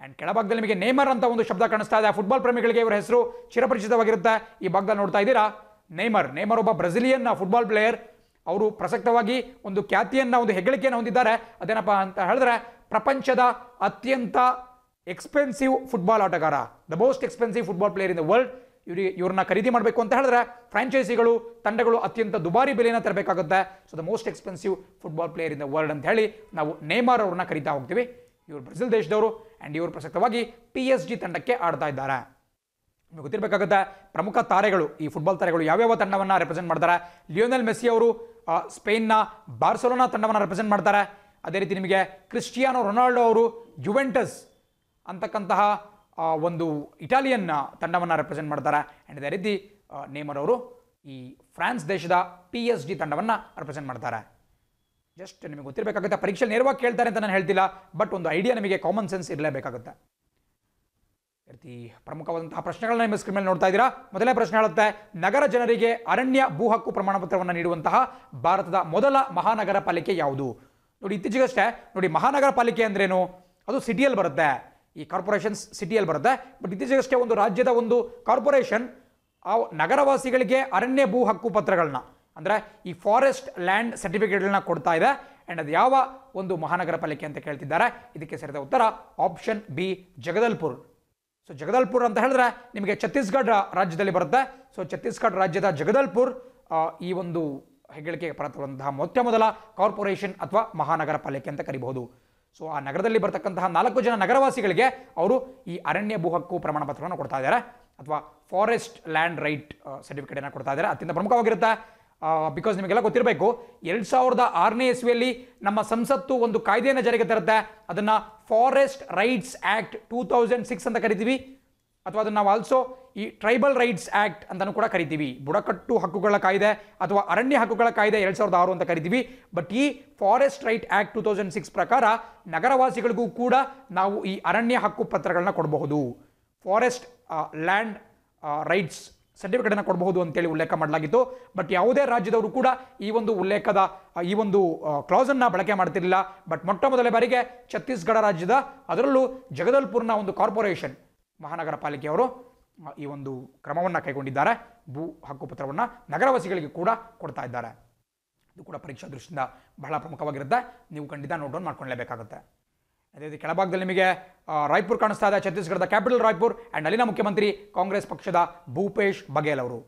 ಆ್ಯಂಡ್ ಕೆಳಭಾಗದಲ್ಲಿ ನಿಮಗೆ ನೇಮರ್ ಅಂತ ಒಂದು ಶಬ್ದ ಕಾಣಿಸ್ತಾ ಇದೆ ಫುಟ್ಬಾಲ್ ಪ್ರೇಮಿಗಳಿಗೆ ಇವರ ಹೆಸರು ಚಿರಪರಿಚಿತವಾಗಿರುತ್ತೆ ಈ ಭಾಗದಲ್ಲಿ ನೋಡ್ತಾ ಇದ್ದೀರಾ ನೇಮರ್ ನೇಮರ್ ಒಬ್ಬ ಬ್ರೆಜಿಲಿಯನ್ ಫುಟ್ಬಾಲ್ ಪ್ಲೇಯರ್ ಅವರು ಪ್ರಸಕ್ತವಾಗಿ ಒಂದು ಖ್ಯಾತಿಯನ್ನ ಒಂದು ಹೆಗ್ಗಳಿಕೆಯನ್ನು ಹೊಂದಿದ್ದಾರೆ ಅದೇನಪ್ಪ ಅಂತ ಹೇಳಿದ್ರೆ ಪ್ರಪಂಚದ ಅತ್ಯಂತ ಎಕ್ಸ್ಪೆನ್ಸಿವ್ ಫುಟ್ಬಾಲ್ ಆಟಗಾರ the most expensive football player in the world ಇವ್ರಿಗೆ ಇವ್ರನ್ನ ಖರೀದಿ ಮಾಡಬೇಕು ಅಂತ ಹೇಳಿದ್ರೆ ಫ್ರಾಂಚೈಸಿಗಳು ತಂಡಗಳು ಅತ್ಯಂತ ದುಬಾರಿ ಬೆಲೆಯನ್ನು ತರಬೇಕಾಗುತ್ತೆ so the most expensive football player in the world ಅಂತ ಹೇಳಿ ನಾವು ನೇಮಾರ್ ಅವ್ರನ್ನ ಕರಿತಾ ಹೋಗ್ತೀವಿ ಇವರು ಬ್ರೆಜಿಲ್ ದೇಶದವರು ಆ್ಯಂಡ್ ಇವರು ಪ್ರಸಕ್ತವಾಗಿ ಪಿ ಎಸ್ ಜಿ ತಂಡಕ್ಕೆ ಆಡ್ತಾ ಇದ್ದಾರೆ ನಿಮಗೆ ಗೊತ್ತಿರಬೇಕಾಗುತ್ತೆ ಪ್ರಮುಖ ತಾರೆಗಳು ಈ ಫುಟ್ಬಾಲ್ ತಾರೆಗಳು ಯಾವ್ಯಾವ ತಂಡವನ್ನು ರೆಪ್ರೆಸೆಂಟ್ ಮಾಡ್ತಾರೆ ಲಿಯೋನೆಲ್ ಮೆಸ್ಸಿ ಅವರು ಸ್ಪೇನ್ನ ಬಾರ್ಸೆಲೋನಾ ತಂಡವನ್ನು ರೆಪ್ರೆಸೆಂಟ್ ಮಾಡ್ತಾರೆ ಅದೇ ರೀತಿ ನಿಮಗೆ ಕ್ರಿಸ್ಟಿಯಾನೋ ರೊನಾಲ್ಡೋ ಅವರು ಯುವೆಂಟಸ್ ಅಂತಕ್ಕಂತಹ ಒಂದು ಇಟಾಲಿಯನ್ ತಂಡವನ್ನು ರೆಪ್ರೆಸೆಂಟ್ ಮಾಡ್ತಾರೆ ಆ್ಯಂಡ್ ಅದೇ ರೀತಿ ನೇಮರ್ ಅವರು ಈ ಫ್ರಾನ್ಸ್ ದೇಶದ ಪಿ ಎಸ್ ಡಿ ತಂಡವನ್ನು ರೆಪ್ರೆಸೆಂಟ್ ಮಾಡ್ತಾರೆ ಜಸ್ಟ್ ನಿಮಗೆ ಗೊತ್ತಿರಬೇಕಾಗುತ್ತೆ ಪರೀಕ್ಷೆ ನೇರವಾಗಿ ಕೇಳ್ತಾರೆ ಅಂತ ನಾನು ಹೇಳ್ತಿಲ್ಲ ಬಟ್ ಒಂದು ಐಡಿಯಾ ನಿಮಗೆ ಕಾಮನ್ ಸೆನ್ಸ್ ಇರಲೇಬೇಕಾಗುತ್ತೆ ರೀತಿ ಪ್ರಮುಖವಾದಂತಹ ಪ್ರಶ್ನೆಗಳನ್ನ ನಿಮ್ಮ ಸ್ಕ್ರೀನ್ ಮೇಲೆ ನೋಡ್ತಾ ಇದ್ದೀರಾ ಮೊದಲೇ ಪ್ರಶ್ನೆ ಹೇಳುತ್ತೆ ನಗರ ಜನರಿಗೆ ಅರಣ್ಯ ಭೂ ಹಕ್ಕು ಪತ್ರವನ್ನು ನೀಡುವಂತಹ ಭಾರತದ ಮೊದಲ ಮಹಾನಗರ ಪಾಲಿಕೆ ಯಾವುದು ನೋಡಿ ಇತ್ತೀಚೆಗಷ್ಟೇ ನೋಡಿ ಮಹಾನಗರ ಪಾಲಿಕೆ ಅಂದ್ರೇನು ಅದು ಸಿಟಿಯಲ್ಲಿ ಬರುತ್ತೆ ಈ ಕಾರ್ಪೊರೇಷನ್ಸ್ ಸಿಟಿಯಲ್ಲಿ ಬರುತ್ತೆ ಬಟ್ ಇತ್ತೀಚೆಗಷ್ಟೇ ಒಂದು ರಾಜ್ಯದ ಒಂದು ಕಾರ್ಪೊರೇಷನ್ ಆ ನಗರವಾಸಿಗಳಿಗೆ ಅರಣ್ಯ ಭೂ ಹಕ್ಕು ಪತ್ರಗಳನ್ನ ಅಂದರೆ ಈ ಫಾರೆಸ್ಟ್ ಲ್ಯಾಂಡ್ ಸರ್ಟಿಫಿಕೇಟ್ಗಳನ್ನ ಕೊಡ್ತಾ ಇದೆ ಆ್ಯಂಡ್ ಅದು ಯಾವ ಒಂದು ಮಹಾನಗರ ಪಾಲಿಕೆ ಅಂತ ಕೇಳ್ತಿದ್ದಾರೆ ಇದಕ್ಕೆ ಸೇರಿದ ಉತ್ತರ option B Jagdalpur so Jagdalpur ಅಂತ ಹೇಳಿದ್ರೆ ನಿಮಗೆ ಛತ್ತೀಸ್ಗಢ ರಾಜ್ಯದಲ್ಲಿ ಬರುತ್ತೆ ಸೊ ಛತ್ತೀಸ್ಗಢ ರಾಜ್ಯದ ಜಗದಲ್ಪುರ್ ಈ ಒಂದು ಹೆಗ್ಗಳಿಕೆಗೆ ಪಾತ್ರವಾದಂತಹ ಮೊಟ್ಟ ಮೊದಲ ಕಾರ್ಪೊರೇಷನ್ ಅಥವಾ ಮಹಾನಗರ ಪಾಲಿಕೆ ಅಂತ ಕರಿಬಹುದು ಸೊ ಆ ನಗರದಲ್ಲಿ ಬರತಕ್ಕಂತಹ ನಾಲ್ಕು ಜನ ನಗರವಾಸಿಗಳಿಗೆ ಅವರು ಈ ಅರಣ್ಯ ಭೂ ಹಕ್ಕು ಪ್ರಮಾಣ ಪತ್ರವನ್ನು ಕೊಡ್ತಾ ಇದ್ದಾರೆ ಅಥವಾ ಫಾರೆಸ್ಟ್ ಲ್ಯಾಂಡ್ ರೈಟ್ ಸರ್ಟಿಫಿಕೇಟನ್ನು ಕೊಡ್ತಾ ಇದ್ದಾರೆ ಅತ್ಯಂತ ಪ್ರಮುಖವಾಗಿರುತ್ತೆ ಬಿಕಾಸ್ ನಿಮಗೆಲ್ಲ ಗೊತ್ತಿರಬೇಕು ಎರಡು ಸಾವಿರದ ಆರನೇ ಇಸ್ವಿಯಲ್ಲಿ ನಮ್ಮ ಸಂಸತ್ತು ಒಂದು ಕಾಯ್ದೆಯನ್ನು ಜಾರಿಗೆ ತರುತ್ತೆ ಅದನ್ನು forest rights act two thousand six ಅಂತ ಕರಿತೀವಿ ಅಥವಾ ಅದನ್ನು ನಾವು ಆಲ್ಸೋ ಈ ಟ್ರೈಬಲ್ ರೈಟ್ಸ್ ಆ್ಯಕ್ಟ್ ಅಂತಲೂ ಕೂಡ ಕರಿತೀವಿ ಬುಡಕಟ್ಟು ಹಕ್ಕುಗಳ ಕಾಯ್ದೆ ಅಥವಾ ಅರಣ್ಯ ಹಕ್ಕುಗಳ ಕಾಯ್ದೆ ಎರಡು ಸಾವಿರದ ಆರು ಅಂತ ಕರಿತೀವಿ ಬಟ್ ಈ forest right act two thousand six ಪ್ರಕಾರ ನಗರವಾಸಿಗಳಿಗೂ ಕೂಡ ನಾವು ಈ ಅರಣ್ಯ ಹಕ್ಕು ಪತ್ರಗಳನ್ನ ಕೊಡಬಹುದು ಫಾರೆಸ್ಟ್ ಲ್ಯಾಂಡ್ ರೈಟ್ಸ್ ಸರ್ಟಿಫಿಕೇಟನ್ನು ಕೊಡಬಹುದು ಅಂತೇಳಿ ಉಲ್ಲೇಖ ಮಾಡಲಾಗಿತ್ತು ಬಟ್ ಯಾವುದೇ ರಾಜ್ಯದವರು ಕೂಡ ಈ ಒಂದು ಉಲ್ಲೇಖದ ಈ ಒಂದು ಕ್ಲಾಸನ್ನು ಬಳಕೆ ಮಾಡ್ತಿರಲಿಲ್ಲ ಬಟ್ ಮೊಟ್ಟ ಮೊದಲ ಬಾರಿಗೆ ಛತ್ತೀಸ್ಗಢ ರಾಜ್ಯದ ಅದರಲ್ಲೂ ಜಗದಲ್ಪುರ್ನ ಒಂದು ಕಾರ್ಪೊರೇಷನ್ ಮಹಾನಗರ ಪಾಲಿಕೆಯವರು ಈ ಒಂದು ಕ್ರಮವನ್ನು ಕೈಗೊಂಡಿದ್ದಾರೆ ಭೂ ಹಕ್ಕುಪತ್ರವನ್ನು ನಗರವಾಸಿಗಳಿಗೆ ಕೂಡ ಕೊಡ್ತಾ ಇದ್ದಾರೆ ಇದು ಕೂಡ ಪರೀಕ್ಷಾ ದೃಷ್ಟಿಯಿಂದ ಬಹಳ ಪ್ರಮುಖವಾಗಿರುತ್ತೆ ನೀವು ಖಂಡಿತ ಡೌನ್ ಮಾಡ್ಕೊಳ್ಳೇಬೇಕಾಗುತ್ತೆ ಅದೇ ರೀತಿ ಕೆಳಭಾಗದಲ್ಲಿ ನಿಮಗೆ ರಾಯ್ಪುರ್ ಕಾಣಿಸ್ತಾ ಇದೆ ಛತ್ತೀಸ್ಗಢದ ಕ್ಯಾಪಿಟಲ್ ರಾಯ್ಪುರ್ ಆ್ಯಂಡ್ ಅಲ್ಲಿನ ಮುಖ್ಯಮಂತ್ರಿ ಕಾಂಗ್ರೆಸ್ ಪಕ್ಷದ ಭೂಪೇಶ್ ಬಘೇಲ್ ಅವರು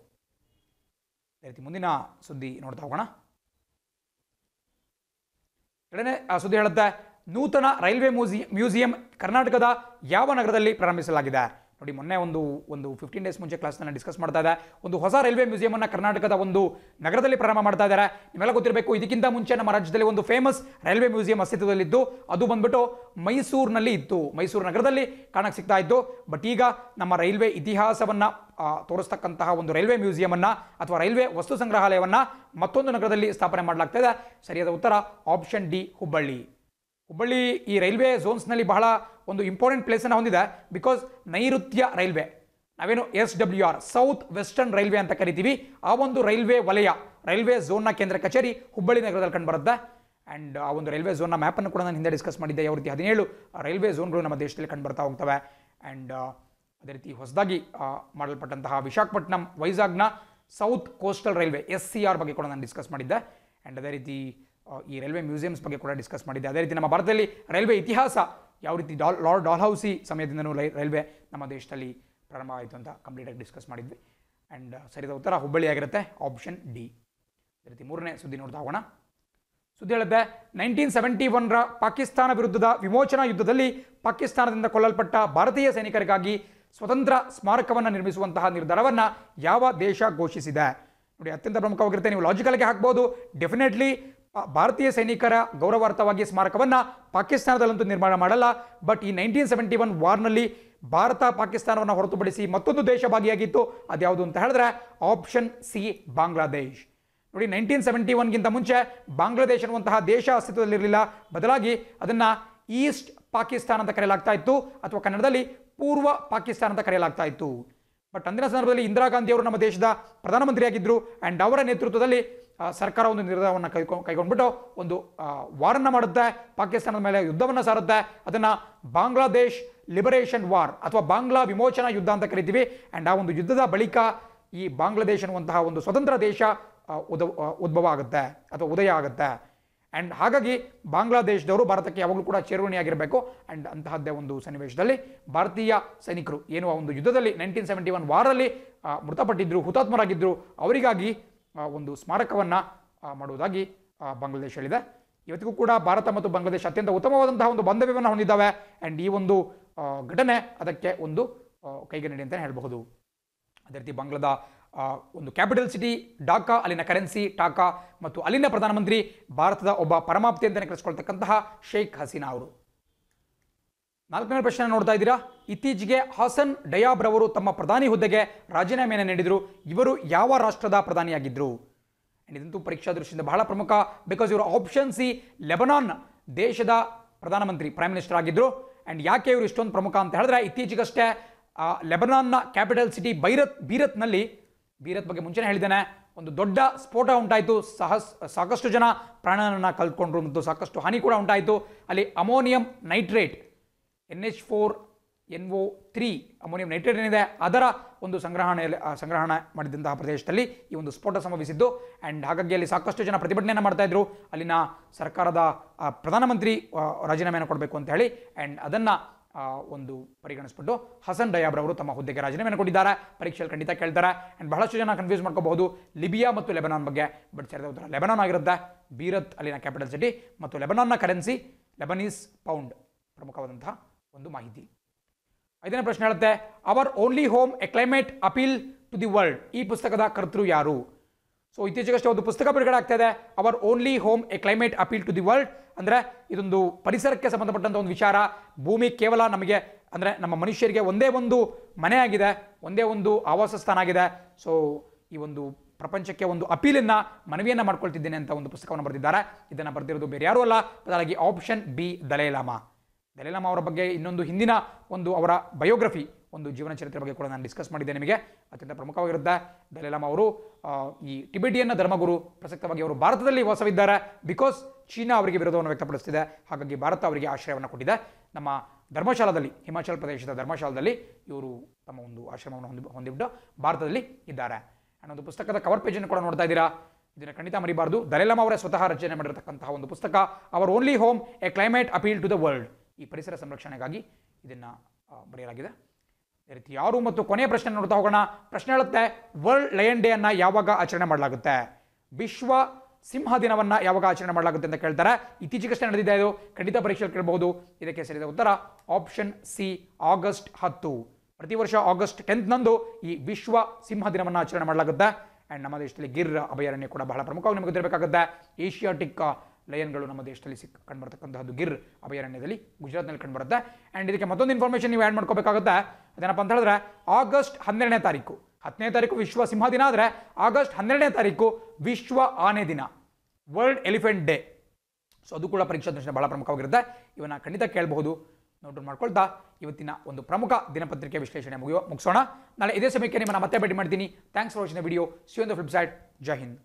ಅದೇ ರೀತಿ ಮುಂದಿನ ಸುದ್ದಿ ನೋಡ್ತಾ ಹೋಗೋಣ ಎರಡನೇ ಸುದ್ದಿ ಹೇಳುತ್ತೆ ನೂತನ ರೈಲ್ವೆ ಮ್ಯೂಸಿಯಂ ಮ್ಯೂಸಿಯಂ ಕರ್ನಾಟಕದ ಯಾವ ನಗರದಲ್ಲಿ ಪ್ರಾರಂಭಿಸಲಾಗಿದೆ ನೋಡಿ ಮೊನ್ನೆ ಒಂದು ಒಂದು ಫಿಫ್ಟೀನ್ ಡೇಸ್ ಮುಂಚೆ ಕ್ಲಾಸ್ನಲ್ಲಿ ಡಿಸ್ಕಸ್ ಮಾಡ್ತಾ ಇದ್ದೆ ಒಂದು ಹೊಸ ರೈಲ್ವೆ ಮ್ಯೂಸಿಯಮನ್ನು ಕರ್ನಾಟಕದ ಒಂದು ನಗರದಲ್ಲಿ ಪ್ರಾರಂಭ ಮಾಡ್ತಾ ಇದ್ದಾರೆ ನಿಮ್ಮೆಲ್ಲ ಗೊತ್ತಿರಬೇಕು ಇದಕ್ಕಿಂತ ಮುಂಚೆ ನಮ್ಮ ರಾಜ್ಯದಲ್ಲಿ ಒಂದು ಫೇಮಸ್ ರೈಲ್ವೆ ಮ್ಯೂಸಿಯಂ ಅಸ್ತಿತ್ವದಲ್ಲಿದ್ದು ಅದು ಬಂದ್ಬಿಟ್ಟು ಮೈಸೂರಿನಲ್ಲಿ ಇತ್ತು ಮೈಸೂರು ನಗರದಲ್ಲಿ ಕಾಣಕ್ಕೆ ಸಿಗ್ತಾ ಇತ್ತು ಬಟ್ ಈಗ ನಮ್ಮ ರೈಲ್ವೆ ಇತಿಹಾಸವನ್ನು ತೋರಿಸ್ತಕ್ಕಂತಹ ಒಂದು ರೈಲ್ವೆ ಮ್ಯೂಸಿಯಮನ್ನು ಅಥವಾ ರೈಲ್ವೆ ವಸ್ತು ಸಂಗ್ರಹಾಲಯವನ್ನು ಮತ್ತೊಂದು ನಗರದಲ್ಲಿ ಸ್ಥಾಪನೆ ಮಾಡಲಾಗ್ತಾ ಇದೆ ಸರಿಯಾದ ಉತ್ತರ ಆಪ್ಷನ್ ಡಿ ಹುಬ್ಬಳ್ಳಿ ಹುಬ್ಬಳ್ಳಿ ಈ ರೈಲ್ವೆ ಝೋನ್ಸ್ನಲ್ಲಿ ಬಹಳ ಒಂದು ಇಂಪಾರ್ಟೆಂಟ್ ಪ್ಲೇಸನ್ನು ಹೊಂದಿದೆ ಬಿಕಾಸ್ ನೈಋತ್ಯ ರೈಲ್ವೆ ನಾವೇನು S W R south western railway ಅಂತ ಕರಿತೀವಿ ಆ ಒಂದು ರೈಲ್ವೆ ವಲಯ ರೈಲ್ವೆ ಝೋನ್ನ ಕೇಂದ್ರ ಕಚೇರಿ ಹುಬ್ಬಳ್ಳಿ ನಗರದಲ್ಲಿ ಕಂಡುಬರುತ್ತೆ ಆ್ಯಂಡ್ ಆ ಒಂದು ರೈಲ್ವೆ ಝೋನ್ನ ಮ್ಯಾಪನ್ನು ಕೂಡ ನಾನು ಹಿಂದೆ ಡಿಸ್ಕಸ್ ಮಾಡಿದ್ದೆ ಯಾವ ರೀತಿ ಹದಿನೇಳು ರೈಲ್ವೆ ಝೋನ್ಗಳು ನಮ್ಮ ದೇಶದಲ್ಲಿ ಕಂಡುಬರ್ತಾ ಹೋಗ್ತವೆ ಆ್ಯಂಡ್ ಅದೇ ರೀತಿ ಹೊಸದಾಗಿ ಮಾಡಲ್ಪಟ್ಟಂತಹ ವಿಶಾಖಪಟ್ಟಣಂ ವೈಜಾಗ್ನ south coastal railway S C R ಬಗ್ಗೆ ಕೂಡ ನಾನು ಡಿಸ್ಕಸ್ ಮಾಡಿದ್ದೆ ಆ್ಯಂಡ್ ಅದೇ ರೀತಿ ಈ ರೈಲ್ವೆ ಮ್ಯೂಸಿಯಮ್ಸ್ ಬಗ್ಗೆ ಕೂಡ ಡಿಸ್ಕಸ್ ಮಾಡಿದ್ದೆ ಅದೇ ರೀತಿ ನಮ್ಮ ಭಾರತದಲ್ಲಿ ರೈಲ್ವೆ ಇತಿಹಾಸ ಯಾವ ರೀತಿ ಡಾಲ್ ಲಾರ್ಡ್ ಡಾಲ್ ಹೌಸಿ ಸಮಯದಿಂದನೂ ರೈಲ್ವೆ ನಮ್ಮ ದೇಶದಲ್ಲಿ ಪ್ರಾರಂಭ ಆಯಿತು ಅಂತ ಕಂಪ್ಲೀಟಾಗಿ ಡಿಸ್ಕಸ್ ಮಾಡಿದ್ವಿ ಆ್ಯಂಡ್ ಸರಿದ ಉತ್ತರ ಹುಬ್ಬಳ್ಳಿ ಆಗಿರುತ್ತೆ ಆಪ್ಷನ್ ಡಿ ಅದೇ ರೀತಿ ಮೂರನೇ ಸುದ್ದಿ ನೋಡ್ತಾ ಹೋಗೋಣ ಸುದ್ದಿ ಹೇಳುತ್ತೆ ನೈನ್ಟೀನ್ ಸೆವೆಂಟಿ ಒನ್ರ ಪಾಕಿಸ್ತಾನ ವಿರುದ್ಧದ ವಿಮೋಚನಾ ಯುದ್ಧದಲ್ಲಿ ಪಾಕಿಸ್ತಾನದಿಂದ ಕೊಲ್ಲಲ್ಪಟ್ಟ ಭಾರತೀಯ ಸೈನಿಕರಿಗಾಗಿ ಸ್ವತಂತ್ರ ಸ್ಮಾರಕವನ್ನು ನಿರ್ಮಿಸುವಂತಹ ನಿರ್ಧಾರವನ್ನು ಯಾವ ದೇಶ ಘೋಷಿಸಿದೆ ನೋಡಿ ಅತ್ಯಂತ ಪ್ರಮುಖವಾಗಿರುತ್ತೆ ನೀವು ಲಾಜಿಕಲ್ಗೆ ಹಾಕ್ಬೋದು ಡೆಫಿನೆಟ್ಲಿ ಭಾರತೀಯ ಸೈನಿಕರ ಗೌರವಾರ್ಥವಾಗಿ ಸ್ಮಾರಕವನ್ನು ಪಾಕಿಸ್ತಾನದಲ್ಲಂತೂ ನಿರ್ಮಾಣ ಮಾಡಲ್ಲ ಬಟ್ ಈ ನೈನ್ಟೀನ್ ಸೆವೆಂಟಿ ಒನ್ ವಾರ್ನಲ್ಲಿ ಭಾರತ ಪಾಕಿಸ್ತಾನವನ್ನು ಹೊರತುಪಡಿಸಿ ಮತ್ತೊಂದು ದೇಶ ಭಾಗಿಯಾಗಿತ್ತು ಅದ್ಯಾವುದು ಅಂತ ಹೇಳಿದ್ರೆ ಆಪ್ಷನ್ ಸಿ ಬಾಂಗ್ಲಾದೇಶ್ ನೋಡಿ ನೈನ್ಟೀನ್ ಸೆವೆಂಟಿ ಒನ್ಗಿಂತ ಮುಂಚೆ ಬಾಂಗ್ಲಾದೇಶ್ ಅನ್ನುವಂತಹ ದೇಶ ಅಸ್ತಿತ್ವದಲ್ಲಿರಲಿಲ್ಲ ಬದಲಾಗಿ ಅದನ್ನು ಈಸ್ಟ್ ಪಾಕಿಸ್ತಾನ ಅಂತ ಕರೆಯಲಾಗ್ತಾ ಇತ್ತು ಅಥವಾ ಕನ್ನಡದಲ್ಲಿ ಪೂರ್ವ ಪಾಕಿಸ್ತಾನ ಅಂತ ಕರೆಯಲಾಗ್ತಾ ಇತ್ತು ಬಟ್ ಅಂದಿನ ಸಂದರ್ಭದಲ್ಲಿ ಇಂದಿರಾ ಅವರು ನಮ್ಮ ದೇಶದ ಪ್ರಧಾನಮಂತ್ರಿಯಾಗಿದ್ದರು ಆ್ಯಂಡ್ ಅವರ ನೇತೃತ್ವದಲ್ಲಿ ಸರ್ಕಾರ ಒಂದು ನಿರ್ಧಾರವನ್ನು ಕೈಕೊಂಡು ಕೈಗೊಂಡ್ಬಿಟ್ಟು ಒಂದು ವಾರನ್ನು ಮಾಡುತ್ತೆ ಪಾಕಿಸ್ತಾನದ ಮೇಲೆ ಯುದ್ಧವನ್ನು ಸಾರುತ್ತೆ ಅದನ್ನು ಬಾಂಗ್ಲಾದೇಶ್ ಲಿಬರೇಷನ್ ವಾರ್ ಅಥವಾ ಬಾಂಗ್ಲಾ ವಿಮೋಚನಾ ಯುದ್ಧ ಅಂತ ಕರಿತೀವಿ ಆ್ಯಂಡ್ ಆ ಒಂದು ಯುದ್ಧದ ಬಳಿಕ ಈ ಬಾಂಗ್ಲಾದೇಶ್ ಅನ್ನುವಂತಹ ಒಂದು ಸ್ವತಂತ್ರ ದೇಶ ಉದ ಉದ್ಭವ ಆಗುತ್ತೆ ಅಥವಾ ಉದಯ ಆಗುತ್ತೆ ಆ್ಯಂಡ್ ಹಾಗಾಗಿ ಬಾಂಗ್ಲಾದೇಶದವರು ಭಾರತಕ್ಕೆ ಯಾವಾಗಲೂ ಕೂಡ ಚೇರುವಣಿಯಾಗಿರಬೇಕು ಆ್ಯಂಡ್ ಅಂತಹದ್ದೇ ಒಂದು ಸನ್ನಿವೇಶದಲ್ಲಿ ಭಾರತೀಯ ಸೈನಿಕರು ಏನು ಆ ಒಂದು ಯುದ್ಧದಲ್ಲಿ ನೈನ್ಟೀನ್ ಸೆವೆಂಟಿ ಒನ್ ವಾರಲ್ಲಿ ಮೃತಪಟ್ಟಿದ್ದರು ಹುತಾತ್ಮರಾಗಿದ್ದರು ಅವರಿಗಾಗಿ ಒಂದು ಸ್ಮಾರಕವನ್ನು ಮಾಡುವುದಾಗಿ ಬಾಂಗ್ಲಾದೇಶ ಹೇಳಿದೆ ಇವತ್ತಿಗೂ ಕೂಡ ಭಾರತ ಮತ್ತು ಬಾಂಗ್ಲಾದೇಶ ಅತ್ಯಂತ ಉತ್ತಮವಾದಂತಹ ಒಂದು ಬಾಂಧವ್ಯವನ್ನು ಹೊಂದಿದ್ದಾವೆ ಆ್ಯಂಡ್ ಈ ಒಂದು ಘಟನೆ ಅದಕ್ಕೆ ಒಂದು ಕೈಗೆ ಅಂತಲೇ ಹೇಳಬಹುದು ಅದೇ ರೀತಿ ಬಾಂಗ್ಲಾದ ಒಂದು ಕ್ಯಾಪಿಟಲ್ ಸಿಟಿ ಡಾಕಾ ಅಲ್ಲಿನ ಕರೆನ್ಸಿ ಟಾಕಾ ಮತ್ತು ಅಲ್ಲಿನ ಪ್ರಧಾನಮಂತ್ರಿ ಭಾರತದ ಒಬ್ಬ ಪರಮಾಪ್ತಿ ಅಂತಲೇ ಕರೆಸ್ಕೊಳ್ತಕ್ಕಂತಹ ಶೇಖ್ ಹಸೀನಾ ಅವರು ನಾಲ್ಕನೇ ಪ್ರಶ್ನೆ ನೋಡ್ತಾ ಇದ್ದೀರಾ ಇತ್ತೀಚೆಗೆ ಹಾಸನ್ ಡಯಾಬ್ ರವರು ತಮ್ಮ ಪ್ರಧಾನಿ ಹುದ್ದೆಗೆ ರಾಜೀನಾಮೆಯನ್ನು ನೀಡಿದರು ಇವರು ಯಾವ ರಾಷ್ಟ್ರದ ಪ್ರಧಾನಿಯಾಗಿದ್ದರು ಇದಂತೂ ಪರೀಕ್ಷಾ ದೃಷ್ಟಿಯಿಂದ ಬಹಳ ಪ್ರಮುಖ ಬಿಕಾಸ್ ಇವರು ಆಪ್ಷನ್ ಸಿ ಲೆಬನಾನ್ ದೇಶದ ಪ್ರಧಾನಮಂತ್ರಿ ಪ್ರೈಮ್ ಮಿನಿಸ್ಟರ್ ಆಗಿದ್ದರು ಆ್ಯಂಡ್ ಯಾಕೆ ಇವರು ಇಷ್ಟೊಂದು ಪ್ರಮುಖ ಅಂತ ಹೇಳಿದ್ರೆ ಇತ್ತೀಚೆಗಷ್ಟೇ ಲೆಬನಾನ್ನ ಕ್ಯಾಪಿಟಲ್ ಸಿಟಿ ಬೈರತ್ ಬೀರತ್ನಲ್ಲಿ ಬೀರತ್ ಬಗ್ಗೆ ಮುಂಚೆನೇ ಹೇಳಿದ್ದೇನೆ ಒಂದು ದೊಡ್ಡ ಸ್ಫೋಟ ಉಂಟಾಯಿತು ಸಹಸ್ ಸಾಕಷ್ಟು ಜನ ಪ್ರಾಣನನ್ನು ಕಲ್ತ್ಕೊಂಡ್ರು ಮತ್ತು ಸಾಕಷ್ಟು ಹಾನಿ ಕೂಡ ಉಂಟಾಯಿತು ಅಲ್ಲಿ ammonium nitrate N H four N O three ammonium nitrate ಏನಿದೆ ಅದರ ಒಂದು ಸಂಗ್ರಹಣೆಯಲ್ಲಿ ಸಂಗ್ರಹಣೆ ಮಾಡಿದಂತಹ ಪ್ರದೇಶದಲ್ಲಿ ಈ ಒಂದು ಸ್ಫೋಟ ಸಂಭವಿಸಿದ್ದು ಆ್ಯಂಡ್ ಹಾಗಾಗಿ ಅಲ್ಲಿ ಸಾಕಷ್ಟು ಜನ ಪ್ರತಿಭಟನೆಯನ್ನು ಮಾಡ್ತಾಯಿದ್ರು ಅಲ್ಲಿನ ಸರ್ಕಾರದ ಪ್ರಧಾನಮಂತ್ರಿ ರಾಜೀನಾಮೆಯನ್ನು ಕೊಡಬೇಕು ಅಂತ ಹೇಳಿ ಆ್ಯಂಡ್ ಅದನ್ನು ಒಂದು ಪರಿಗಣಿಸ್ಬಿಟ್ಟು ಹಸನ್ ಅವರು ತಮ್ಮ ಹುದ್ದೆಗೆ ರಾಜೀನಾಮೆನ ಕೊಟ್ಟಿದ್ದಾರೆ ಪರೀಕ್ಷೆಯಲ್ಲಿ ಖಂಡಿತ ಕೇಳ್ತಾರೆ ಆ್ಯಂಡ್ ಬಹಳಷ್ಟು ಜನ ಕನ್ಫ್ಯೂಸ್ ಮಾಡ್ಕೋಬಹುದು ಲಿಬಿಯಾ ಮತ್ತು ಲೆಬನಾನ್ ಬಗ್ಗೆ ಬಟ್ ಸೇರಿದ ಉತ್ತರ ಲೆಬನಾನ್ ಆಗಿರುತ್ತೆ ಬೀರತ್ ಅಲ್ಲಿನ ಕ್ಯಾಪಿಟಲ್ ಸಿಟಿ ಮತ್ತು ಲೆಬನಾನ್ನ ಕರೆನ್ಸಿ ಲೆಬನೀಸ್ ಪೌಂಡ್ ಪ್ರಮುಖವಾದಂತಹ ಒಂದು ಮಾಹಿತಿ ಐದನೇ ಪ್ರಶ್ನೆ ಹೇಳುತ್ತೆ our only home a climate appeal to the world ಈ ಪುಸ್ತಕದ ಕರ್ತೃ ಯಾರು ಸೊ ಇತ್ತೀಚೆಗಷ್ಟೇ ಒಂದು ಪುಸ್ತಕ ಬಿಡುಗಡೆ ಆಗ್ತಾ ಇದೆ our only home a climate appeal to the world ಅಂದರೆ ಇದೊಂದು ಪರಿಸರಕ್ಕೆ ಸಂಬಂಧಪಟ್ಟಂಥ ಒಂದು ವಿಚಾರ ಭೂಮಿ ಕೇವಲ ನಮಗೆ ಅಂದರೆ ನಮ್ಮ ಮನುಷ್ಯರಿಗೆ ಒಂದೇ ಒಂದು ಮನೆಯಾಗಿದೆ ಒಂದೇ ಒಂದು ಆವಾಸ ಸ್ಥಾನ ಆಗಿದೆ ಸೊ ಈ ಒಂದು ಪ್ರಪಂಚಕ್ಕೆ ಒಂದು ಅಪೀಲನ್ನು ಮನವಿಯನ್ನು ಮಾಡ್ಕೊಳ್ತಿದ್ದೇನೆ ಅಂತ ಒಂದು ಪುಸ್ತಕವನ್ನು ಬರೆದಿದ್ದಾರೆ ಇದನ್ನು ಬರೆದಿರೋದು ಬೇರೆ ಯಾರೂ ಅಲ್ಲ ಬದಲಾಗಿ ಆಪ್ಷನ್ ಬಿ ದಲೈಲಾಮಾ ದಲೈಲಾಮ ಅವರ ಬಗ್ಗೆ ಇನ್ನೊಂದು ಹಿಂದಿನ ಒಂದು ಅವರ ಬಯೋಗ್ರಫಿ ಒಂದು ಜೀವನ ಚರಿತ್ರೆ ಬಗ್ಗೆ ಕೂಡ ನಾನು ಡಿಸ್ಕಸ್ ಮಾಡಿದ್ದೆ ನಿಮಗೆ ಅತ್ಯಂತ ಪ್ರಮುಖವಾಗಿರುತ್ತೆ ದಲೈಲಾಮ ಅವರು ಈ ಟಿಬೆಟಿಯನ್ನ ಧರ್ಮಗುರು ಪ್ರಸಕ್ತವಾಗಿ ಅವರು ಭಾರತದಲ್ಲಿ ವಾಸವಿದ್ದಾರೆ ಬಿಕಾಸ್ ಚೀನಾ ಅವರಿಗೆ ವಿರೋಧವನ್ನು ವ್ಯಕ್ತಪಡಿಸುತ್ತಿದೆ ಹಾಗಾಗಿ ಭಾರತ ಅವರಿಗೆ ಆಶ್ರಯವನ್ನು ಕೊಟ್ಟಿದೆ ನಮ್ಮ ಧರ್ಮಶಾಲಾದಲ್ಲಿ ಹಿಮಾಚಲ ಪ್ರದೇಶದ ಧರ್ಮಶಾಲದಲ್ಲಿ ಇವರು ತಮ್ಮ ಒಂದು ಆಶ್ರಮವನ್ನು ಹೊಂದಿ ಹೊಂದಿಬಿಟ್ಟು ಭಾರತದಲ್ಲಿ ಇದ್ದಾರೆ ಒಂದು ಪುಸ್ತಕದ ಕವರ್ ಪೇಜನ್ನು ಕೂಡ ನೋಡ್ತಾ ಇದ್ದೀರಾ ಇದನ್ನು ಖಂಡಿತ ಮರಿಬಾರ್ದು ದಲೈಲಾಮ ಅವರೇ ಸ್ವತಃ ರಚನೆ ಮಾಡಿರತಕ್ಕಂತಹ ಒಂದು ಪುಸ್ತಕ our only home a climate appeal to the world ಈ ಪರಿಸರ ಸಂರಕ್ಷಣೆಗಾಗಿ ಇದನ್ನು ಬರೆಯಲಾಗಿದೆ ಅದೇ ರೀತಿ ಯಾರು ಮತ್ತು ಕೊನೆಯ ಪ್ರಶ್ನೆ ನೋಡ್ತಾ ಹೋಗೋಣ ಪ್ರಶ್ನೆ ಹೇಳುತ್ತೆ ವರ್ಲ್ಡ್ ಲಯನ್ ಡೇಯನ್ನು ಯಾವಾಗ ಆಚರಣೆ ಮಾಡಲಾಗುತ್ತೆ ವಿಶ್ವ ಸಿಂಹ ದಿನವನ್ನು ಯಾವಾಗ ಆಚರಣೆ ಮಾಡಲಾಗುತ್ತೆ ಅಂತ ಕೇಳ್ತಾರೆ ಇತ್ತೀಚೆಗಷ್ಟೇ ನಡೆದಿದೆ ಇದು ಖಂಡಿತ ಪರೀಕ್ಷೆಯಲ್ಲಿ ಕೇಳಬಹುದು ಇದಕ್ಕೆ ಸರಿಯಾದ ಉತ್ತರ ಆಪ್ಷನ್ ಸಿ ಆಗಸ್ಟ್ ಹತ್ತು ಪ್ರತಿ ವರ್ಷ ಆಗಸ್ಟ್ ಟೆಂತ್ನಂದು ಈ ವಿಶ್ವ ಸಿಂಹ ದಿನವನ್ನು ಆಚರಣೆ ಮಾಡಲಾಗುತ್ತೆ ಆ್ಯಂಡ್ ನಮ್ಮ ದೇಶದಲ್ಲಿ ಗಿರ್ ಅಭಯಾರಣ್ಯ ಕೂಡ ಬಹಳ ಪ್ರಮುಖವಾಗಿ ನಿಮಗೆ ಗೊತ್ತಿರಬೇಕಾಗುತ್ತೆ ಏಷಿಯಾಟಿಕ್ ಲಯನ್ಗಳು ನಮ್ಮ ದೇಶದಲ್ಲಿ ಸಿಕ್ ಕಂಡುಬರ್ತಕ್ಕಂಥದ್ದು ಗಿರ್ ಅಭಯಾರಣ್ಯದಲ್ಲಿ ಗುಜರಾತ್ನಲ್ಲಿ ಕಂಡುಬರುತ್ತೆ ಆ್ಯಂಡ್ ಇದಕ್ಕೆ ಮತ್ತೊಂದು ಇನ್ಫಾರ್ಮೇಷನ್ ನೀವು ಆ್ಯಡ್ ಮಾಡ್ಕೋಬೇಕಾಗುತ್ತೆ ಅದೇನಪ್ಪ ಅಂತ ಹೇಳಿದ್ರೆ ಆಗಸ್ಟ್ ಹನ್ನೆರಡನೇ ತಾರೀಕು ಹತ್ತನೇ ತಾರೀಕು ವಿಶ್ವ ಸಿಂಹ ದಿನ ಆದರೆ ಆಗಸ್ಟ್ ಹನ್ನೆರಡನೇ ತಾರೀಕು ವಿಶ್ವ ಆನೆ ದಿನ ವರ್ಲ್ಡ್ ಎಲಿಫೆಂಟ್ ಡೇ ಸೊ ಅದು ಕೂಡ ಪರೀಕ್ಷಾ ದರ್ಶನ ಬಹಳ ಪ್ರಮುಖವಾಗಿರುತ್ತೆ ಇವನ್ನ ಖಂಡಿತ ಕೇಳಬಹುದು ನೋಟ್ ಮಾಡ್ಕೊಳ್ತಾ ಇವತ್ತಿನ ಒಂದು ಪ್ರಮುಖ ದಿನಪತ್ರಿಕೆ ವಿಶ್ಲೇಷಣೆ ಮುಗಿಯೋ ಮುಗಿಸೋಣ ನಾಳೆ ಇದೇ ಸಮಯಕ್ಕೆ ನಿಮ್ಮನ್ನು ಮತ್ತೆ ಭೇಟಿ ಮಾಡ್ತೀನಿ thanks for watching video see on the flipside ಜೈ ಹಿಂದ್